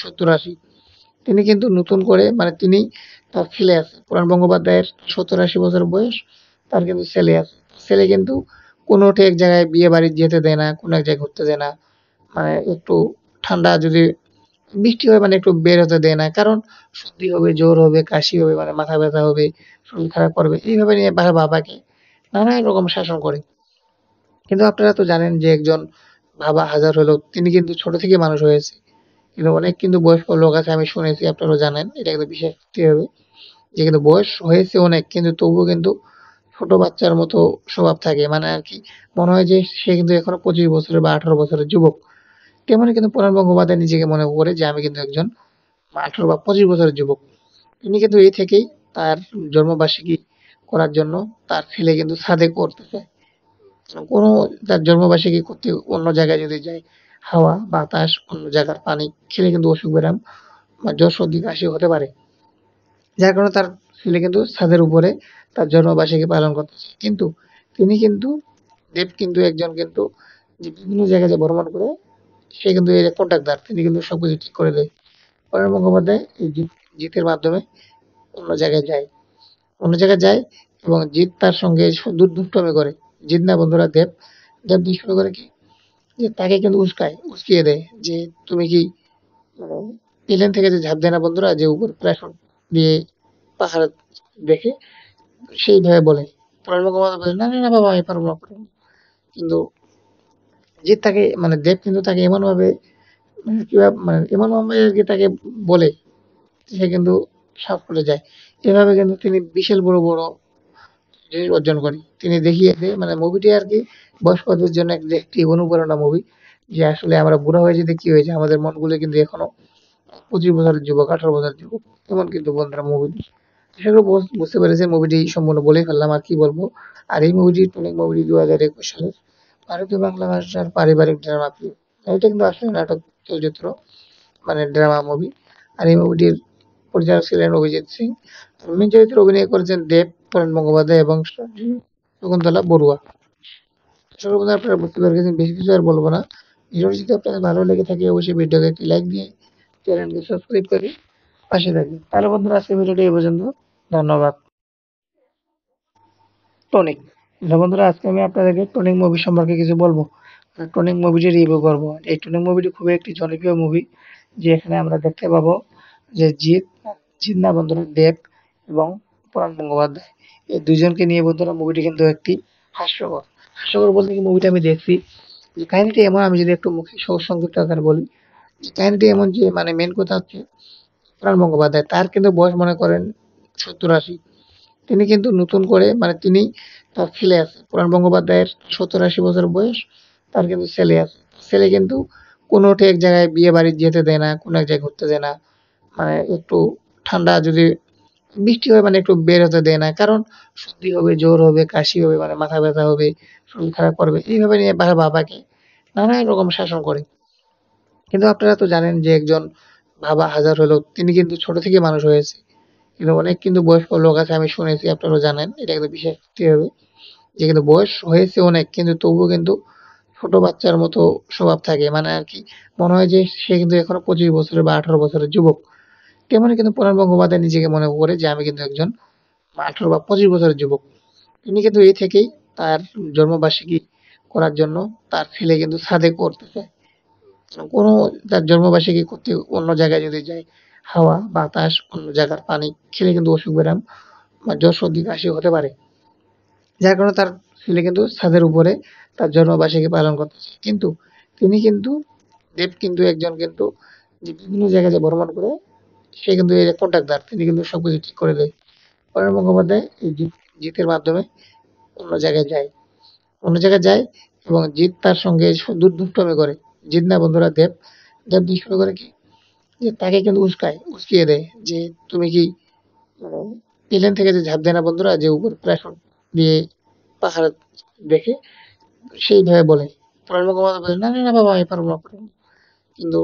সত্তর আশি তিনি কিন্তু নতুন করে মানে তিনি তার ছেলে আছে পুরাণ বঙ্গোপাধ্যায়ের সত্তর আশি বছর বয়স তার কিন্তু ছেলে আছে ছেলে কিন্তু কোনো এক জায়গায় বিয়ে বাড়ি যেতে দেয় না কোনো এক জায়গায় ঘুরতে দেয় না মানে একটু ঠান্ডা যদি বৃষ্টি হয় মানে একটু বের হতে দেয় না কারণ সর্দি হবে জ্বর হবে কাশি হবে মানে মাথা ব্যথা হবে শরীর খারাপ করবে এইভাবে নিয়ে বাবাকে নানা রকম শাসন করে কিন্তু আপনারা তো জানেন যে একজন বাবা হাজার হলেও তিনি কিন্তু ছোট থেকে মানুষ হয়েছে কিন্তু অনেক কিন্তু বয়স্ক লোক আছে আমি শুনেছি আপনারাও জানেন এটা কিন্তু বিশেষ করতে হবে যে কিন্তু বয়স হয়েছে অনেক কিন্তু তবুও কিন্তু ছোট বাচ্চার মতো স্বভাব থাকে মানে আর কি মনে হয় যে সে কিন্তু এখনো পঁচিশ বছরের বা আঠারো বছরের যুবক কেমন কিন্তু পুরাণ বঙ্গোপাধ্যায় নিজেকে মনে করে যে আমি কিন্তু একজন আঠারো বা পঁচিশ বছরের যুবক তিনি কিন্তু এই থেকেই তার জন্মবার্ষিকী করার জন্য তার ছেলে কিন্তু সাদে করতে চায় কোনো তার জন্মবার্ষিকী করতে অন্য জায়গায় যদি যায় হাওয়া বাতাস অন্য জায়গার পানি খেলে কিন্তু অসুখ বেরাম বা জ্বর সর্দি কাশি হতে পারে যার কারণে তার ছেলে কিন্তু ছাদের উপরে তার জন্মবার্ষিকী পালন করতেছে কিন্তু তিনি কিন্তু দেব কিন্তু একজন কিন্তু বিভিন্ন জায়গায় যে ভ্রমণ করে সে কিন্তু এর কন্ট্রাক্টার তিনি কিন্তু সব কিছু ঠিক করে দেয় পরের মুখোপাধ্যায় জিতের মাধ্যমে অন্য জায়গায় যায় অন্য জায়গায় যায় এবং জিৎ তার সঙ্গে দুর্ধুষ্টমে করে জিৎ না বন্ধুরা দেব দেব দুষ্টমি করে কি যে তাকে কিন্তু উস্কায় উস্কিয়ে দেয় যে তুমি কি মানে প্লেন থেকে যে ঝাঁপ দেয় না বন্ধুরা যে উপর প্ল্যাটফর্ম দিয়ে পাহাড় দেখে সেইভাবে বলে পরের মুখোপাধ্যায় বলে না না বাবা আমি পারবো না কিন্তু জিৎ তাকে মানে দেব কিন্তু তাকে এমনভাবে মানে কীভাবে মানে এমনভাবে তাকে বলে সে কিন্তু সাফ করে যায় এভাবে কিন্তু তিনি বিশাল বড় বড় জিনিস অর্জন করে তিনি দেখিয়েছে মানে মুভিটি আর কি বয়স্কদের জন্য একটি অনুপ্রেরণা মুভি যে আসলে আমরা বুড়ো হয়ে যেতে কি হয়েছে আমাদের মনগুলো কিন্তু এখনো পঁচিশ বছরের যুবক আঠারো বছরের যুবক এমন কিন্তু বন্ধুরা মুভি সেগুলো বুঝতে পেরেছে মুভিটি সম্পূর্ণ বলেই ফেললাম আর কি বলবো আর এই মুভিটি অনেক মুভিটি দু হাজার একুশ সালের ভারতীয় বাংলা ভাষার পারিবারিক ড্রামা ফিল্ম এটা কিন্তু আসলে নাটক চলচ্চিত্র মানে ড্রামা মুভি আর এই মুভিটির পরিচালক ছিলেন অভিজিৎ সিং মেন চরিত্রে অভিনয় করেছেন দেব তরণ গঙ্গোপাধ্যায় এবং শকুন্তলা বড়ুয়া সর্বদা আপনারা বুঝতে পেরেছেন বেশি কিছু আর বলবো না ভিডিওটি যদি আপনাদের ভালো লেগে থাকে অবশ্যই ভিডিওকে একটি লাইক দিয়ে চ্যানেলকে সাবস্ক্রাইব করে পাশে থাকবেন তাহলে বন্ধুরা আজকে ভিডিওটি এই পর্যন্ত ধন্যবাদ টনিক হ্যালো বন্ধুরা আজকে আমি আপনাদেরকে টনিক মুভি সম্পর্কে কিছু বলবো টনিক মুভিটি রিভিউ করবো এই টনিক মুভিটি খুবই একটি জনপ্রিয় মুভি যে এখানে আমরা দেখতে পাবো যে জিৎ জিৎ না বন্ধুরা দেব এবং পুরাণ গঙ্গোপাধ্যায় এই দুজনকে নিয়ে বন্ধুরা মুভিটি কিন্তু একটি হাস্যকর হাস্যকর বলতে কি মুভিটা আমি দেখছি কাহিনিটি এমন আমি যদি একটু মুখে সংক্ষিপ্ত আকার বলি কাহিনিটি এমন যে মানে মেন কথা হচ্ছে পুরাণ গঙ্গোপাধ্যায় তার কিন্তু বয়স মনে করেন সত্তর আশি তিনি কিন্তু নতুন করে মানে তিনি তার ছেলে আছে পুরাণ বঙ্গোপাধ্যায়ের সত্তর আশি বছর বয়স তার কিন্তু ছেলে আছে ছেলে কিন্তু কোনো এক জায়গায় বিয়ে বাড়ি যেতে দেয় না কোনো এক জায়গায় ঘুরতে দেয় না মানে একটু ঠান্ডা যদি বৃষ্টি হয় মানে একটু বের হতে দেয় না কারণ সর্দি হবে জ্বর হবে কাশি হবে মানে মাথা ব্যথা হবে শরীর খারাপ করবে এইভাবে নিয়ে বাবা বাবাকে নানা রকম শাসন করে কিন্তু আপনারা তো জানেন যে একজন বাবা হাজার হলেও তিনি কিন্তু ছোট থেকে মানুষ হয়েছে কিন্তু অনেক কিন্তু বয়স্ক লোক আছে আমি শুনেছি আপনারাও জানেন এটা কিন্তু বিশেষ হবে যে কিন্তু বয়স হয়েছে অনেক কিন্তু তবুও কিন্তু ছোট বাচ্চার মতো স্বভাব থাকে মানে আর কি মনে হয় যে সে কিন্তু এখনো পঁচিশ বছরের বা আঠারো বছরের যুবক তেমনি কিন্তু প্রণব গঙ্গোপাধ্যায় নিজেকে মনে করে যে আমি কিন্তু একজন আঠারো বা পঁচিশ বছরের যুবক তিনি কিন্তু এই থেকেই তার জন্মবার্ষিকী করার জন্য তার ছেলে কিন্তু সাদে করতে চায় কোনো তার জন্মবার্ষিকী করতে অন্য জায়গায় যদি যায় হাওয়া বাতাস অন্য জায়গার পানি খেলে কিন্তু অসুখ ব্যায়াম বা জ্বর সর্দি কাশি হতে পারে যার কারণে তার ছেলে কিন্তু ছাদের উপরে তার জন্মবার্ষিকী পালন করতেছে কিন্তু তিনি কিন্তু দেব কিন্তু একজন কিন্তু যে বিভিন্ন জায়গায় যে ভ্রমণ করে সে কিন্তু এই যে তিনি কিন্তু সবকিছু ঠিক করে দেয় পরের মুখোপাধ্যায় এই জিতের মাধ্যমে অন্য জায়গায় যায় অন্য জায়গায় যায় এবং জিত তার সঙ্গে দুর্দুষ্টমি করে জিত না বন্ধুরা দেব দেব দুষ্টমি করে কি যে তাকে কিন্তু উস্কায় উস্কিয়ে দেয় যে তুমি কি মানে প্লেন থেকে যে ঝাঁপ দেয় না বন্ধুরা যে উপরে প্ল্যাটফর্ম দিয়ে পাহাড় দেখে সেইভাবে বলে প্রণব কুমার বলে না না বাবা আমি পারবো না কিন্তু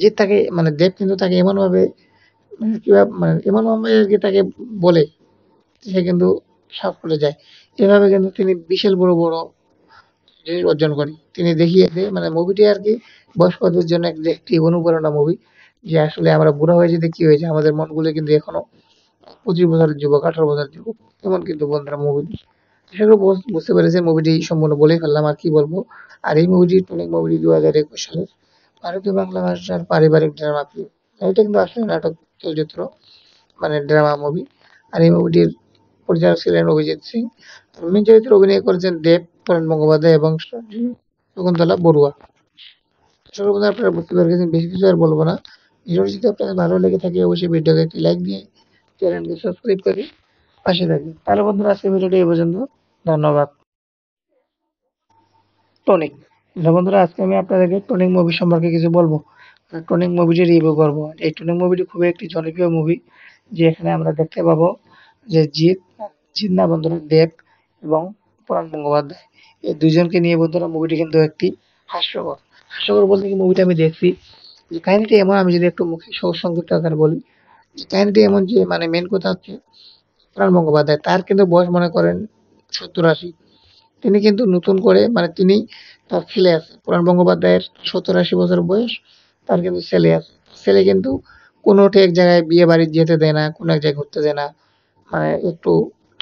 যে তাকে মানে দেব কিন্তু তাকে এমনভাবে কীভাবে মানে, মানে এমনভাবে যে তাকে বলে সে কিন্তু সাফ করে যায় এভাবে কিন্তু তিনি বিশাল বড় বড় অর্জন করে তিনি দেখিয়েছে মানে মুভিটি আর কি বয়স্কদের জন্য একটি অনুপ্রেরণা মুভি যে আসলে আমরা বুড়া হয়ে যেতে কী হয়েছে আমাদের মনগুলো কিন্তু এখনো পঁচিশ বছরের যুবক আঠারো বছরের যুবক এমন কিন্তু বন্ধুরা মুভি আশা বুঝতে পেরেছে মুভিটি সম্পূর্ণ বলেই ফেললাম আর কি বলবো আর এই মুভিটি অনেক মুভিটি দু হাজার একুশ সালের ভারতীয় বাংলা ভাষার পারিবারিক ড্রামা মানে ফিল্ম এটা কিন্তু আসলে নাটক চলচ্চিত্র মানে ড্রামা মুভি আর এই মুভিটির পরিচালক ছিলেন অভিজিৎ সিং মেন চরিত্রে অভিনয় করেছেন দেব পরাণ মুখোপাধ্যায় এবং শকুন্তলা বড়ুয়া সর্বদা আপনারা বুঝতে পারছেন বেশি কিছু আর বলবো না ভিডিওটি যদি আপনাদের ভালো লেগে থাকে অবশ্যই ভিডিওকে একটি লাইক দিয়ে চ্যানেলকে সাবস্ক্রাইব করে পাশে থাকবেন তাহলে বন্ধুরা আজকে ভিডিওটি এই পর্যন্ত ধন্যবাদ টনিক বন্ধুরা আজকে আমি আপনাদেরকে টনিক মুভি সম্পর্কে কিছু বলবো টনিক মুভিটি রিভিউ করবো এই টনিক মুভিটি খুবই একটি জনপ্রিয় মুভি যে এখানে আমরা দেখতে পাবো যে জিৎ জিৎ না বন্ধুরা দেব এবং পুরাণ গঙ্গোপাধ্যায় দুজনকে নিয়ে বন্ধুরা মুভিটি কিন্তু একটি হাস্যকর হাস্যকর বলতে কি মুভিটা আমি দেখছি যে কাহিনিটি এমন আমি যদি একটু মুখে সংক্ষিপ্ত আকার বলি যে কাহিনিটি এমন যে মানে মেন কথা হচ্ছে প্রাণ গঙ্গোপাধ্যায় তার কিন্তু বয়স মনে করেন সত্তর আশি তিনি কিন্তু নতুন করে মানে তিনি তার ছেলে আছে পুরাণ বঙ্গোপাধ্যায়ের সত্তর আশি বছর বয়স তার কিন্তু ছেলে আছে ছেলে কিন্তু কোনো এক জায়গায় বিয়ে বাড়ি যেতে দেয় না কোনো এক জায়গায় ঘুরতে দেয় না মানে একটু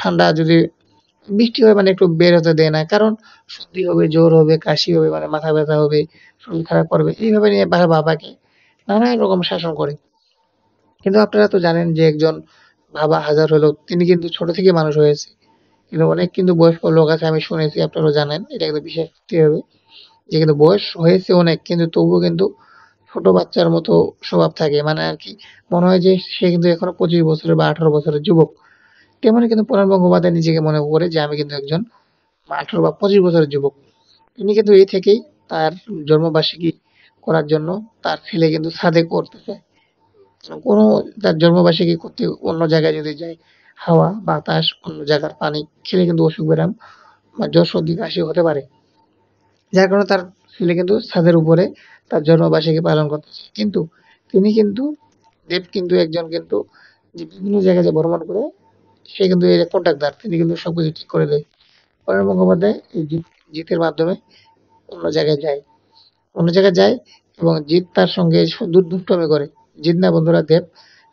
ঠান্ডা যদি বৃষ্টি হবে মানে একটু বের হতে দেয় না কারণ সর্দি হবে জ্বর হবে কাশি হবে মানে মাথা ব্যথা হবে শরীর খারাপ করবে এইভাবে নিয়ে বাবাকে নানা রকম শাসন করে কিন্তু আপনারা তো জানেন যে একজন বাবা হাজার হলো তিনি কিন্তু ছোট থেকে মানুষ হয়েছে কিন্তু অনেক কিন্তু বয়স্ক লোক আছে আমি শুনেছি আপনারা জানেন এটা কিন্তু বিশেষ করতে হবে যে কিন্তু বয়স হয়েছে অনেক কিন্তু তবুও কিন্তু ছোট বাচ্চার মতো স্বভাব থাকে মানে আর কি মনে হয় যে সে কিন্তু এখনো পঁচিশ বছরের বা আঠারো বছরের যুবক তেমনি কিন্তু প্রণব গঙ্গোপাধ্যায় নিজেকে মনে করে যে আমি কিন্তু একজন আঠারো বা পঁচিশ বছরের যুবক তিনি কিন্তু এই থেকেই তার জন্মবার্ষিকী করার জন্য তার ছেলে কিন্তু সাদে করতেছে কোনো তার জন্মবার্ষিকী করতে অন্য জায়গায় যদি যায় হাওয়া বাতাস অন্য জায়গার পানি খেলে কিন্তু অসুখ ব্যায়াম বা জ্বর সর্দি কাশি হতে পারে যার কারণে তার ছেলে কিন্তু ছাদের উপরে তার জন্মবার্ষিকী পালন করতেছে কিন্তু তিনি কিন্তু দেব কিন্তু একজন কিন্তু বিভিন্ন জায়গায় যে ভ্রমণ করে সে কিন্তু এই যে দার তিনি কিন্তু সব কিছু ঠিক করে দেয় অরণ্য মুখোপাধ্যায় এই জিতের মাধ্যমে অন্য জায়গায় যায় অন্য জায়গায় যায় এবং জিৎ তার সঙ্গে দুর্দুষ্টমি করে জিৎ না বন্ধুরা দেব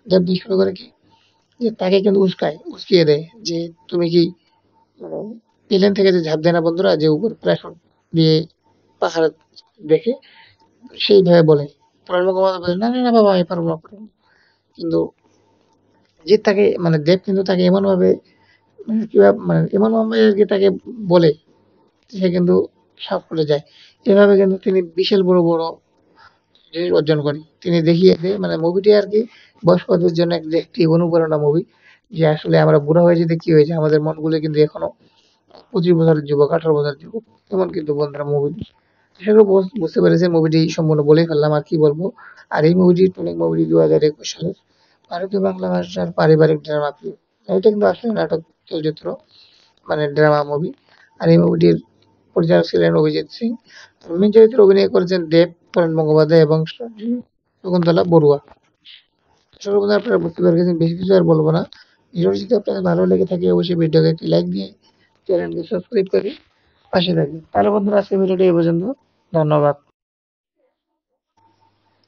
দেব দুষ্টমি করে কি যে তাকে কিন্তু উস্কায় উস্কিয়ে দেয় যে তুমি কি মানে প্লেন থেকে যে ঝাঁপ দেয় না বন্ধুরা যে উপর প্লাটফর্ম দিয়ে পাহাড় দেখে সেইভাবে বলে প্রাণ মুখোপাধ্যায় বলে না না বাবা আমি পারবো না কিন্তু যে তাকে মানে দেব কিন্তু তাকে এমনভাবে ভাবে মানে এমনভাবে কি তাকে বলে সে কিন্তু সাফ করে যায় এভাবে কিন্তু তিনি বিশাল বড় বড় জিনিস অর্জন করে তিনি দেখিয়েছে মানে মুভিটি আর কি বয়স্কদের জন্য একটি অনুপ্রেরণা মুভি যে আসলে আমরা বুড়া হয়ে যেতে কি হয়েছে আমাদের মনগুলো কিন্তু এখনো পঁচিশ বছরের যুবক আঠারো বছরের যুবক এমন কিন্তু বন্ধুরা মুভি সেগুলো বুঝতে পেরেছে মুভিটি সম্পূর্ণ বলেই ফেললাম আর কি বলবো আর এই মুভিটি অনেক মুভিটি দু হাজার একুশ সালের ভারতীয় বাংলা ভাষার পারিবারিক ড্রামা ফিল্ম এটা কিন্তু আসলে নাটক চলচ্চিত্র মানে ড্রামা মুভি আর এই মুভিটির পরিচালক ছিলেন অভিজিৎ সিং মেন চরিত্রে অভিনয় করেছেন দেব পরাণ গঙ্গোপাধ্যায় এবং শকুন্তলা বড়ুয়া সর্বদা আপনারা বুঝতে পারছেন বেশি কিছু আর বলবো না ভিডিওটি যদি আপনাদের ভালো লেগে থাকে অবশ্যই ভিডিওকে একটি লাইক দিয়ে চ্যানেলটি সাবস্ক্রাইব করে পাশে থাকবেন তাহলে বন্ধুরা আজকে ভিডিওটি এই পর্যন্ত ধন্যবাদ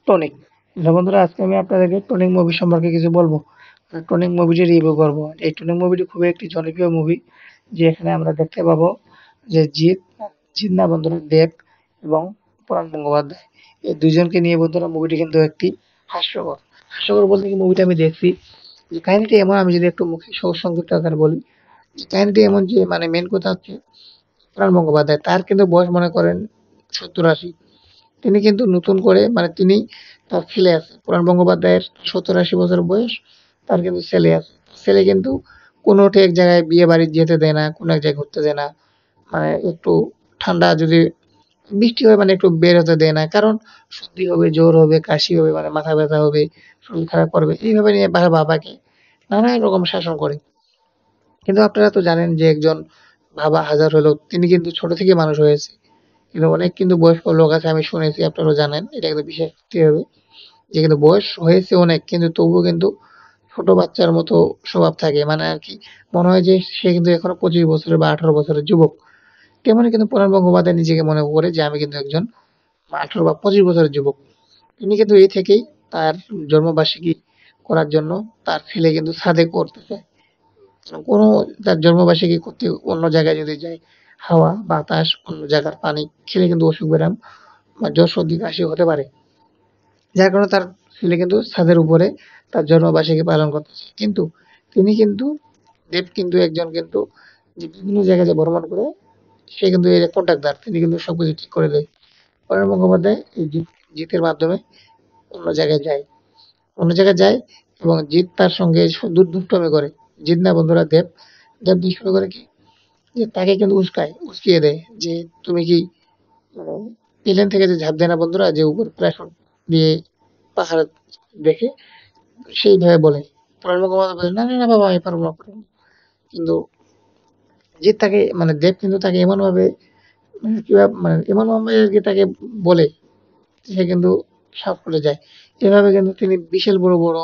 টনিক হ্যালো বন্ধুরা আজকে আমি আপনাদেরকে টনিক মুভি সম্পর্কে কিছু বলবো টনিক মুভিটি রিভিউ করবো এই টনিক মুভিটি খুবই একটি জনপ্রিয় মুভি যে এখানে আমরা দেখতে পাবো যে জিৎ জিৎ না বন্ধুরা দেব এবং প্রাণ গঙ্গোপাধ্যায় এই দুজনকে নিয়ে বন্ধুরা মুভিটি কিন্তু একটি হাস্যকর হাস্যকর বলতে কি মুভিটা আমি দেখছি যে কাহিনিটি এমন আমি যদি একটু মুখে সংক্ষিপ্ত আকার বলি কাহিনিটি এমন যে মানে মেন কথা হচ্ছে প্রাণ গঙ্গোপাধ্যায় তার কিন্তু বয়স মনে করেন সত্তর আশি তিনি কিন্তু নতুন করে মানে তিনি তার ছেলে আছে পুরাণ বঙ্গোপাধ্যায়ের সত্তর আশি বছর বয়স তার কিন্তু ছেলে আছে ছেলে কিন্তু কোনো এক জায়গায় বিয়ে বাড়ি যেতে দেয় না কোনো এক জায়গায় ঘুরতে দেয় না মানে একটু ঠান্ডা যদি বৃষ্টি হয় মানে একটু বের হতে দেয় না কারণ সর্দি হবে জ্বর হবে কাশি হবে মানে মাথা ব্যথা হবে শরীর খারাপ করবে এইভাবে নিয়ে বাবাকে নানা রকম শাসন করে কিন্তু আপনারা তো জানেন যে একজন বাবা হাজার হলেও তিনি কিন্তু ছোট থেকে মানুষ হয়েছে এখানে অনেক কিন্তু বয়স্ক লোক আছে আমি শুনেছি আপনারাও জানেন এটা কিন্তু বিশেষ হবে যে কিন্তু বয়স হয়েছে অনেক কিন্তু তবুও কিন্তু ছোট বাচ্চার মতো স্বভাব থাকে মানে আর কি মনে হয় যে সে কিন্তু এখনো পঁচিশ বছরের বা আঠারো বছরের যুবক তেমনি কিন্তু প্রণব গঙ্গোপাধ্যায় নিজেকে মনে করে যে আমি কিন্তু একজন আঠারো বা পঁচিশ বছরের যুবক তিনি কিন্তু এই থেকেই তার জন্মবার্ষিকী করার জন্য তার ছেলে কিন্তু সাদে করতে চায় কোনো তার জন্মবার্ষিকী করতে অন্য জায়গায় যদি যায় হাওয়া বাতাস অন্য জায়গার পানি খেলে কিন্তু অসুখ ব্যায়াম বা জ্বর সর্দি কাশি হতে পারে যার কারণে তার ছেলে কিন্তু ছাদের উপরে তার জন্মবার্ষিকী পালন করতেছে কিন্তু তিনি কিন্তু দেব কিন্তু একজন কিন্তু যে বিভিন্ন জায়গায় যে ভ্রমণ করে সে কিন্তু এর কন্ট্রাক্টার তিনি কিন্তু সব কিছু ঠিক করে দেয় পরের মুখোপাধ্যায় এই জিতের মাধ্যমে অন্য জায়গায় যায় অন্য জায়গায় যায় এবং জিত তার সঙ্গে দুর্দুষ্টমি করে জিত না বন্ধুরা দেব দেব দুষ্টমি করে কি যে তাকে কিন্তু উস্কায় উস্কিয়ে দেয় যে তুমি কি প্লেন মানে থেকে যে ঝাঁপ দেয় না বন্ধুরা যে উপর প্লাটফর্ম দিয়ে পাহাড় দেখে সেইভাবে বলে প্রণব বলে না না বাবা আমি পারবো না কিন্তু যে তাকে মানে দেব কিন্তু তাকে এমনভাবে মানে কীভাবে মানে এমনভাবে আর কি তাকে বলে সে কিন্তু সাফ করে যায় এভাবে কিন্তু তিনি বিশাল বড় বড়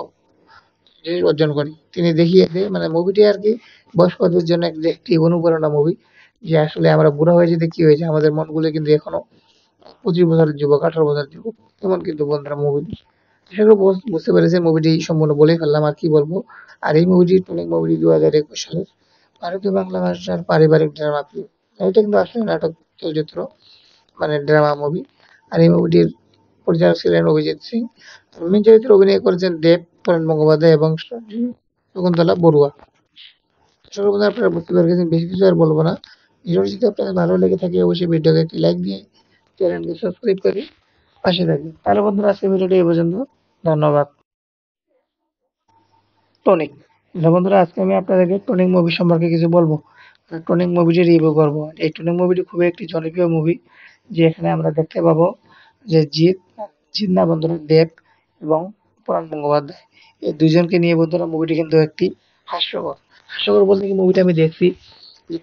জিনিস অর্জন করে তিনি দেখিয়ে মানে মুভিটি আর কি বয়স্কদের জন্য একটি অনুপ্রেরণা মুভি যে আসলে আমরা বুড়া হয়ে যেতে কি হয়েছে আমাদের মনগুলো কিন্তু এখনো পঁচিশ বছরের যুবক আঠারো বছরের যুবক এমন কিন্তু বন্ধুরা মুভিটি সেগুলো বুঝতে পেরেছে মুভিটি সম্পূর্ণ বলেই ফেললাম আর কি বলবো আর এই মুভিটি অনেক মুভিটি দু হাজার একুশ সালের ভারতীয় বাংলা ভাষার পারিবারিক ড্রামা এটা কিন্তু আসলে নাটক চলচ্চিত্র মানে ড্রামা মুভি আর এই মুভিটির পরিচালক ছিলেন অভিজিৎ সিং মেন চরিত্রে অভিনয় করেছেন দেব করেন মুখোপাধ্যায় এবং শকুন্তলা বড়ুয়া সর্বদা আপনারা বুঝতে পেরে বেশি কিছু আর বলবো না ভিডিওটি যদি আপনাদের ভালো লেগে থাকে অবশ্যই ভিডিওকে একটি লাইক দিয়ে চ্যানেলকে সাবস্ক্রাইব করে পাশে থাকবেন তাহলে বন্ধুরা আজকে ভিডিওটি এ পর্যন্ত ধন্যবাদ টনিক বন্ধুরা আজকে আমি আপনাদেরকে টনিক মুভি সম্পর্কে কিছু বলবো টনিক মুভিটি রিভিউ করব এই টনিক মুভিটি খুবই একটি জনপ্রিয় মুভি যে এখানে আমরা দেখতে পাবো যে জিৎ জিৎ না বন্ধুরা দেব এবং পুরাণ গঙ্গোপাধ্যায় এই দুজনকে নিয়ে বন্ধুরা মুভিটি কিন্তু একটি হাস্যকর আশা বলতে কি মুভিটা আমি দেখছি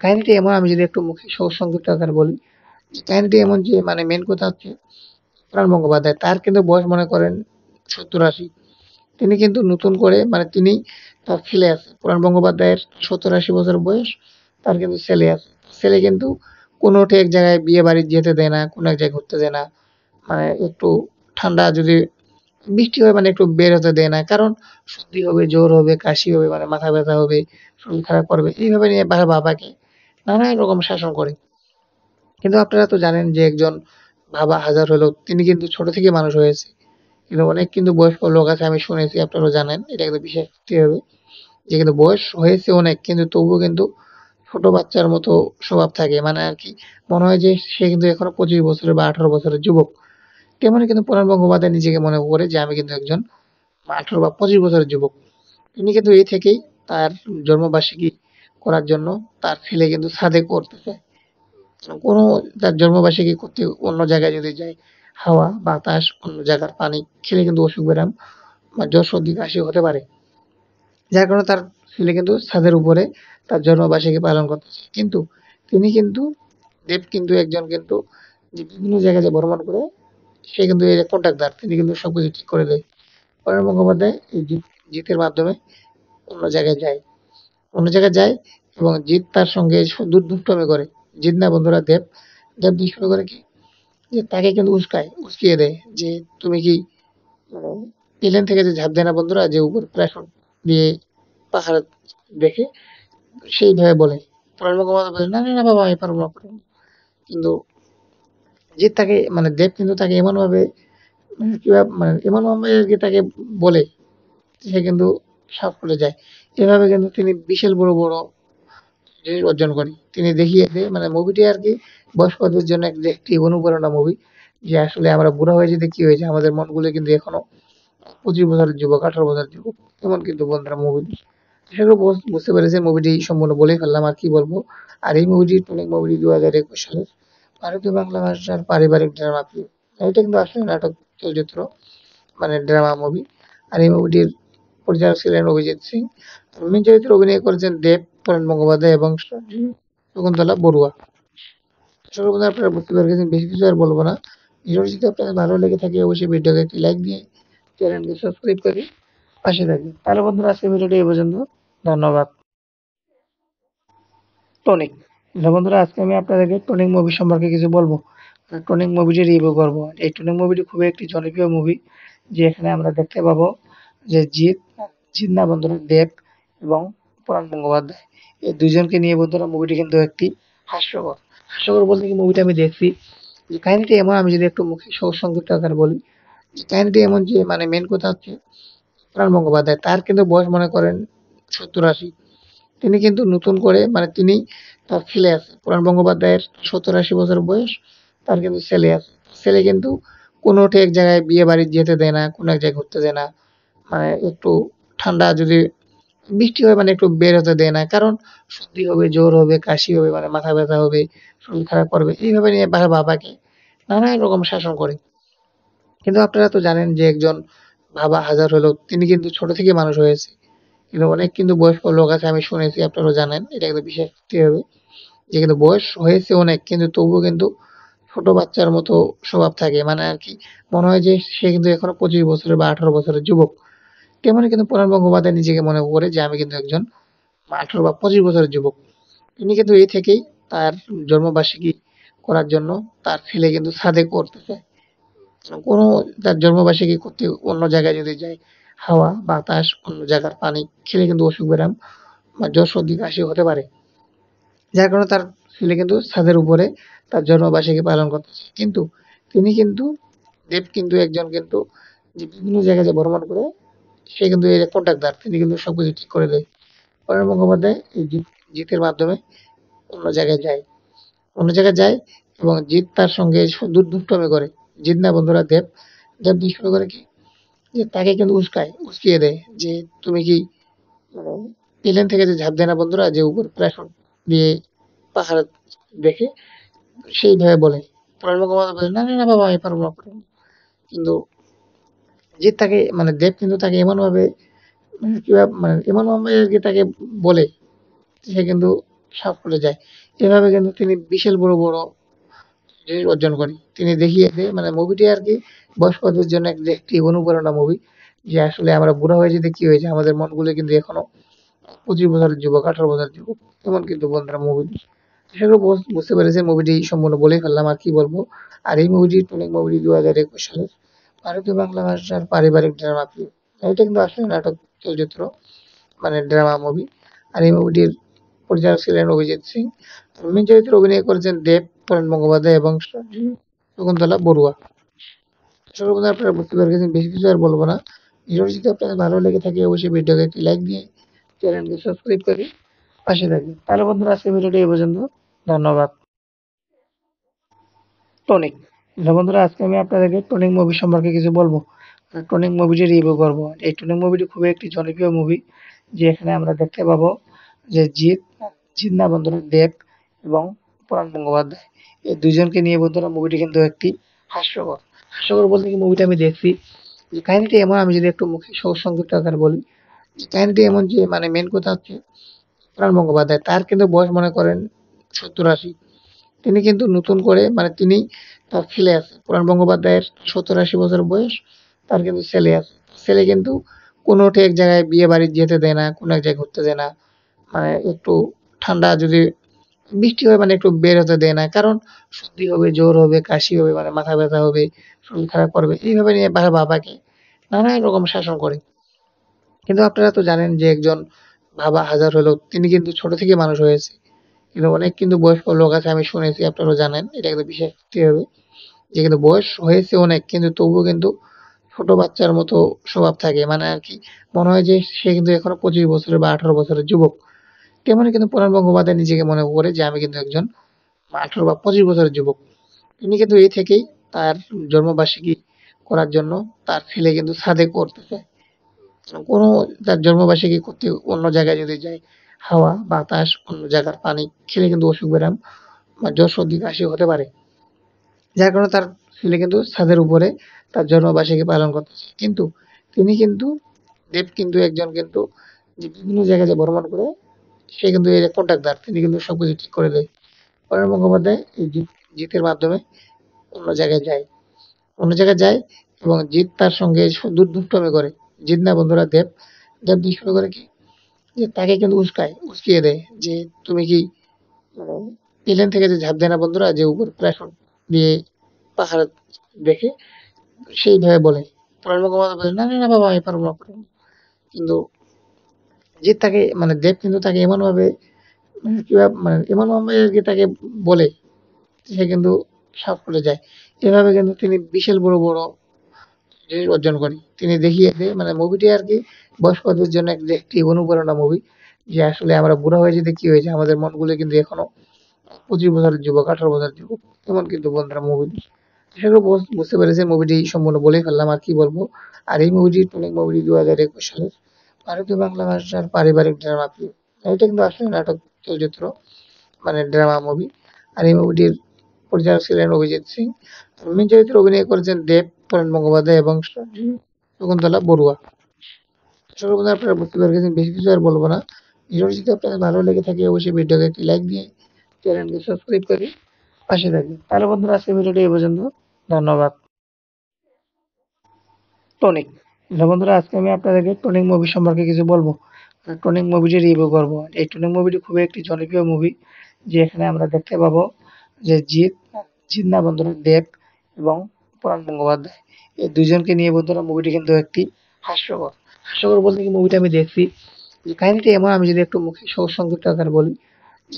কাহিনিটা এমন আমি যদি একটু মুখে সংক্ষিপ্ত আকার বলি কাহিনিটা এমন যে মানে মেন কথা হচ্ছে প্রাণ গঙ্গোপাধ্যায় তার কিন্তু বয়স মনে করেন সত্তর আশি তিনি কিন্তু নতুন করে মানে তিনি তার ছেলে আছে পুরাণ বঙ্গোপাধ্যায়ের সত্তর আশি বছর বয়স তার কিন্তু ছেলে আছে ছেলে কিন্তু কোনো এক জায়গায় বিয়ে বাড়ি যেতে দেয় না কোনো এক জায়গায় ঘুরতে দেয় না মানে একটু ঠান্ডা যদি বৃষ্টি হয় মানে একটু বের হতে দেয় না কারণ সর্দি হবে জ্বর হবে কাশি হবে মানে মাথা ব্যথা হবে শরীর খারাপ করবে এইভাবে নিয়ে বাবাকে নানান রকম শাসন করে কিন্তু আপনারা তো জানেন যে একজন বাবা হাজার হলেও তিনি কিন্তু ছোট থেকে মানুষ হয়েছে কিন্তু অনেক কিন্তু বয়স্ক লোক আছে আমি শুনেছি আপনারাও জানেন এটা কিন্তু বিশেষ হবে যে কিন্তু বয়স হয়েছে অনেক কিন্তু তবুও কিন্তু ছোট বাচ্চার মতো স্বভাব থাকে মানে আর কি মনে হয় যে সে কিন্তু এখনো পঁচিশ বছরের বা আঠারো বছরের যুবক তেমনি কিন্তু পুরাণ বঙ্গোপাধ্যায় নিজেকে মনে করে যে আমি কিন্তু একজন আঠারো বা পঁচিশ বছরের যুবক তিনি কিন্তু এই থেকেই তার জন্মবার্ষিকী করার জন্য তার ছেলে কিন্তু ছাদে করতেছে কোনো তার জন্মবার্ষিকী করতে অন্য জায়গায় যদি যায় হাওয়া বাতাস অন্য জায়গার পানি খেলে কিন্তু অসুখ বেরাম বা জ্বর সর্দি কাশি হতে পারে যার কারণে তার ছেলে কিন্তু ছাদের উপরে তার জন্মবার্ষিকী পালন করতেছে কিন্তু তিনি কিন্তু দেব কিন্তু একজন কিন্তু যে বিভিন্ন জায়গায় যে ভ্রমণ করে সে কিন্তু কন্ট্রাক্টদার তিনি কিন্তু সবকিছু ঠিক করে দেয় পরের মুখোপাধ্যায় এই জিতের মাধ্যমে অন্য জায়গায় যায় অন্য জায়গায় যায় এবং জিৎ তার সঙ্গে দুর্দুষ্টমি করে জিৎ না বন্ধুরা দেব দেব দুষ্টমি করে কি যে তাকে কিন্তু উস্কায় উস্কিয়ে দেয় যে তুমি কি মানে প্লেন থেকে যে ঝাঁপ দেয় না বন্ধুরা যে উপর প্ল্যাটফর্ম দিয়ে পাহাড় দেখে সেইভাবে বলে প্রণব বলে না না বাবা আমি পারবো না কিন্তু জিৎ তাকে মানে দেব কিন্তু তাকে এমনভাবে মানে, কিভাবে মানে এমনভাবে তাকে বলে সে কিন্তু সাফল্যে যায় এভাবে কিন্তু তিনি বিশাল বড় বড় জিনিস অর্জন করে তিনি দেখিয়ে দেয় মানে মুভিটি আর কি বয়স্কদের জন্য একটি অনুপ্রেরণা মুভি যে আসলে আমরা বুড়া হয়ে যেতে কী হয়েছে আমাদের মনগুলো কিন্তু এখনো পঁচিশ বছরের যুবক আঠারো বছরের যুবক এমন কিন্তু বন্ধুরা মুভি সেগুলো বুঝতে পেরেছেন মুভিটি সম্পূর্ণ বলে ফেললাম আর কি বলবো আর এই মুভিটি অনেক মুভিটি দু হাজার একুশ সালের ভারতীয় বাংলা ভাষার পারিবারিক ড্রামা প্রিয় এটা কিন্তু আসলে নাটক চলচ্চিত্র মানে ড্রামা মুভি আর এই মুভিটির পরিচালক ছিলেন অভিজিৎ সিং মেন চরিত্রে অভিনয় করেছেন দেব পরাণ মুখোপাধ্যায় এবং শকুন্তলা বড়ুয়া সর্বদা আপনারা বুঝতে পেরেছেন বেশি কিছু আর বলবো না ভিডিওটি যদি আপনাদের ভালো লেগে থাকে অবশ্যই ভিডিওকে একটি লাইক দিয়ে চ্যানেলটি সাবস্ক্রাইব করে পাশে থাকবেন তাহলে বন্ধুরা আজকে ভিডিওটি এ পর্যন্ত ধন্যবাদ টনিক বন্ধুরা আজকে আমি আপনাদেরকে টনিক মুভি সম্পর্কে কিছু বলবো টনিক মুভিটি রিভিউ করবো এই টনিক মুভিটি খুবই একটি জনপ্রিয় মুভি যে এখানে আমরা দেখতে পাবো যে জিৎ চিন্তাবন্ধন দেব এবং পরাণ গঙ্গোপাধ্যায় এই দুজনকে নিয়ে বন্ধুরা মুভিটি কিন্তু একটি হাস্যকর হাস্যকর বলতে কি মুভিটা আমি দেখছি যে কাহিনিটি এমন আমি যদি একটু মুখে সংক্ষিপ্ত আকার বলি যে কাহিনিটি এমন যে মানে মেন কথা হচ্ছে পরাণ গঙ্গোপাধ্যায় তার কিন্তু বয়স মনে করেন সত্তর আশি তিনি কিন্তু নতুন করে মানে তিনি তার ছেলে আছে পুরাণ বঙ্গোপাধ্যায়ের সত্তর আশি বছর বয়স তার কিন্তু ছেলে আছে ছেলে কিন্তু কোনো এক জায়গায় বিয়ে বাড়ি যেতে দেয় না কোনো এক জায়গায় ঘুরতে দেয় না মানে একটু ঠান্ডা যদি বৃষ্টি হয় মানে একটু বের হতে দেয় না কারণ সর্দি হবে জ্বর হবে কাশি হবে মানে মাথা ব্যথা হবে শরীর খারাপ করবে এইভাবে নিয়ে বাবা বাবাকে নানান রকম শাসন করে কিন্তু আপনারা তো জানেন যে একজন বাবা হাজার হলো তিনি কিন্তু ছোট থেকে মানুষ হয়েছে কিন্তু অনেক কিন্তু বয়স্ক লোক আছে আমি শুনেছি আপনারা জানেন এটা কিন্তু বিশেষ হবে যে কিন্তু বয়স হয়েছে অনেক কিন্তু তবুও কিন্তু ছোট বাচ্চার মতো স্বভাব থাকে মানে আর কি মনে হয় যে সে কিন্তু এখনো পঁচিশ বছরের বা আঠারো বছরের যুবক কেমন কিন্তু প্রণব গঙ্গোপাধ্যায় নিজেকে মনে করে যে আমি কিন্তু একজন আঠারো বা পঁচিশ বছরের যুবক তিনি কিন্তু এই থেকেই তার জন্মবার্ষিকী করার জন্য তার ছেলে কিন্তু সাদে করতে চায় কোনো তার জন্মবার্ষিকী করতে অন্য জায়গায় যদি যায় হাওয়া বাতাস অন্য জায়গার পানি খেলে কিন্তু অসুখ ব্যায়াম বা জ্বর সর্দি কাশি হতে পারে যার কারণে তার ছেলে কিন্তু ছাদের উপরে তার জন্মবার্ষিকী পালন করতেছে কিন্তু তিনি কিন্তু দেব কিন্তু একজন কিন্তু যে বিভিন্ন জায়গায় যে ভ্রমণ করে সে কিন্তু এর কন্ট্রাক্টদার তিনি কিন্তু সব কিছু ঠিক করে দেয় অরণ্য মুখোপাধ্যায় এই জিত জিতের মাধ্যমে অন্য জায়গায় যায় অন্য জায়গায় যায় এবং জিত তার সঙ্গে দুর্দুষ্টমি করে জিত না বন্ধুরা দেব দেব দুষ্টমি করে কি যে তাকে কিন্তু উস্কায় উস্কিয়ে দেয় যে তুমি কি মানে, প্লেন থেকে যে ঝাঁপ দেয় না বন্ধুরা যে উপর প্লাটফর্ম দিয়ে পাহাড় দেখে সেইভাবে বলে প্রণব মুখোপাধ্যায় বলে না না বাবা আমি পারবো না কিন্তু যে তাকে মানে দেব কিন্তু তাকে এমনভাবে মানে এমনভাবে যে তাকে বলে সে কিন্তু সব করে যায় এভাবে কিন্তু তিনি বিশাল বড় বড় জিনিস অর্জন করে তিনি দেখিয়েছে মানে মুভিটি আর কি বয়স্কদের জন্য একটি অনুপ্রেরণা মুভি যে আসলে আমরা বুড়া হয়ে যেতে কি হয়েছে আমাদের মনগুলো কিন্তু এখনো পঁচিশ বছর যুবক আঠারো বছরের যুবক এমন কিন্তু বন্ধুরা মুভি সেগুলো বুঝতে পেরেছে মুভিটি সম্পূর্ণ বলেই ফেললাম আর কি বলবো আর এই মুভিটি অনেক মুভিটি দু হাজার একুশ সালের ভারতীয় বাংলা ভাষার পারিবারিক ড্রামা ফিল্ম এটা কিন্তু আসলে নাটক চলচ্চিত্র মানে ড্রামা মুভি আর এই মুভিটির পরিচালক ছিলেন অভিজিৎ সিং মেন চরিত্রে অভিনয় করেছেন দেব পরাণ মুখোপাধ্যায় এবং শকুন্তলা বড়ুয়া সর্বদা আপনারা বুঝতে পেরেছেন বেশি কিছু আর বলবো না ভিডিওটি যদি আপনাদের ভালো লেগে থাকে অবশ্যই ভিডিওকে একটি লাইক দিয়ে চ্যানেলকে সাবস্ক্রাইব করে পাশে থাকবেন তাহলে বন্ধুরা আজকে ভিডিওটি এই পর্যন্ত ধন্যবাদ টনিক হ্যালো বন্ধুরা আজকে আমি আপনাদেরকে টনিক মুভি সম্পর্কে কিছু বলবো টনিক মুভিটি রিভিউ করবো এই টনিক মুভিটি খুবই একটি জনপ্রিয় মুভি যে এখানে আমরা দেখতে পাবো যে জিৎ জিৎ না বন্ধুরা দেব এবং প্রাণ গঙ্গোপাধ্যায় এই দুজনকে নিয়ে বন্ধুরা মুভিটি কিন্তু একটি হাস্যকর হাস্যকর বলতে কি মুভিটা আমি দেখছি যে কাহিনিটি এমন আমি যদি একটু মুখে সংক্ষিপ্ত আকার বলি কাহিনিটি এমন যে মানে মেন কথা হচ্ছে প্রাণ গঙ্গোপাধ্যায় তার কিন্তু বয়স মনে করেন সত্তর আশি তিনি কিন্তু নতুন করে মানে তিনি তার ছেলে আছে পুরাণ গঙ্গোপাধ্যায়ের সত্তর আশি বছর বয়স তার কিন্তু ছেলে আছে ছেলে কিন্তু কোনো এক জায়গায় বিয়ে বাড়ি যেতে দেয় না কোনো এক জায়গায় ঘুরতে দেয় না মানে একটু ঠান্ডা যদি বৃষ্টি হয় মানে একটু বের হতে দেয় না কারণ সর্দি হবে জ্বর হবে কাশি হবে মানে মাথা ব্যথা হবে শরীর খারাপ করবে এইভাবে নিয়ে বাবা বাবাকে নানা রকম শাসন করে কিন্তু আপনারা তো জানেন যে একজন বাবা হাজার হলেও তিনি কিন্তু ছোট থেকে মানুষ হয়েছে কিন্তু অনেক কিন্তু বয়স্ক লোক আছে আমি শুনেছি আপনারাও জানেন এটা কিন্তু বিশেষ করতে হবে যে কিন্তু বয়স হয়েছে অনেক কিন্তু তবুও কিন্তু ছোট বাচ্চার মতো স্বভাব থাকে মানে আর কি মনে হয় যে সে কিন্তু এখনো পঁচিশ বছরের বা আঠারো বছরের যুবক তেমনি কিন্তু প্রণব গঙ্গোপাধ্যায় নিজেকে মনে করে যে আমি কিন্তু একজন আঠারো বা পঁচিশ বছরের যুবক তিনি কিন্তু এই থেকেই তার জন্মবার্ষিকী করার জন্য তার ছেলে কিন্তু সাদে করতে চায় কোনো তার জন্মবার্ষিকী করতে অন্য জায়গায় যদি যায় হাওয়া বাতাস অন্য জায়গার পানি খেলে কিন্তু অসুখ ব্যায়াম বা জ্বর সর্দি কাশি হতে পারে যার কারণে তার ছেলে কিন্তু ছাদের উপরে তার জন্মবার্ষিকী পালন করতেছে কিন্তু তিনি কিন্তু দেব কিন্তু একজন কিন্তু যে বিভিন্ন জায়গায় যে ভ্রমণ করে সে কিন্তু এর কন্ট্রাক্টদার তিনি কিন্তু সব কিছু ঠিক করে দেয় অরুণ মুখোপাধ্যায় এই জিতের মাধ্যমে অন্য জায়গায় যায় অন্য জায়গায় যায় এবং জিত তার সঙ্গে দুর্দুষ্টমি করে জিত না বন্ধুরা দেব দেব দুষ্টমি করে কি যে তাকে কিন্তু উস্কায় উস্কিয়ে দেয় যে তুমি কি মানে প্লেন থেকে যে ঝাঁপ দেয় না বন্ধুরা যে উপর প্লাটফর্ম দিয়ে পাহাড় দেখে সেইভাবে বলে প্রণব কুমার বলে না না বাবা আমি পারবো না কিন্তু যে তাকে মানে দেব কিন্তু তাকে এমনভাবে মানে কীভাবে মানে এমনভাবে যে তাকে বলে সে কিন্তু সাফ করে যায় এভাবে কিন্তু তিনি বিশাল বড় বড় অর্জন করি তিনি দেখিয়েছে মানে মুভিটি আর কি বয়স্কদের জন্য একটি অনুপ্রেরণা মুভি যে আসলে আমরা বুড়া হয়ে যেতে কী হয়েছে আমাদের মনগুলো কিন্তু এখনও পঁচিশ বছরের যুবক আঠারো বছরের যুবক এমন কিন্তু বন্ধুরা মুভি সেগুলো বুঝতে পেরেছে মুভিটি সম্পূর্ণ বলেই ফেললাম আর কি বলবো আর এই মুভিটি টনিক মুভিটি দু হাজার একুশ সালের ভারতীয় বাংলা ভাষার পারিবারিক ড্রামা ফিল্ম এটা কিন্তু আসলে নাটক চলচ্চিত্র মানে ড্রামা মুভি আর এই মুভিটির পরিচালক ছিলেন অভিজিৎ সিং মেন চরিত্রে অভিনয় করেছেন দেব তরণ মুখোপাধ্যায় এবং শকুন্তলা বড়ুয়া সর্বদা আপনারা বুঝতে পারবেন বেশি কিছু আর বলবো না ভিডিওটি যদি আপনাদের ভালো লেগে থাকে অবশ্যই ভিডিওকে একটি লাইক দিয়ে চ্যানেলটি সাবস্ক্রাইব করে পাশে থাকবেন তাহলে বন্ধুরা আজকে ভিডিওটি এ পর্যন্ত ধন্যবাদ টনিক বন্ধুরা আজকে আমি আপনাদেরকে টনিক মুভি সম্পর্কে কিছু বলবো টনিক মুভিটি রিভিউ করবো এই টনিক মুভিটি খুবই একটি জনপ্রিয় মুভি যে এখানে আমরা দেখতে পাবো যে জিৎ জিৎ না বন্ধুরা দেব এবং পরাণ গঙ্গোপাধ্যায় এই দুজনকে নিয়ে বন্ধুরা মুভিটি কিন্তু একটি হাস্যকর হাস্যকর বলতে কি মুভিটা আমি দেখছি যে কাহিনিটি এমন আমি যদি একটু মুখে সহজ সংক্ষিপ্ত আকার বলি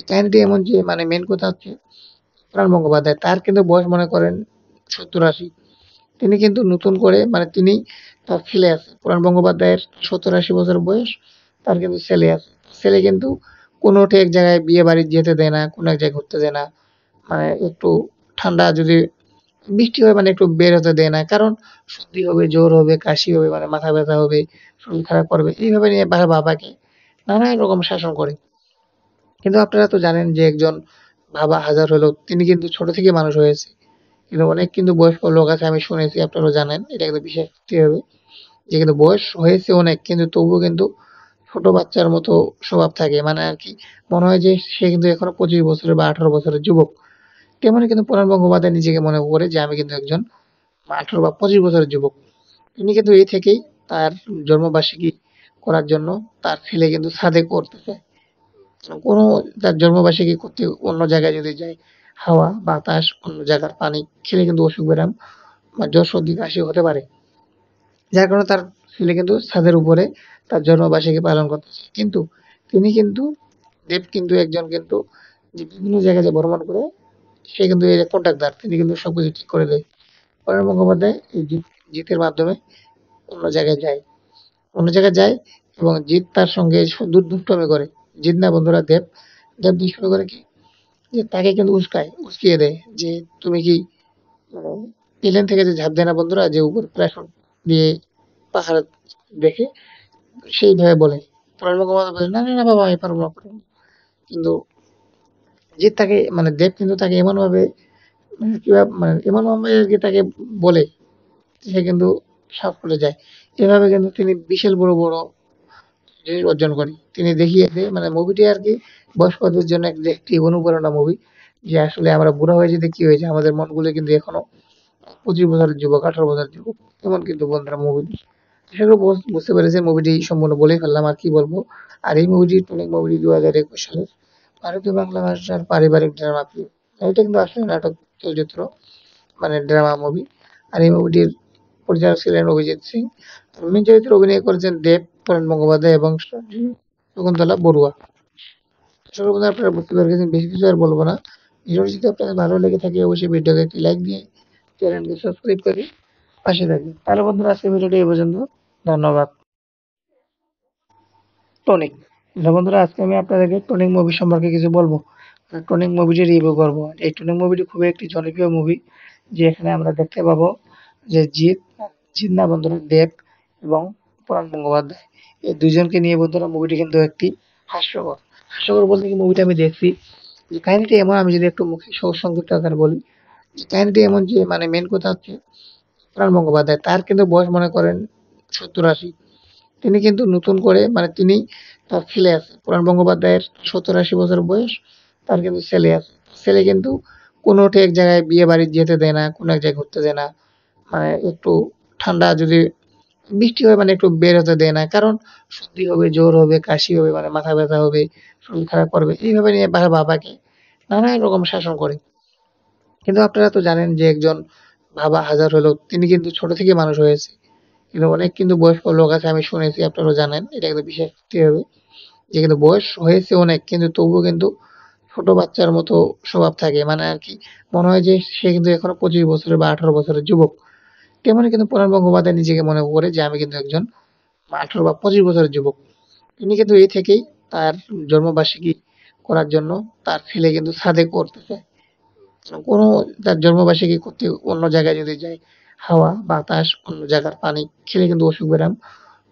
কাহিনিটি এমন যে মানে মেন কথা হচ্ছে পরাণ গঙ্গোপাধ্যায় তার কিন্তু বয়স মনে করেন সত্তর আশি তিনি কিন্তু নতুন করে মানে তিনি তার ছেলে আছে পুরাণ বঙ্গোপাধ্যায়ের সত্তর আশি বছর বয়স তার কিন্তু ছেলে আছে ছেলে কিন্তু কোনো এক জায়গায় বিয়ে বাড়ি যেতে দেয় না কোনো এক জায়গায় ঘুরতে দেয় না মানে একটু ঠান্ডা যদি বৃষ্টি হয় মানে একটু বেরোতে দেয় না কারণ সর্দি হবে জ্বর হবে কাশি হবে মানে মাথা ব্যথা হবে শরীর খারাপ করবে এইভাবে নিয়ে বাবাকে নানা রকম শাসন করে কিন্তু আপনারা তো জানেন যে একজন বাবা হাজার হলো তিনি কিন্তু ছোট থেকে মানুষ হয়েছে কিন্তু অনেক কিন্তু বয়স্ক লোক আছে আমি শুনেছি আপনারাও জানেন এটা কিন্তু বিশ্বাস করতে হবে যে কিন্তু বয়স হয়েছে অনেক কিন্তু তবুও কিন্তু ছোট বাচ্চার মতো স্বভাব থাকে মানে আর কি মনে হয় যে সে কিন্তু এখনো পঁচিশ বছরের বা আঠারো বছরের যুবক তেমনি কিন্তু প্রণব গঙ্গোপাধ্যায় নিজেকে মনে করে যে আমি কিন্তু একজন আঠারো বা পঁচিশ বছরের যুবক তিনি কিন্তু এই থেকেই তার জন্মবার্ষিকী করার জন্য তার ছেলে কিন্তু সাদে করতেছে কোনো তার জন্মবার্ষিকী করতে অন্য জায়গায় যদি যায় হাওয়া বাতাস অন্য জায়গার পানি খেলে কিন্তু অসুখ বেরাম বা জ্বর সর্দি কাশি হতে পারে যার কারণে তার ছেলে কিন্তু ছাদের উপরে তার জন্মবার্ষিকী পালন করতেছে কিন্তু তিনি কিন্তু দেব কিন্তু একজন কিন্তু বিভিন্ন জায়গায় যে ভ্রমণ করে সে কিন্তু এই যে কন্ট্রাক্টার তিনি কিন্তু সব কিছু ঠিক করে দেয় পরের মুখোপাধ্যায় এই জিত জিতের মাধ্যমে অন্য জায়গায় যায় অন্য জায়গায় যায় এবং জিত তার সঙ্গে দুর্দুষ্টমি করে জিত না বন্ধুরা দেব দেব শুরু করে কি যে তাকে কিন্তু উস্কায় উস্কিয়ে দেয় যে তুমি কি মানে প্লেন থেকে যে ঝাঁপ দেয় না বন্ধুরা যে উপর প্লাটফর্ম দিয়ে পাহাড় দেখে সেইভাবে বলে পরের মুখোপাধ্যায় বলে না না বাবা আমি পারবো না কিন্তু যে তাকে মানে দেব কিন্তু তাকে এমনভাবে কীভাবে মানে এমনভাবে আর কি তাকে বলে সে কিন্তু সাফ করে যায় এভাবে কিন্তু তিনি বিশাল বড় বড় জিনিস অর্জন করে তিনি দেখিয়েছে মানে মুভিটি আর কি বয়স্কদের জন্য একটি অনুপ্রেরণা মুভি যে আসলে আমরা বুড়া হয়ে যেতে কি হয়েছে আমাদের মনগুলো কিন্তু এখনো পঁচিশ বছরের যুবক আঠারো বছরের যুবক এমন কিন্তু বন্ধুরা মুভি সেগুলো বুঝতে পেরেছে মুভিটি সম্পূর্ণ বলেই ফেললাম আর কি বলবো আর এই মুভিটি অনেক মুভিটি দু হাজার একুশ সালের ভারতীয় বাংলা ভাষার পারিবারিক ড্রামা ফিল্ম এটা কিন্তু আসলে নাটক চলচ্চিত্র মানে ড্রামা মুভি আর এই মুভিটির পরিচালক ছিলেন অভিজিৎ সিং মেন চরিত্রে অভিনয় করেছেন দেব পরাণ গঙ্গোপাধ্যায় এবং শকুন্তলা বড়ুয়া সর্বদা আপনারা বুঝতে পেরে বেশি কিছু আর বলবো না ভিডিওটি যদি আপনাদের ভালো লেগে থাকে অবশ্যই ভিডিওকে একটি লাইক দিয়ে চ্যানেলটি সাবস্ক্রাইব করে পাশে থাকবেন তাহলে বন্ধুরা আজকে ভিডিওটি এ পর্যন্ত ধন্যবাদ টনিক হ্যালো বন্ধুরা আজকে আমি আপনাদেরকে টনিক মুভি সম্পর্কে কিছু বলবো টনিক মুভিটি রিভিউ করব এই টনিক মুভিটি খুবই একটি জনপ্রিয় মুভি যে এখানে আমরা দেখতে পাবো যে জিৎ জিৎ না বন্ধুরা দেব এবং প্রাণ গঙ্গোপাধ্যায় এই দুজনকে নিয়ে বন্ধুরা মুভিটি কিন্তু একটি হাস্যকর হাস্যকর বলতে কি মুভিটা আমি দেখছি যে কাহিনিটি এমন আমি যদি একটু মুখে সংক্ষিপ্ত আকারে বলি যে কাহিনিটি এমন যে মানে মেন কথা হচ্ছে প্রাণ গঙ্গোপাধ্যায় তার কিন্তু বয়স মনে করেন সত্তর আশি তিনি কিন্তু নতুন করে মানে তিনি তার ছেলে আছে পুরাণ বঙ্গোপাধ্যায়ের সত্তর আশি বছর বয়স তার কিন্তু ছেলে আছে ছেলে কিন্তু কোনো এক জায়গায় বিয়ে বাড়ি যেতে দেয় না কোনো এক জায়গায় ঘুরতে দেয় না মানে একটু ঠান্ডা যদি বৃষ্টি হয় মানে একটু বের হতে দেয় না কারণ সর্দি হবে জ্বর হবে কাশি হবে মানে মাথা ব্যথা হবে শরীর খারাপ করবে এইভাবে নিয়ে বাবাকে নানা রকম শাসন করে কিন্তু আপনারা তো জানেন যে একজন বাবা হাজার হলেও তিনি কিন্তু ছোট থেকে মানুষ হয়েছে এভাবে অনেক কিন্তু বয়স্ক লোক আছে আমি শুনেছি আপনারাও জানেন এটা কিন্তু বিশেষ করতে হবে যে কিন্তু বয়স হয়েছে অনেক কিন্তু তবুও কিন্তু ছোট বাচ্চার মতো স্বভাব থাকে মানে আর কি মনে হয় যে সে কিন্তু এখনো পঁচিশ বছরের বা আঠারো বছরের যুবক তেমনি কিন্তু প্রণব গঙ্গোপাধ্যায় নিজেকে মনে করে যে আমি কিন্তু একজন আঠারো বা পঁচিশ বছরের যুবক তিনি কিন্তু এই থেকেই তার জন্মবার্ষিকী করার জন্য তার ছেলে কিন্তু সাদে করতে চায় কোনো তার জন্মবার্ষিকী করতে অন্য জায়গায় যদি যায় হাওয়া বাতাস অন্য জায়গার পানি খেলে কিন্তু অসুখ ব্যায়াম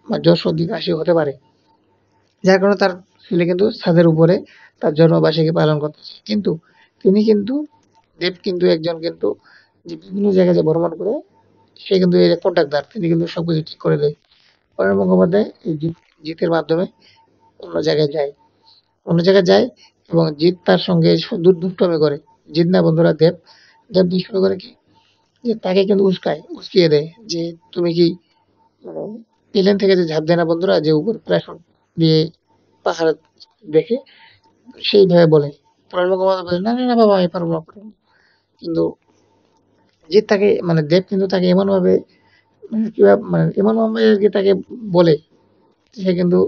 বা জ্বর সর্দি কাশি হতে পারে যার কারণে তার ছেলে কিন্তু ছাদের উপরে তার জন্মবার্ষিকী পালন করতেছে কিন্তু তিনি কিন্তু দেব কিন্তু একজন কিন্তু যে বিভিন্ন জায়গায় যে ভ্রমণ করে সে কিন্তু এই কন্ট্রাক্টদার তিনি কিন্তু সব কিছু ঠিক করে দেয় পরের মুখোপাধ্যায় এই জিত জিতের মাধ্যমে অন্য জায়গায় যায় অন্য জায়গায় যায় এবং জিত তার সঙ্গে দুর্দুষ্টমি করে জিত না বন্ধুরা দেব দেব দুষ্টমি করে কি যে তাকে কিন্তু উস্কায় উস্কিয়ে দেয় যে তুমি কি মানে প্লেন থেকে যে ঝাঁপ দেয় না বন্ধুরা যে উপর প্ল্যাটফর্ম দিয়ে পাহাড় দেখে সেইভাবে বলে প্রণব বলে না না বাবা আমি পারবো না কিন্তু যে তাকে মানে দেব কিন্তু তাকে এমনভাবে মানে কীভাবে মানে এমনভাবে আর কি তাকে বলে সে কিন্তু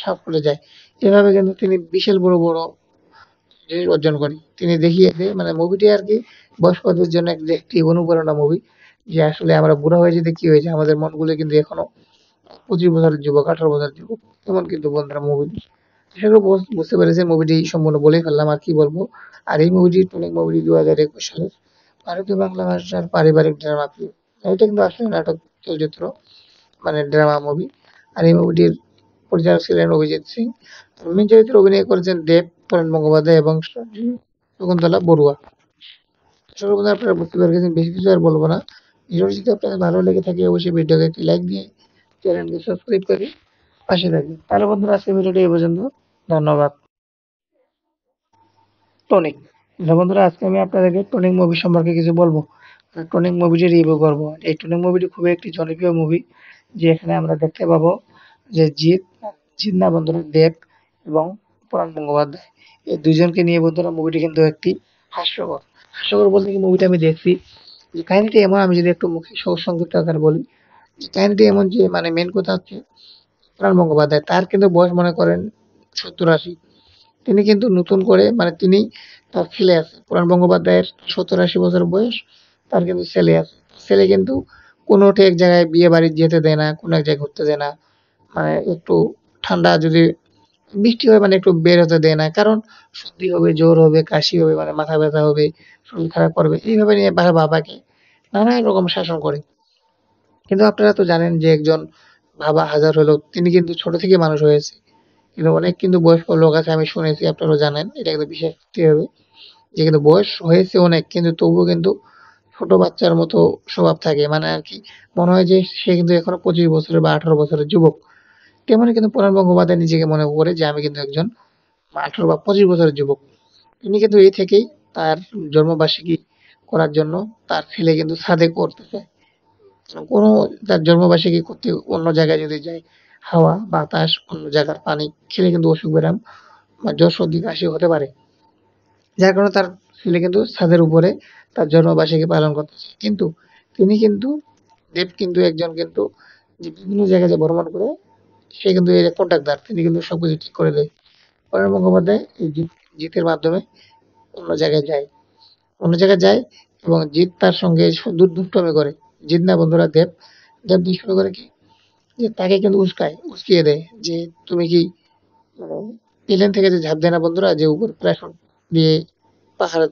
সাফ করে যায় এভাবে কিন্তু তিনি বিশাল বড় বড় অর্জন করে তিনি দেখিয়েছে মানে মুভিটি আর কি বয়স্কদের জন্য একটি অনুপ্রেরণা মুভি যে আসলে আমরা বুড়া হয়ে যেতে কি হয়েছে আমাদের মনগুলো কিন্তু এখনো পঁচিশ বছরের যুবক আঠারো বছরের যুবক এমন কিন্তু বন্ধুরা মুভি সেগুলো বুঝতে পেরেছেন মুভিটি সম্পূর্ণ বলেই ফেললাম আর কি বলবো আর এই মুভিটি অনেক মুভিটি দু হাজার একুশ সালের ভারতীয় বাংলা ভাষার পারিবারিক ড্রামা ফিল্ম এটা কিন্তু আসলে নাটক চলচ্চিত্র মানে ড্রামা মুভি আর এই মুভিটির পরিচালক ছিলেন অভিজিৎ সিং মেন চরিত্রে অভিনয় করেছেন দেব তরণ মুখোপাধ্যায় এবং শকুন্তলা বড়ুয়া সর্ব আপনারা বুঝতে পেরেছেন বেশি কিছু আর বলবো না ভিডিওটি যদি আপনাদের ভালো লেগে থাকে অবশ্যই ভিডিওকে একটি লাইক দিয়ে চ্যানেলকে সাবস্ক্রাইব করে পাশে থাকবেন তাহলে বন্ধুরা আজকে ভিডিওটি এ পর্যন্ত ধন্যবাদ টনিক বন্ধুরা আজকে আমি আপনাদেরকে টনিক মুভি সম্পর্কে কিছু বলবো টনিক মুভিটি রিভিউ করবো এই টনিক মুভিটি খুবই একটি জনপ্রিয় মুভি যে এখানে আমরা দেখতে পাবো যে জিৎ জিৎ না বন্ধুরা দেব এবং পুরাণ গঙ্গোপাধ্যায় দুজনকে নিয়ে বন্ধুরা মুভিটি কিন্তু একটি হাস্যকর হাস্যকর বলতে কি মুভিটা আমি দেখছি যে কাহিনিটি এমন আমি যদি একটু মুখে সংক্ষিপ্ত আকার বলি কাহিনিটি এমন যে মানে মেন কথা হচ্ছে প্রাণ গঙ্গোপাধ্যায় তার কিন্তু বয়স মনে করেন সত্তর আশি তিনি কিন্তু নতুন করে মানে তিনি তার ছেলে আছে পুরাণ বঙ্গোপাধ্যায়ের সত্তর আশি বছর বয়স তার কিন্তু ছেলে আছে ছেলে কিন্তু কোনো এক জায়গায় বিয়ে বাড়ি যেতে দেয় না কোনো এক জায়গায় ঘুরতে দেয় না মানে একটু ঠান্ডা যদি বৃষ্টি হয় মানে একটু বের হতে দেয় না কারণ সর্দি হবে জ্বর হবে কাশি হবে মানে মাথা ব্যথা হবে শরীর খারাপ করবে এইভাবে নিয়ে বাবা বাবাকে নানা রকম শাসন করে কিন্তু আপনারা তো জানেন যে একজন বাবা হাজার হলো তিনি কিন্তু ছোট থেকে মানুষ হয়েছে কিন্তু অনেক কিন্তু বয়স্ক লোক আছে আমি শুনেছি আপনারাও জানেন এটা কিন্তু বিশেষ হবে যে কিন্তু বয়স হয়েছে অনেক কিন্তু তবুও কিন্তু ছোট বাচ্চার মতো স্বভাব থাকে মানে আর কি মনে হয় যে সে কিন্তু এখনো পঁচিশ বছরের বা আঠারো বছরের যুবক তেমনি কিন্তু প্রণব গঙ্গোপাধ্যায় নিজেকে মনে করে যে আমি কিন্তু একজন আঠারো বা পঁচিশ বছরের যুবক তিনি কিন্তু এই থেকেই তার জন্মবার্ষিকী করার জন্য তার ছেলে কিন্তু সাদে করতে চায় কোনো তার জন্মবার্ষিকী করতে অন্য জায়গায় যদি যায় হাওয়া বাতাস অন্য জায়গার পানি খেলে কিন্তু অসুখ বেরাম বা জ্বর সর্দি কাশি হতে পারে যার কারণে তার ছেলে কিন্তু ছাদের উপরে তার জন্মবার্ষিকী পালন করতেছে কিন্তু তিনি কিন্তু দেব কিন্তু একজন কিন্তু বিভিন্ন জায়গায় যে ভ্রমণ করে সে কিন্তু এর কন্ট্রাক্টদার তিনি কিন্তু সব কিছু ঠিক করে দেয় পরের মুখোপাধ্যায় এই জিতের মাধ্যমে অন্য জায়গায় যায় অন্য জায়গায় যায় এবং জিৎ তার সঙ্গে দুর্দুষ্টমি করে জিৎ না বন্ধুরা দেব দেব দুষ্টমি করে কি যে তাকে কিন্তু উস্কায় উস্কিয়ে দেয় যে তুমি কি প্লেন মানে থেকে যে ঝাঁপ দেয় না বন্ধুরা যে উপর প্লাটফর্ম দিয়ে পাহাড়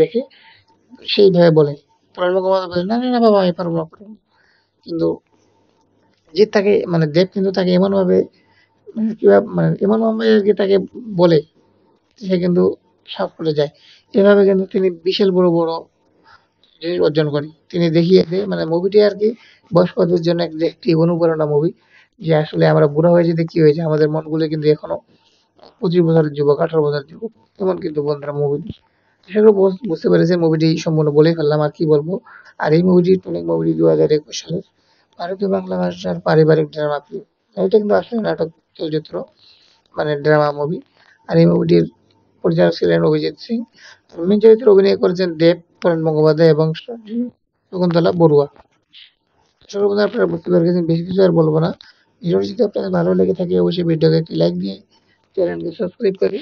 দেখে সেইভাবে বলে পরের মুখোপাধ্যায় বলে না না বাবা আমি পারবো না কিন্তু যে তাকে মানে দেব কিন্তু তাকে এমনভাবে কীভাবে মানে এমনভাবে যে তাকে বলে সে কিন্তু সব করে যায় এভাবে কিন্তু তিনি বিশাল বড় বড় জিনিস অর্জন করে তিনি দেখিয়েছে মানে মুভিটি আর কি বয়স্কদের জন্য একটি অনুপ্রেরণা মুভি যে আসলে আমরা বুড়া হয়ে যেতে কি হয়েছে আমাদের মনগুলো কিন্তু এখনও পঁচিশ বছরের যুবক আঠারো বছরের যুবক এমন কিন্তু বন্ধুরা মুভি সেগুলো বুঝতে পেরেছে মুভিটি সম্পূর্ণ বলেই ফেললাম আর কি বলবো আর এই মুভিটি অনেক মুভিটি দু হাজার একুশ সালের ভারতীয় বাংলা ভাষার পারিবারিক ড্রামা ফিল্ম এটা কিন্তু আসলে নাটক চলচ্চিত্র মানে ড্রামা মুভি আর এই মুভিটির পরিচালক ছিলেন অভিজিৎ সিং মেন চরিত্রে অভিনয় করেছেন দেব পরাণ মুখোপাধ্যায় এবং শকুন্তলা বড়ুয়া সর্বপ্রথম আপনারা বুঝতে পেরেছেন বেশি কিছু আর বলবো না ভিডিওটি যদি আপনাদের ভালো লেগে থাকে অবশ্যই ভিডিওকে একটি লাইক দিয়ে চ্যানেলকে সাবস্ক্রাইব করে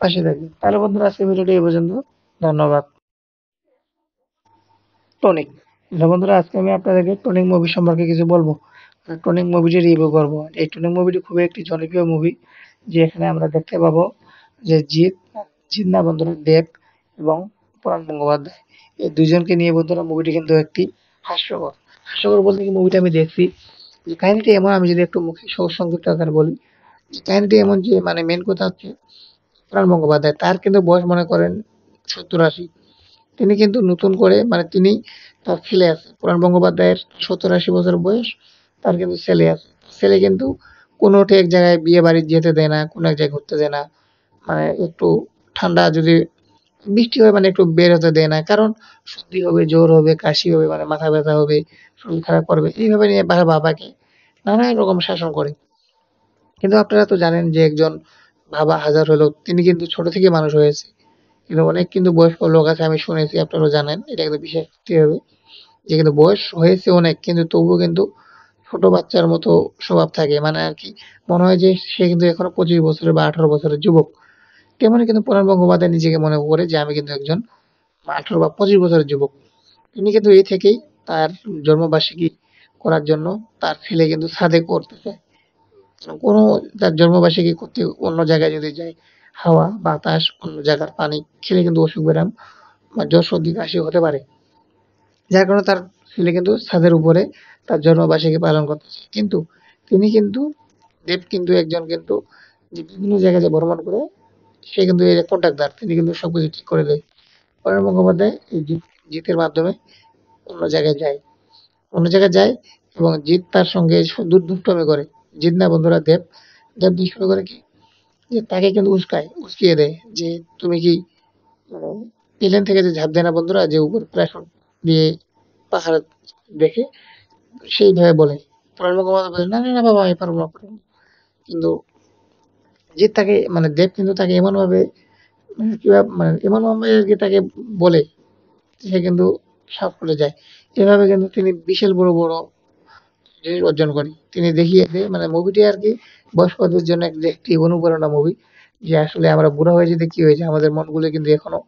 পাশে থাকবেন তাহলে বন্ধুরা আজকে ভিডিওটি এই পর্যন্ত ধন্যবাদ টনিক হ্যালো বন্ধুরা আজকে আমি আপনাদেরকে টনিক মুভি সম্পর্কে কিছু বলবো টনিক মুভিটি রিভিউ করবো এই টনিক মুভিটি খুবই একটি জনপ্রিয় মুভি যে এখানে আমরা দেখতে পাবো যে জিৎ জিৎ না বন্ধুরা দেব এবং প্রাণ গঙ্গোপাধ্যায় এই দুজনকে নিয়ে বন্ধুরা মুভিটি কিন্তু একটি হাস্যকর হাস্যকর বলতে কি মুভিটা আমি দেখছি যে কাহিনিটি এমন আমি যদি একটু মুখে সংক্ষিপ্ত আকার বলি কাহিনিটি এমন যে মানে মেন কথা হচ্ছে প্রাণ গঙ্গোপাধ্যায় তার কিন্তু বয়স মনে করেন সত্তর আশি তিনি কিন্তু নতুন করে মানে তিনি তার ছেলে আছে পুরাণ গঙ্গোপাধ্যায়ের সত্তর আশি বছর বয়স তার কিন্তু ছেলে আছে ছেলে কিন্তু কোনো এক জায়গায় বিয়ে বাড়ি যেতে দেয় না কোনো এক জায়গায় ঘুরতে দেয় না মানে একটু ঠান্ডা যদি বৃষ্টি হয় মানে একটু বের হতে দেয় না কারণ সর্দি হবে জ্বর হবে কাশি হবে মানে মাথা ব্যথা হবে শরীর খারাপ করবে এইভাবে নিয়ে বাবা বাবাকে নানা রকম শাসন করে কিন্তু আপনারা তো জানেন যে একজন বাবা হাজার হলেও তিনি কিন্তু ছোট থেকে মানুষ হয়েছে এখানে অনেক কিন্তু বয়স্ক লোক আছে আমি শুনেছি আপনারাও জানেন এটা কিন্তু বিশেষ হবে যে কিন্তু বয়স হয়েছে অনেক কিন্তু তবুও কিন্তু ছোট বাচ্চার মতো স্বভাব থাকে মানে আর কি মনে হয় যে সে কিন্তু এখনো পঁচিশ বছরের বা আঠারো বছরের যুবক তেমনি কিন্তু প্রণব গঙ্গোপাধ্যায় নিজেকে মনে করে যে আমি কিন্তু একজন আঠারো বা পঁচিশ বছরের যুবক তিনি কিন্তু এই থেকেই তার জন্মবার্ষিকী করার জন্য তার ছেলে কিন্তু সাদে করতেছে কোনো তার জন্মবার্ষিকী করতে অন্য জায়গায় যদি যায় হাওয়া বাতাস অন্য জায়গার পানি খেলে কিন্তু অসুখ ব্যায়াম বা জ্বর সর্দি কাশি হতে পারে যার কারণে তার ছেলে কিন্তু ছাদের উপরে তার জন্মবার্ষিকী পালন করতেছে কিন্তু তিনি কিন্তু দেব কিন্তু একজন কিন্তু যে বিভিন্ন জায়গায় যে ভ্রমণ করে সে কিন্তু এই কন্ট্রাক্টদার তিনি কিন্তু সব কিছু ঠিক করে দেয় পরের মুখোপাধ্যায় এই জিতের মাধ্যমে অন্য জায়গায় যায় অন্য জায়গায় যায় এবং জিত তার সঙ্গে দুর্দুষ্টমি করে জিৎ না বন্ধুরা দেব দেব দুষ্টমি করে কি যে তাকে কিন্তু উস্কায় উস্কিয়ে দেয় যে তুমি কি মানে প্লেন থেকে যে ঝাঁপ দেয় না বন্ধুরা যে উপর প্ল্যাটফর্ম দিয়ে পাহাড় দেখে সেইভাবে বলে বলে না না বাবা আমি পারবো না কিন্তু যে তাকে মানে দেব কিন্তু তাকে এমনভাবে কীভাবে মানে, মানে এমনভাবে কি তাকে বলে সে কিন্তু সাফ করে যায় এভাবে কিন্তু তিনি বিশাল বড় বড় জিনিস অর্জন করে তিনি দেখিয়ে মানে মুভিটি আর কি বয়স্কদের জন্য একটি অনুপ্রেরণা মুভি যে আসলে আমরা বুড়া হয়ে যেতে কী হয়েছে আমাদের মনগুলো কিন্তু এখনো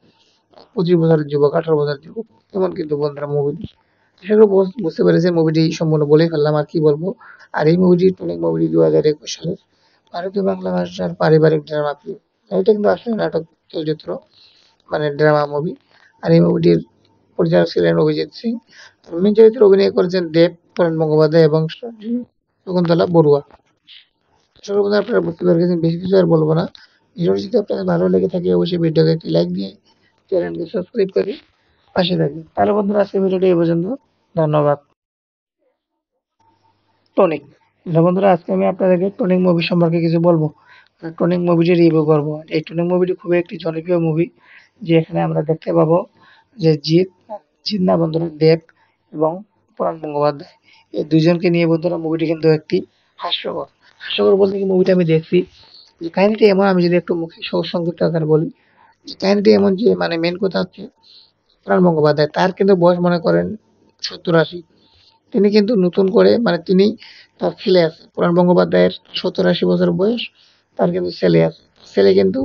পঁচিশ বছরের যুবক আঠারো বছরের যুবক এমন কিন্তু বন্ধুরা মুভি সেগুলো বুঝতে পেরেছে মুভিটি সম্পূর্ণ বলেই ফেললাম আর কি বলবো আর এই মুভিটি অনেক মুভিটি দু হাজার একুশ সালের ভারতীয় বাংলা ভাষার পারিবারিক ড্রামা এটা কিন্তু আসলে নাটক চলচ্চিত্র মানে ড্রামা মুভি আর এই মুভিটির পরিচালক ছিলেন অভিজিৎ সিং মেন চরিত্রে অভিনয় করেছেন দেব করেন মুখোপাধ্যায় এবং শকুন্তলা বড়ুয়া সম্বন্ধে আপনারা বুঝতে পারবেন বেশি কিছু আর বলবো না ভিডিওটি যদি আপনাদের ভালো লেগে থাকে অবশ্যই ভিডিওকে একটি লাইক দিয়ে চ্যানেলটি সাবস্ক্রাইব করে পাশে থাকবেন তাহলে বন্ধুরা আজকে ভিডিওটি এ পর্যন্ত ধন্যবাদ টনিক বন্ধুরা আজকে আমি আপনাদেরকে টনিক মুভি সম্পর্কে কিছু বলবো টনিক মুভিটি রিভিউ করবো এই টনিক মুভিটি খুবই একটি জনপ্রিয় মুভি যে এখানে আমরা দেখতে পাবো যে জিৎ জিৎ না বন্ধুরা দেব এবং পরাণ গঙ্গোপাধ্যায় এই দুজনকে নিয়ে বন্ধুরা মুভিটি কিন্তু একটি হাস্যকর হাস্যকর বলতে কি মুভিটা আমি দেখছি যে কাহিনিটা এমন আমি যদি একটু মুখে সংক্ষিপ্ত আকার বলি কাহিনীটি এমন যে মানে মেন কথা হচ্ছে প্রাণ গঙ্গোপাধ্যায় তার কিন্তু বয়স মনে করেন সত্তর আশি তিনি কিন্তু নতুন করে মানে তিনি তার ছেলে আছে পুরাণ বঙ্গোপাধ্যায়ের সত্তর আশি বছর বয়স তার কিন্তু ছেলে আছে ছেলে কিন্তু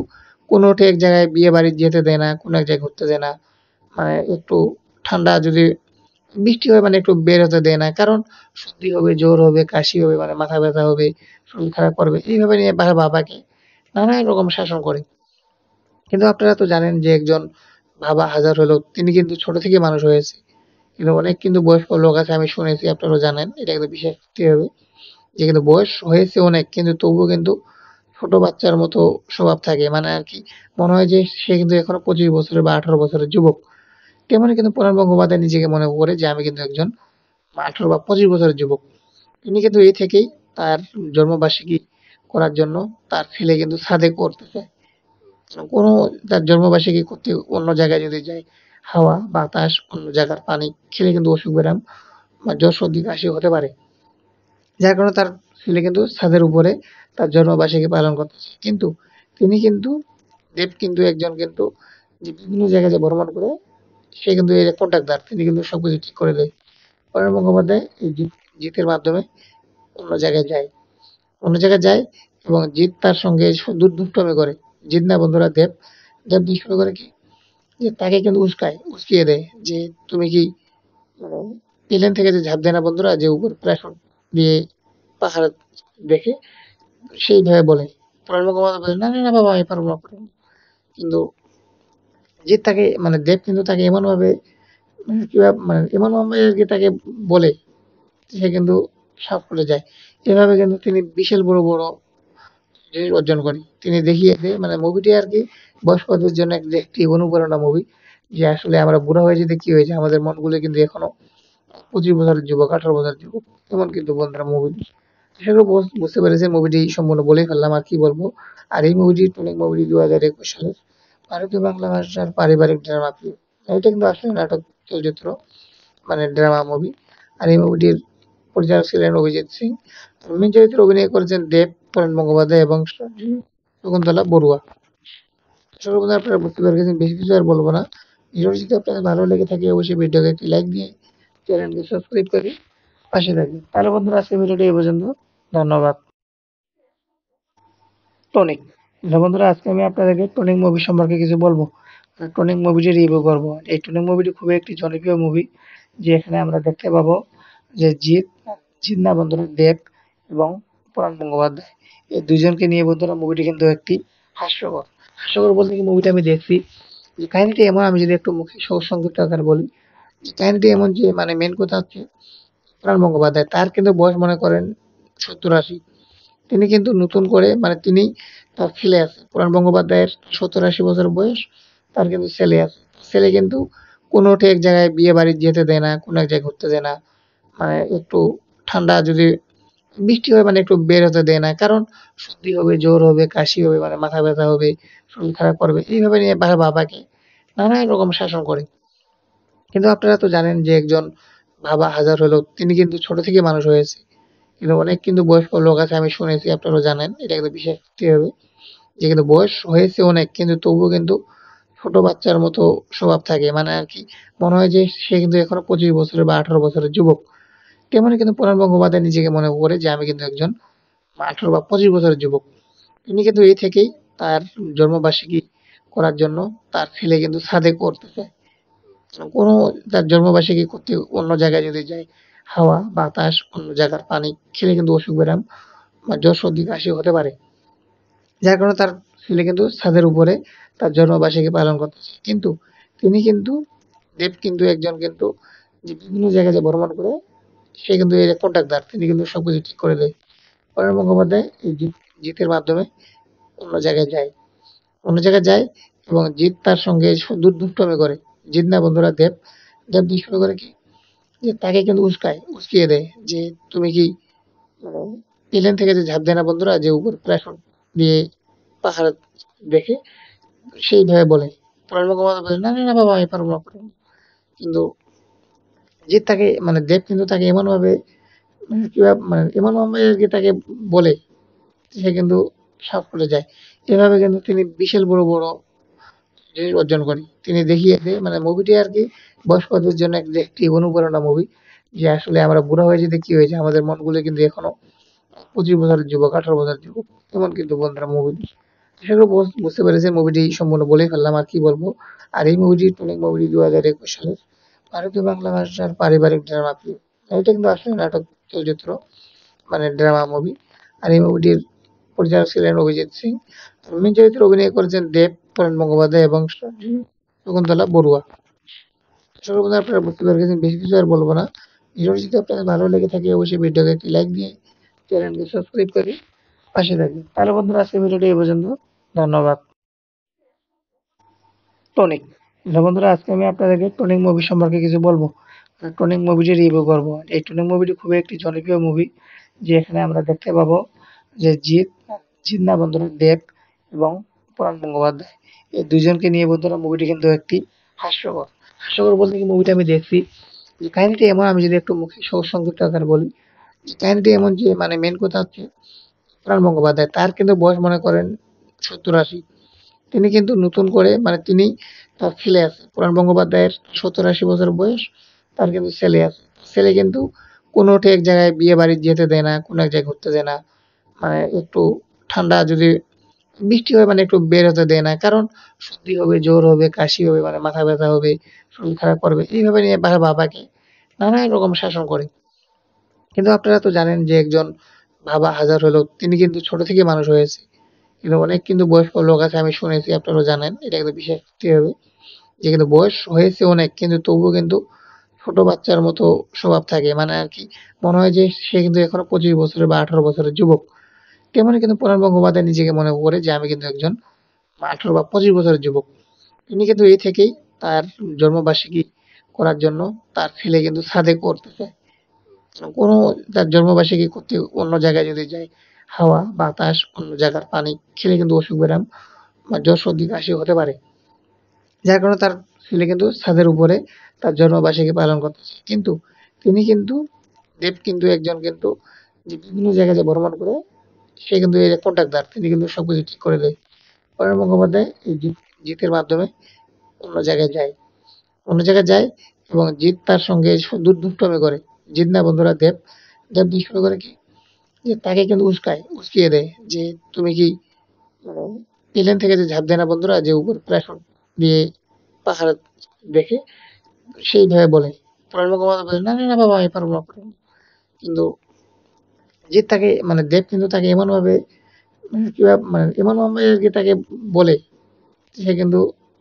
কোনো এক জায়গায় বিয়ে বাড়ি যেতে দেয় না কোনো এক জায়গায় ঘুরতে দেয় না মানে একটু ঠান্ডা যদি বৃষ্টি হয় মানে একটু বের হতে দেয় না কারণ সর্দি হবে জ্বর হবে কাশি হবে মানে মাথা ব্যথা হবে শরীর খারাপ করবে এইভাবে নিয়ে বাবা বাবাকে নানা রকম শাসন করে কিন্তু আপনারা তো জানেন যে একজন বাবা হাজার হলো তিনি কিন্তু ছোট থেকে মানুষ হয়েছে কিন্তু অনেক কিন্তু বয়স্ক লোক আছে আমি শুনেছি আপনারাও জানেন এটা কিন্তু বিশ্বাস করতে হবে যে কিন্তু বয়স হয়েছে অনেক কিন্তু তবুও কিন্তু ছোট বাচ্চার মতো স্বভাব থাকে মানে আর কি মনে হয় যে সে কিন্তু এখনো পঁচিশ বছরের বা আঠারো বছরের যুবক তেমনি কিন্তু প্রণব গঙ্গোপাধ্যায় নিজেকে মনে করে যে আমি কিন্তু একজন আঠারো বা পঁচিশ বছরের যুবক তিনি কিন্তু এই থেকেই তার জন্মবার্ষিকী করার জন্য তার ছেলে কিন্তু সাদে করতেছে কোনো তার জন্মবার্ষিকী করতে অন্য জায়গায় যদি যায় হাওয়া বাতাস অন্য জায়গার পানি খেলে কিন্তু অসুখ বেরাম বা জ্বর সর্দি কাশি হতে পারে যার কারণে তার ছেলে কিন্তু ছাদের উপরে তার জন্মবার্ষিকী পালন করতেছে কিন্তু তিনি কিন্তু দেব কিন্তু একজন কিন্তু বিভিন্ন জায়গায় যে ভ্রমণ করে সে কিন্তু এই যে কন্ট্রাক্টার তিনি কিন্তু সব কিছু ঠিক করে দেয় পরের মুখোপাধ্যায় এই জিত জিতের মাধ্যমে অন্য জায়গায় যায় অন্য জায়গায় যায় এবং জিত তার সঙ্গে দুর্দুষ্টমে করে জিত না বন্ধুরা দেব দেব দুষ্টমি করে কি যে তাকে কিন্তু উস্কায় উস্কিয়ে দেয় যে তুমি কি মানে, প্লেন থেকে যে ঝাঁপ দেয় না বন্ধুরা যে উপর প্লাটফর্ম দিয়ে পাহাড় দেখে সেইভাবে বলে পরের মুখোপাধ্যায় বলে না না বাবা আমি পারবো না কিন্তু জিৎ তাকে মানে দেব কিন্তু তাকে এমনভাবে কীভাবে মানে এমনভাবে আর কি তাকে বলে সে কিন্তু সাফ করে যায় এভাবে কিন্তু তিনি বিশাল বড় বড় জিনিস অর্জন করে তিনি দেখিয়েছে মানে মুভিটি আর কি বয়স্কদের জন্য একটি অনুপ্রেরণা মুভি যে আসলে আমরা বুড়া হয়ে যেতে কি হয়েছে আমাদের মনগুলো কিন্তু এখনো পঁচিশ বছরের যুবক আঠারো বছরের যুবক এমন কিন্তু বন্ধুরা মুভি সেগুলো বুঝতে পেরেছে মুভিটি সম্পূর্ণ বলেই ফেললাম আর কি বলবো আর এই মুভিটি অনেক মুভিটি দু হাজার একুশ সালের ভারতীয় বাংলা ভাষার পারিবারিক ড্রামা এটা কিন্তু আসলে নাটক চলচ্চিত্র মানে ড্রামা মুভি আর এই মুভিটির পরিচালক ছিলেন অভিজিৎ সিং মেন চরিত্রে অভিনয় করেছেন দেব পরেন বন্দ্যোপাধ্যায় এবং শকুন্তলা বড়ুয়া সর্বদা আপনারা বুঝতে পেরেছেন বেশি কিছু আর বলবো না ভিডিওটি যদি আপনাদের ভালো লেগে থাকে অবশ্যই ভিডিওকে একটি লাইক দিয়ে চ্যানেলকে সাবস্ক্রাইব করে পাশে থাকি তাহলে বন্ধুরা আজকে ভিডিওটি এ পর্যন্ত ধন্যবাদ টনিক হ্যালো বন্ধুরা আজকে আমি আপনাদেরকে টনিক মুভি সম্পর্কে কিছু বলবো টনিক মুভিটি রিভিউ করব এই টনিক মুভিটি খুবই একটি জনপ্রিয় মুভি যে এখানে আমরা দেখতে পাবো যে জিৎ জিৎ না বন্ধুরা দেব এবং পুরাণ গঙ্গোপাধ্যায় এই দুজনকে নিয়ে বন্ধুরা মুভিটি কিন্তু একটি হাস্যকর হাস্যকর বলতে কি মুভিটা আমি দেখছি যে কাহিনিটি এমন আমি যদি একটু মুখে সংক্ষিপ্ত আকারে বলি যে কাহিনিটি এমন যে মানে মেন কথা হচ্ছে পুরাণ গঙ্গোপাধ্যায় তার কিন্তু বয়স মনে করেন সত্তর আশি তিনি কিন্তু নতুন করে মানে তিনি তার ছেলে আছে পুরাণ বঙ্গোপাধ্যায়ের সত্তর আশি বছর বয়স তার কিন্তু ছেলে আছে ছেলে কিন্তু কোনো এক জায়গায় বিয়ে বাড়ি যেতে দেয় না কোনো এক জায়গায় ঘুরতে দেয় না মানে একটু ঠান্ডা যদি বৃষ্টি হয় মানে একটু বের হতে দেয় না কারণ সর্দি হবে জ্বর হবে কাশি হবে মানে মাথা ব্যথা হবে শরীর খারাপ করবে এইভাবে নিয়ে বাবাকে নানা রকম শাসন করে কিন্তু আপনারা তো জানেন যে একজন বাবা হাজার হলো তিনি কিন্তু ছোট থেকে মানুষ হয়েছে কিন্তু অনেক কিন্তু বয়স্ক লোক আছে আমি শুনেছি আপনারাও জানেন এটা কিন্তু বিশেষ হবে যে কিন্তু বয়স হয়েছে অনেক কিন্তু তবুও কিন্তু ছোট বাচ্চার মতো স্বভাব থাকে মানে আর কি মনে হয় যে সে কিন্তু এখনো পঁচিশ বছরের বা আঠারো বছরের যুবক তেমনি কিন্তু পুরাণ গঙ্গোপাধ্যায় নিজেকে মনে করে যে আমি কিন্তু একজন আঠারো বা পঁচিশ বছরের যুবক তিনি কিন্তু এই থেকেই তার জন্মবার্ষিকী করার জন্য তার ছেলে কিন্তু সাদে করতে চায় কোনো তার জন্মবার্ষিকী করতে অন্য জায়গায় যদি যায় হাওয়া বাতাস অন্য জায়গার পানি খেলে কিন্তু অসুখ ব্যায়াম বা জ্বর সর্দি কাশি হতে পারে যার কারণে তার ছেলে কিন্তু ছাদের উপরে তার জন্মবার্ষিকী পালন করতেছে কিন্তু তিনি কিন্তু দেব কিন্তু একজন কিন্তু যে বিভিন্ন জায়গায় যে ভ্রমণ করে সে কিন্তু এর কন্ট্রাক্টদার তিনি কিন্তু সব কিছু ঠিক করে দেয় পরের মুখোপাধ্যায় এই জিতের মাধ্যমে অন্য জায়গায় যায় অন্য জায়গায় যায় এবং জিৎ তার সঙ্গে দুর্দুষ্টমি করে জিৎ না বন্ধুরা দেব দেব দুষ্টমি করে কি যে তাকে কিন্তু উস্কায় উস্কিয়ে দেয় যে তুমি কি মানে প্লেন থেকে যে ঝাঁপ দেয় না বন্ধুরা যে উপর প্ল্যাটফর্ম দিয়ে পাহাড় দেখে সেইভাবে বলে বলে না না বাবা আমি পারবো না কিন্তু যে তাকে মানে দেব কিন্তু তাকে এমনভাবে মানে কীভাবে মানে এমনভাবে তাকে বলে সে কিন্তু সাফ করে যায় এভাবে কিন্তু তিনি বিশাল বড় বড় জিনিস অর্জন করে তিনি দেখিয়ে মানে মুভিটি আর কি বয়স্কদের জন্য একটি অনুপ্রেরণা মুভি যে আসলে আমরা বুড়া হয়ে যেতে কী হয়েছে আমাদের মনগুলো কিন্তু এখনো পঁচিশ বছরের যুবক আঠারো বছরের যুবক তেমন কিন্তু বন্ধুরা মুভি সেগুলো বুঝতে পেরেছেন মুভিটি সম্পূর্ণ বলেই ফেললাম আর কি বলবো আর এই মুভিটি অনেক মুভিটি দু হাজার একুশ সালের ভারতীয় বাংলা ভাষার পারিবারিক ড্রামা ফিল্ম এটা কিন্তু আসলে নাটক চলচ্চিত্র মানে ড্রামা মুভি আর এই মুভিটির পরিচালক ছিলেন অভিজিৎ সিং মেন চরিত্রে অভিনয় করেছেন দেব পরেন গঙ্গোপাধ্যায় এবং শকুন্তলা বড়ুয়া সর্বদা আপনারা বুঝতে পেরে গেছেন বেশি কিছু আর বলবো না ভিডিওটি যদি আপনাদের ভালো লেগে থাকে অবশ্যই ভিডিওকে একটি লাইক দিয়ে চ্যানেলকে সাবস্ক্রাইব করে পাশে থাকবেন তাহলে বন্ধুরা আজকে ভিডিওটি এ পর্যন্ত ধন্যবাদ টনিক বন্ধুরা আজকে আমি আপনাদেরকে টনিক মুভি সম্পর্কে কিছু বলবো টনিক মুভিটি রিভিউ করবো এই টনিক মুভিটি খুবই একটি জনপ্রিয় মুভি যে এখানে আমরা দেখতে পাবো যে জিৎ জিৎ না বন্ধুরা দেব এবং পুরাণ গঙ্গোপাধ্যায় এই দুজনকে নিয়ে বন্ধুরা মুভিটি কিন্তু একটি হাস্যকর হাস্যকর বলতে কি মুভিটা আমি দেখছি কাহিনিটি এমন আমি যদি একটু মুখে সংক্ষিপ্ত আকারে বলি কাহিনীটি এমন যে মানে মেন কথা হচ্ছে প্রাণ গঙ্গোপাধ্যায় তার কিন্তু বয়স মনে করেন সত্তর আশি তিনি কিন্তু নতুন করে মানে তিনি তার ছেলে আছে পুরাণ বঙ্গোপাধ্যায়ের সত্তর আশি বছর বয়স তার কিন্তু ছেলে আছে ছেলে কিন্তু কোনো এক জায়গায় বিয়ে বাড়ি যেতে দেয় না কোনো এক জায়গায় ঘুরতে দেয় না মানে একটু ঠান্ডা যদি বৃষ্টি হয় মানে একটু বের হতে দেয় না কারণ সর্দি হবে জ্বর হবে কাশি হবে মানে মাথা ব্যথা হবে শরীর খারাপ করবে এইভাবে নিয়ে বাবাকে নানা রকম শাসন করে কিন্তু আপনারা তো জানেন যে একজন বাবা হাজার হলো তিনি কিন্তু ছোট থেকে মানুষ হয়েছে কিন্তু অনেক কিন্তু বয়স্ক লোক আছে আমি শুনেছি আপনারা জানেন এটা কিন্তু বিশেষ হবে যে কিন্তু বয়স হয়েছে অনেক কিন্তু তবুও কিন্তু ছোট বাচ্চার মতো স্বভাব থাকে মানে আর কি মনে হয় যে সে কিন্তু এখনো পঁচিশ বছরের বা আঠারো বছরের যুবক তেমনি কিন্তু প্রণব গঙ্গোপাধ্যায় নিজেকে মনে করে যে আমি কিন্তু একজন আঠারো বা পঁচিশ বছরের যুবক তিনি কিন্তু এই থেকেই তার জন্মবার্ষিকী করার জন্য তার ছেলে কিন্তু সাদে করতেছে কোনো তার জন্মবার্ষিকী করতে অন্য জায়গায় যদি যায় হাওয়া বাতাস অন্য জায়গার পানি খেলে কিন্তু অসুখ বেরাম বা জ্বর সর্দি কাশি হতে পারে যার কারণে তার ছেলে কিন্তু ছাদের উপরে তার জন্মবার্ষিকী পালন করতেছে কিন্তু তিনি কিন্তু দেব কিন্তু একজন কিন্তু যে বিভিন্ন জায়গায় যে ভ্রমণ করে সে কিন্তু এই কন্ট্রাক্টদার তিনি কিন্তু সব কিছু ঠিক করে দেয় পরের মুখোপাধ্যায় এই জিতের মাধ্যমে অন্য জায়গায় যায় অন্য জায়গায় যায় এবং জিত তার সঙ্গে দুর্দুষ্টমি করে জিন্দা বন্ধুরা দেব দেব দিয়ে করে কি যে তাকে কিন্তু উস্কায় উস্কিয়ে দেয় যে তুমি কি প্লেন মানে থেকে যে ঝাঁপ দেয় না বন্ধুরা যে উপর প্ল্যাটফর্ম দিয়ে পাহাড় দেখে সেইভাবে বলে প্রণব বলে না না বাবা আমি পারবো না কিন্তু যে তাকে মানে দেব কিন্তু তাকে এমনভাবে কীভাবে মানে, মানে এমনভাবে যে তাকে বলে সে কিন্তু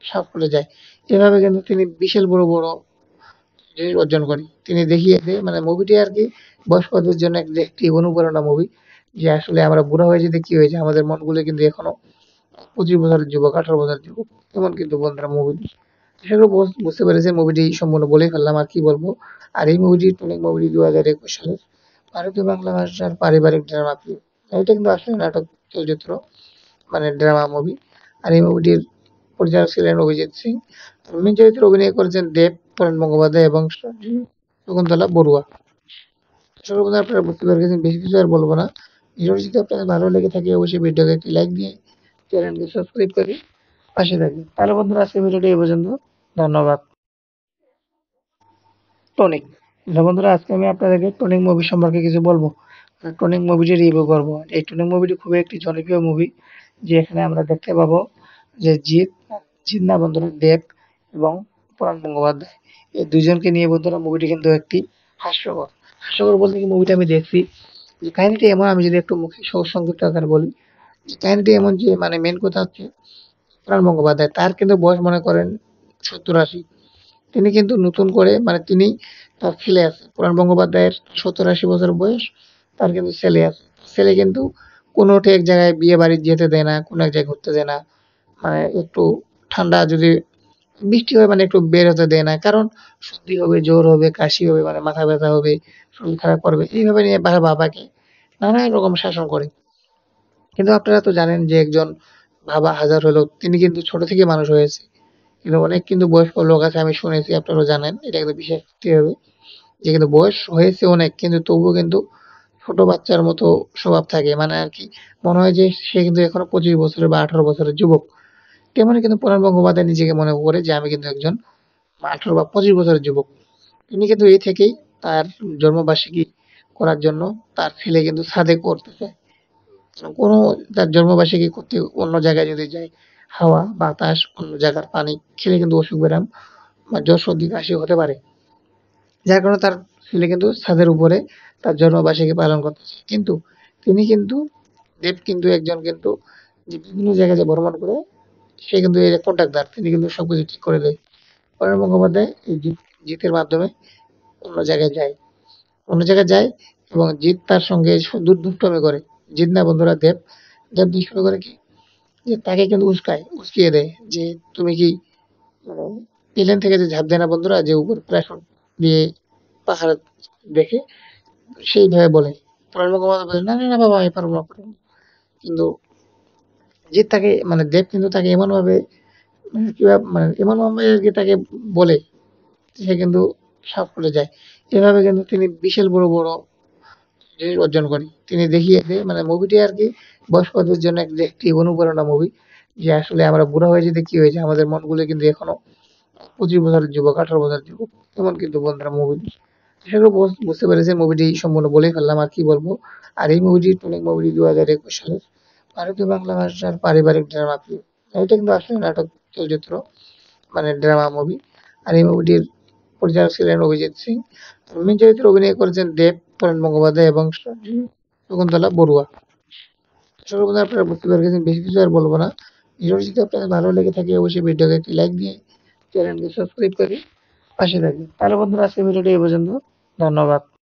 সাফ করে যায় এভাবে কিন্তু তিনি বিশাল বড় বড় অর্জন করে তিনি দেখিয়েছে মানে মুভিটি আর কি বয়স্কদের জন্য একটি অনুপ্রেরণা মুভি যে আসলে আমরা বুড়া হয়ে যেতে কি হয়েছে আমাদের মনগুলো কিন্তু এখনো পঁচিশ বছরের যুবক আঠারো বছরের যুবক এমন কিন্তু বন্ধুরা মুভি আশা বুঝতে পেরেছে মুভিটি সম্পূর্ণ বলেই ফেললাম আর কি বলবো আর এই মুভিটি অনেক মুভিটি দু হাজার একুশ সালের ভারতীয় বাংলা ভাষার পারিবারিক ড্রামা মানে ফিল্ম এটা কিন্তু আসলে নাটক চলচ্চিত্র মানে ড্রামা মুভি আর এই মুভিটির পরিচালক ছিলেন অভিজিৎ সিং মেন চরিত্রে অভিনয় করেছেন দেব পরাণ মুখোপাধ্যায় এবং শকুন্তলা বড়ুয়া সর্বদা আপনারা বুঝতে পেরেছেন বেশি কিছু আর বলবো না ভিডিওটি যদি আপনাদের ভালো লেগে থাকে অবশ্যই ভিডিওকে একটি লাইক দিয়ে চ্যানেলকে সাবস্ক্রাইব করে পাশে থাকবেন তাহলে বন্ধুরা আজকে ভিডিওটি এ পর্যন্ত ধন্যবাদ টনিক বন্ধুরা আজকে আমি আপনাদেরকে টনিক মুভি সম্পর্কে কিছু বলবো টনিক মুভিটি রিভিউ করবো এই টনিক মুভিটি খুবই একটি জনপ্রিয় মুভি যে এখানে আমরা দেখতে পাবো যে জিৎ জিৎ না বন্ধুরা দেব এবং পরাণ গঙ্গোপাধ্যায় দুজনকে নিয়ে বন্ধুরা মুভিটি কিন্তু একটি হাস্যকর হাস্যকর বলতে কি মুভিটা আমি দেখছি যে কাহিনিটি এমন আমি যদি একটু মুখে সংক্ষিপ্ত আকার বলি যে কাহিনিটি এমন যে মানে মেন কথা হচ্ছে প্রাণ গঙ্গোপাধ্যায় তার কিন্তু বয়স মনে করেন সত্তর আশি তিনি কিন্তু নতুন করে মানে তিনি তার ছেলে আছে পুরাণ বঙ্গোপাধ্যায়ের সত্তর আশি বছর বয়স তার কিন্তু ছেলে আছে ছেলে কিন্তু কোনো এক জায়গায় বিয়ে বাড়ি যেতে দেয় না কোনো এক জায়গায় ঘুরতে দেয় না মানে একটু ঠান্ডা যদি বৃষ্টি হবে মানে একটু বের হতে দেয় না কারণ সর্দি হবে জ্বর হবে কাশি হবে মানে মাথা ব্যথা হবে শরীর খারাপ করবে এইভাবে নিয়ে বাবা বাবাকে নানা রকম শাসন করে কিন্তু আপনারা তো জানেন যে একজন বাবা হাজার হলো তিনি কিন্তু ছোট থেকে মানুষ হয়েছে কিন্তু অনেক কিন্তু বয়স্ক লোক আছে আমি শুনেছি আপনারাও জানেন এটা কিন্তু বিশেষ করতে হবে যে কিন্তু বয়স হয়েছে অনেক কিন্তু তবুও কিন্তু ছোট বাচ্চার মতো স্বভাব থাকে মানে আর কি মনে হয় যে সে কিন্তু এখনো পঁচিশ বছরের বা আঠারো বছরের যুবক তেমনি কিন্তু প্রণব গঙ্গোপাধ্যায় নিজেকে মনে করে যে আমি কিন্তু একজন আঠারো বা পঁচিশ বছরের যুবক তিনি কিন্তু এই থেকেই তার জন্মবার্ষিকী করার জন্য তার ছেলে কিন্তু সাদে করতেছে কোনো তার জন্মবার্ষিকী করতে অন্য জায়গায় যদি যায় হাওয়া বাতাস অন্য জায়গার পানি খেলে কিন্তু অসুখ বেরাম বা জ্বর সর্দি কাশি হতে পারে যার কারণে তার ছেলে কিন্তু ছাদের উপরে তার জন্মবার্ষিকী পালন করতেছে কিন্তু তিনি কিন্তু দেব কিন্তু একজন কিন্তু বিভিন্ন জায়গায় যে ভ্রমণ করে সে কিন্তু এই যে কন্ট্রাক্টদার তিনি কিন্তু সব কিছু ঠিক করে দেয় পরের মুখোপাধ্যায় এই জিৎ জিতের মাধ্যমে অন্য জায়গায় যায় অন্য জায়গায় যায় এবং জিত তার সঙ্গে দুর্দুষ্টমি করে জিত না বন্ধুরা দেব দেব দুষ্টমি করে কি যে তাকে কিন্তু উস্কায় উস্কিয়ে দেয় যে তুমি কি মানে প্লেন থেকে যে ঝাঁপ দেয় না বন্ধুরা যে উপর প্ল্যাটফর্ম দিয়ে পাহাড় দেখে সেইভাবে বলে প্রাণ মুখোপাধ্যায় বলে না না বাবা আমি পারবো না কিন্তু জিৎ তাকে মানে দেব কিন্তু তাকে এমনভাবে কীভাবে মানে এমনভাবে যে তাকে বলে সে কিন্তু সাফ করে যায় এভাবে কিন্তু তিনি বিশাল বড় বড় জিনিস অর্জন করে তিনি দেখিয়েছে মানে মুভিটি আর কি বয়স্কদের জন্য একটি অনুপ্রেরণা মুভি যে আসলে আমরা বুড়া হয়ে যেতে কি হয়েছে আমাদের মনগুলো কিন্তু এখনো পঁচিশ বছরের যুবক আঠারো বছরের যুবক এমন কিন্তু বন্ধুরা মুভি সেগুলো বুঝতে পেরেছে মুভিটি সম্পূর্ণ বলেই ফেললাম আর কি বলবো আর এই মুভিটি টনিক মুভিটি দু হাজার একুশ সালের ভারতীয় বাংলা ভাষার পারিবারিক ড্রামা এটা কিন্তু আসলে নাটক চলচ্চিত্র মানে ড্রামা মুভি আর এই মুভিটির পরিচালক ছিলেন অভিজিৎ সিং মেন চরিত্রে অভিনয় করেছেন দেব পরাণ মুখোপাধ্যায় এবং শকুন্তলা বড়ুয়া সর্বদা আপনারা বুঝতে পেরেছেন বেশি কিছু আর বলবো না ভিডিওটি যদি আপনাদের ভালো লেগে থাকে অবশ্যই ভিডিওকে একটি লাইক দিয়ে চ্যানেলটি সাবস্ক্রাইব করে পাশে থাকবেন তাহলে বন্ধুরা আজকে ভিডিওটি এই পর্যন্ত ধন্যবাদ